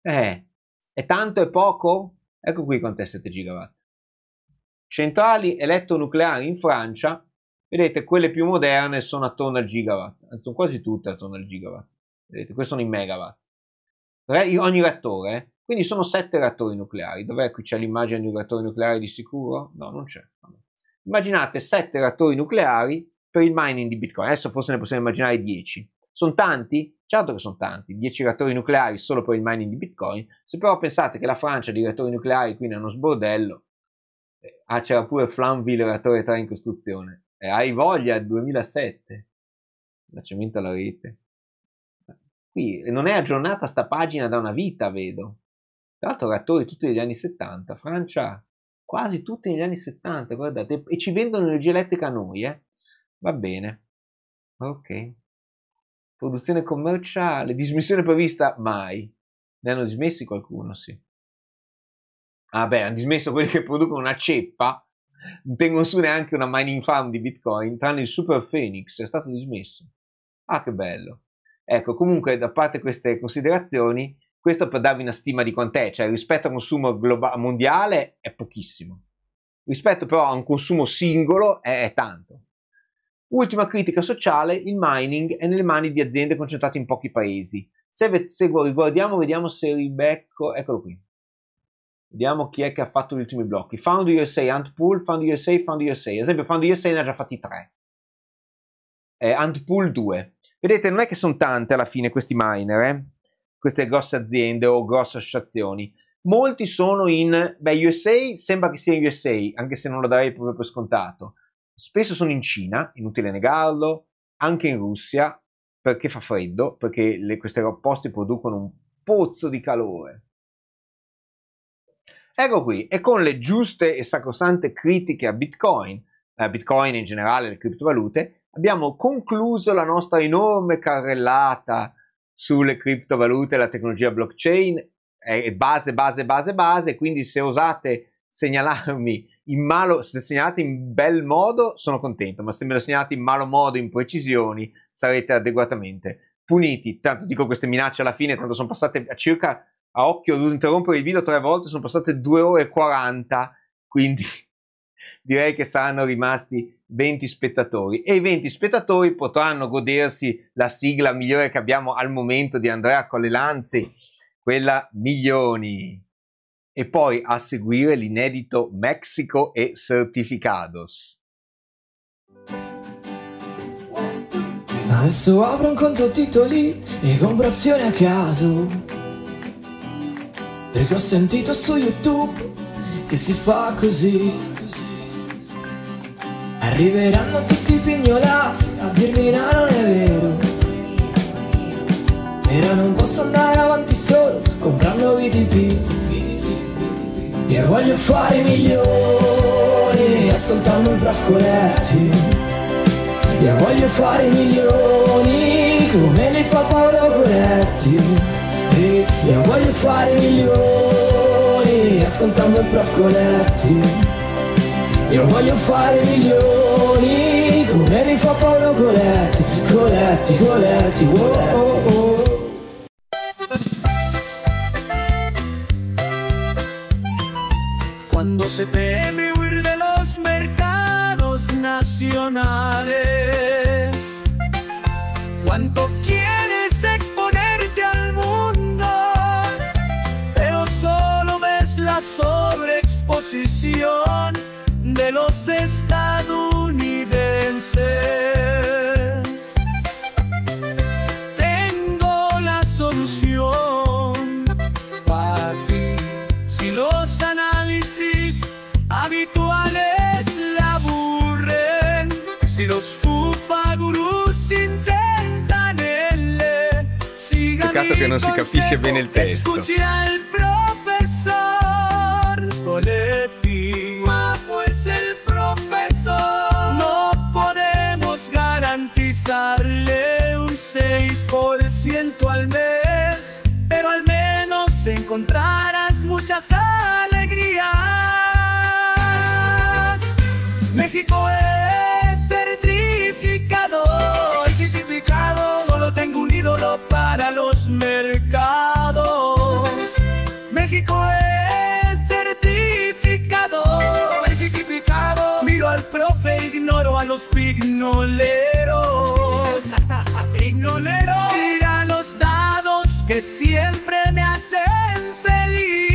Eh, è tanto, è poco? Ecco qui quant'è 7 gigawatt. Centrali elettronucleari in Francia, vedete, quelle più moderne sono attorno al gigawatt, anzi sono quasi tutte attorno al gigawatt. Vedete, queste sono in megawatt ogni reattore. Quindi sono sette reattori nucleari. Dov'è qui c'è l'immagine di un reattore nucleare di sicuro? No, non c'è. Immaginate sette reattori nucleari per il mining di Bitcoin. Adesso forse ne possiamo immaginare dieci. Sono tanti? Certo che sono tanti, 10 reattori nucleari solo per il mining di Bitcoin. Se però pensate che la Francia di reattori nucleari qui è uno sbordello, eh, ah, c'era pure Flamville reattore 3 in costruzione. Eh, hai voglia, 2007. La cemento alla rete. Qui non è aggiornata sta pagina da una vita, vedo. Tra l'altro attori tutti degli anni 70, Francia quasi tutti negli anni 70, guardate, e ci vendono energia elettrica a noi, eh. Va bene. Ok. Produzione commerciale, dismissione prevista mai. Ne hanno dismessi qualcuno, sì. Ah beh, hanno dismesso quelli che producono una ceppa, non tengono su neanche una mining farm di Bitcoin, tranne il Super Phoenix, è stato dismesso. Ah, che bello. Ecco, comunque, da parte queste considerazioni, questo per darvi una stima di quant'è, cioè rispetto al consumo globa- mondiale è pochissimo, rispetto però a un consumo singolo è, è tanto. Ultima critica sociale, il mining è nelle mani di aziende concentrate in pochi paesi. Se, ve- se riguardiamo, vediamo se Ribecco, eccolo qui. Vediamo chi è che ha fatto gli ultimi blocchi. Found USA, Ant Pool, Found USA, Found USA. Ad esempio, Found USA ne ha già fatti tre. Eh, Ant Pool 2. Vedete, non è che sono tante alla fine questi miner, eh? queste grosse aziende o grosse associazioni. Molti sono in beh, USA, sembra che sia in USA, anche se non lo darei proprio per scontato. Spesso sono in Cina, inutile negarlo, anche in Russia, perché fa freddo, perché le, questi posti producono un pozzo di calore. Ecco qui, e con le giuste e sacrosante critiche a Bitcoin, a Bitcoin in generale, le criptovalute, abbiamo concluso la nostra enorme carrellata sulle criptovalute e la tecnologia blockchain. È base, base, base, base. Quindi se osate segnalarmi in malo, se segnalate in bel modo sono contento, ma se me lo segnalate in malo modo, in precisioni, sarete adeguatamente puniti. Tanto dico queste minacce alla fine, tanto sono passate a circa, a occhio, ho dovuto interrompere il video tre volte, sono passate 2 ore e 40, quindi *laughs* direi che saranno rimasti 20 spettatori e i 20 spettatori potranno godersi la sigla migliore che abbiamo al momento di Andrea con le lanze, quella Milioni. E poi a seguire l'inedito Mexico e Certificados. Adesso apro un conto titoli e compro azioni a caso. Perché ho sentito su YouTube che si fa così Arriveranno tutti i pignolazzi a dirmi no non è vero Però non posso andare avanti solo comprando VTP Io voglio fare milioni ascoltando il Prof Coletti Io voglio fare milioni come li fa Paolo Coletti Io voglio fare milioni ascoltando il Prof Coletti Yo voglio fare milioni come mi fa Paolo Coletti, Coletti, Coletti, Coletti. Oh, oh, Cuando oh, oh. se teme huir de los mercados nacionales, cuánto quieres exponerte al mundo, pero solo ves la sobreexposición de los estadounidenses. Tengo la solución para ti. Si los análisis habituales la aburren, si los fufagurús intentan el eh, sigan que che bien el capisce bene el darle un 6% al mes, pero al menos encontrarás muchas alegrías. México es certificado, certificado. Solo tengo un ídolo para los mercados. México es certificado, certificado. Miro al profe, ignoro a los pignoleros tira los dados que siempre me hacen feliz.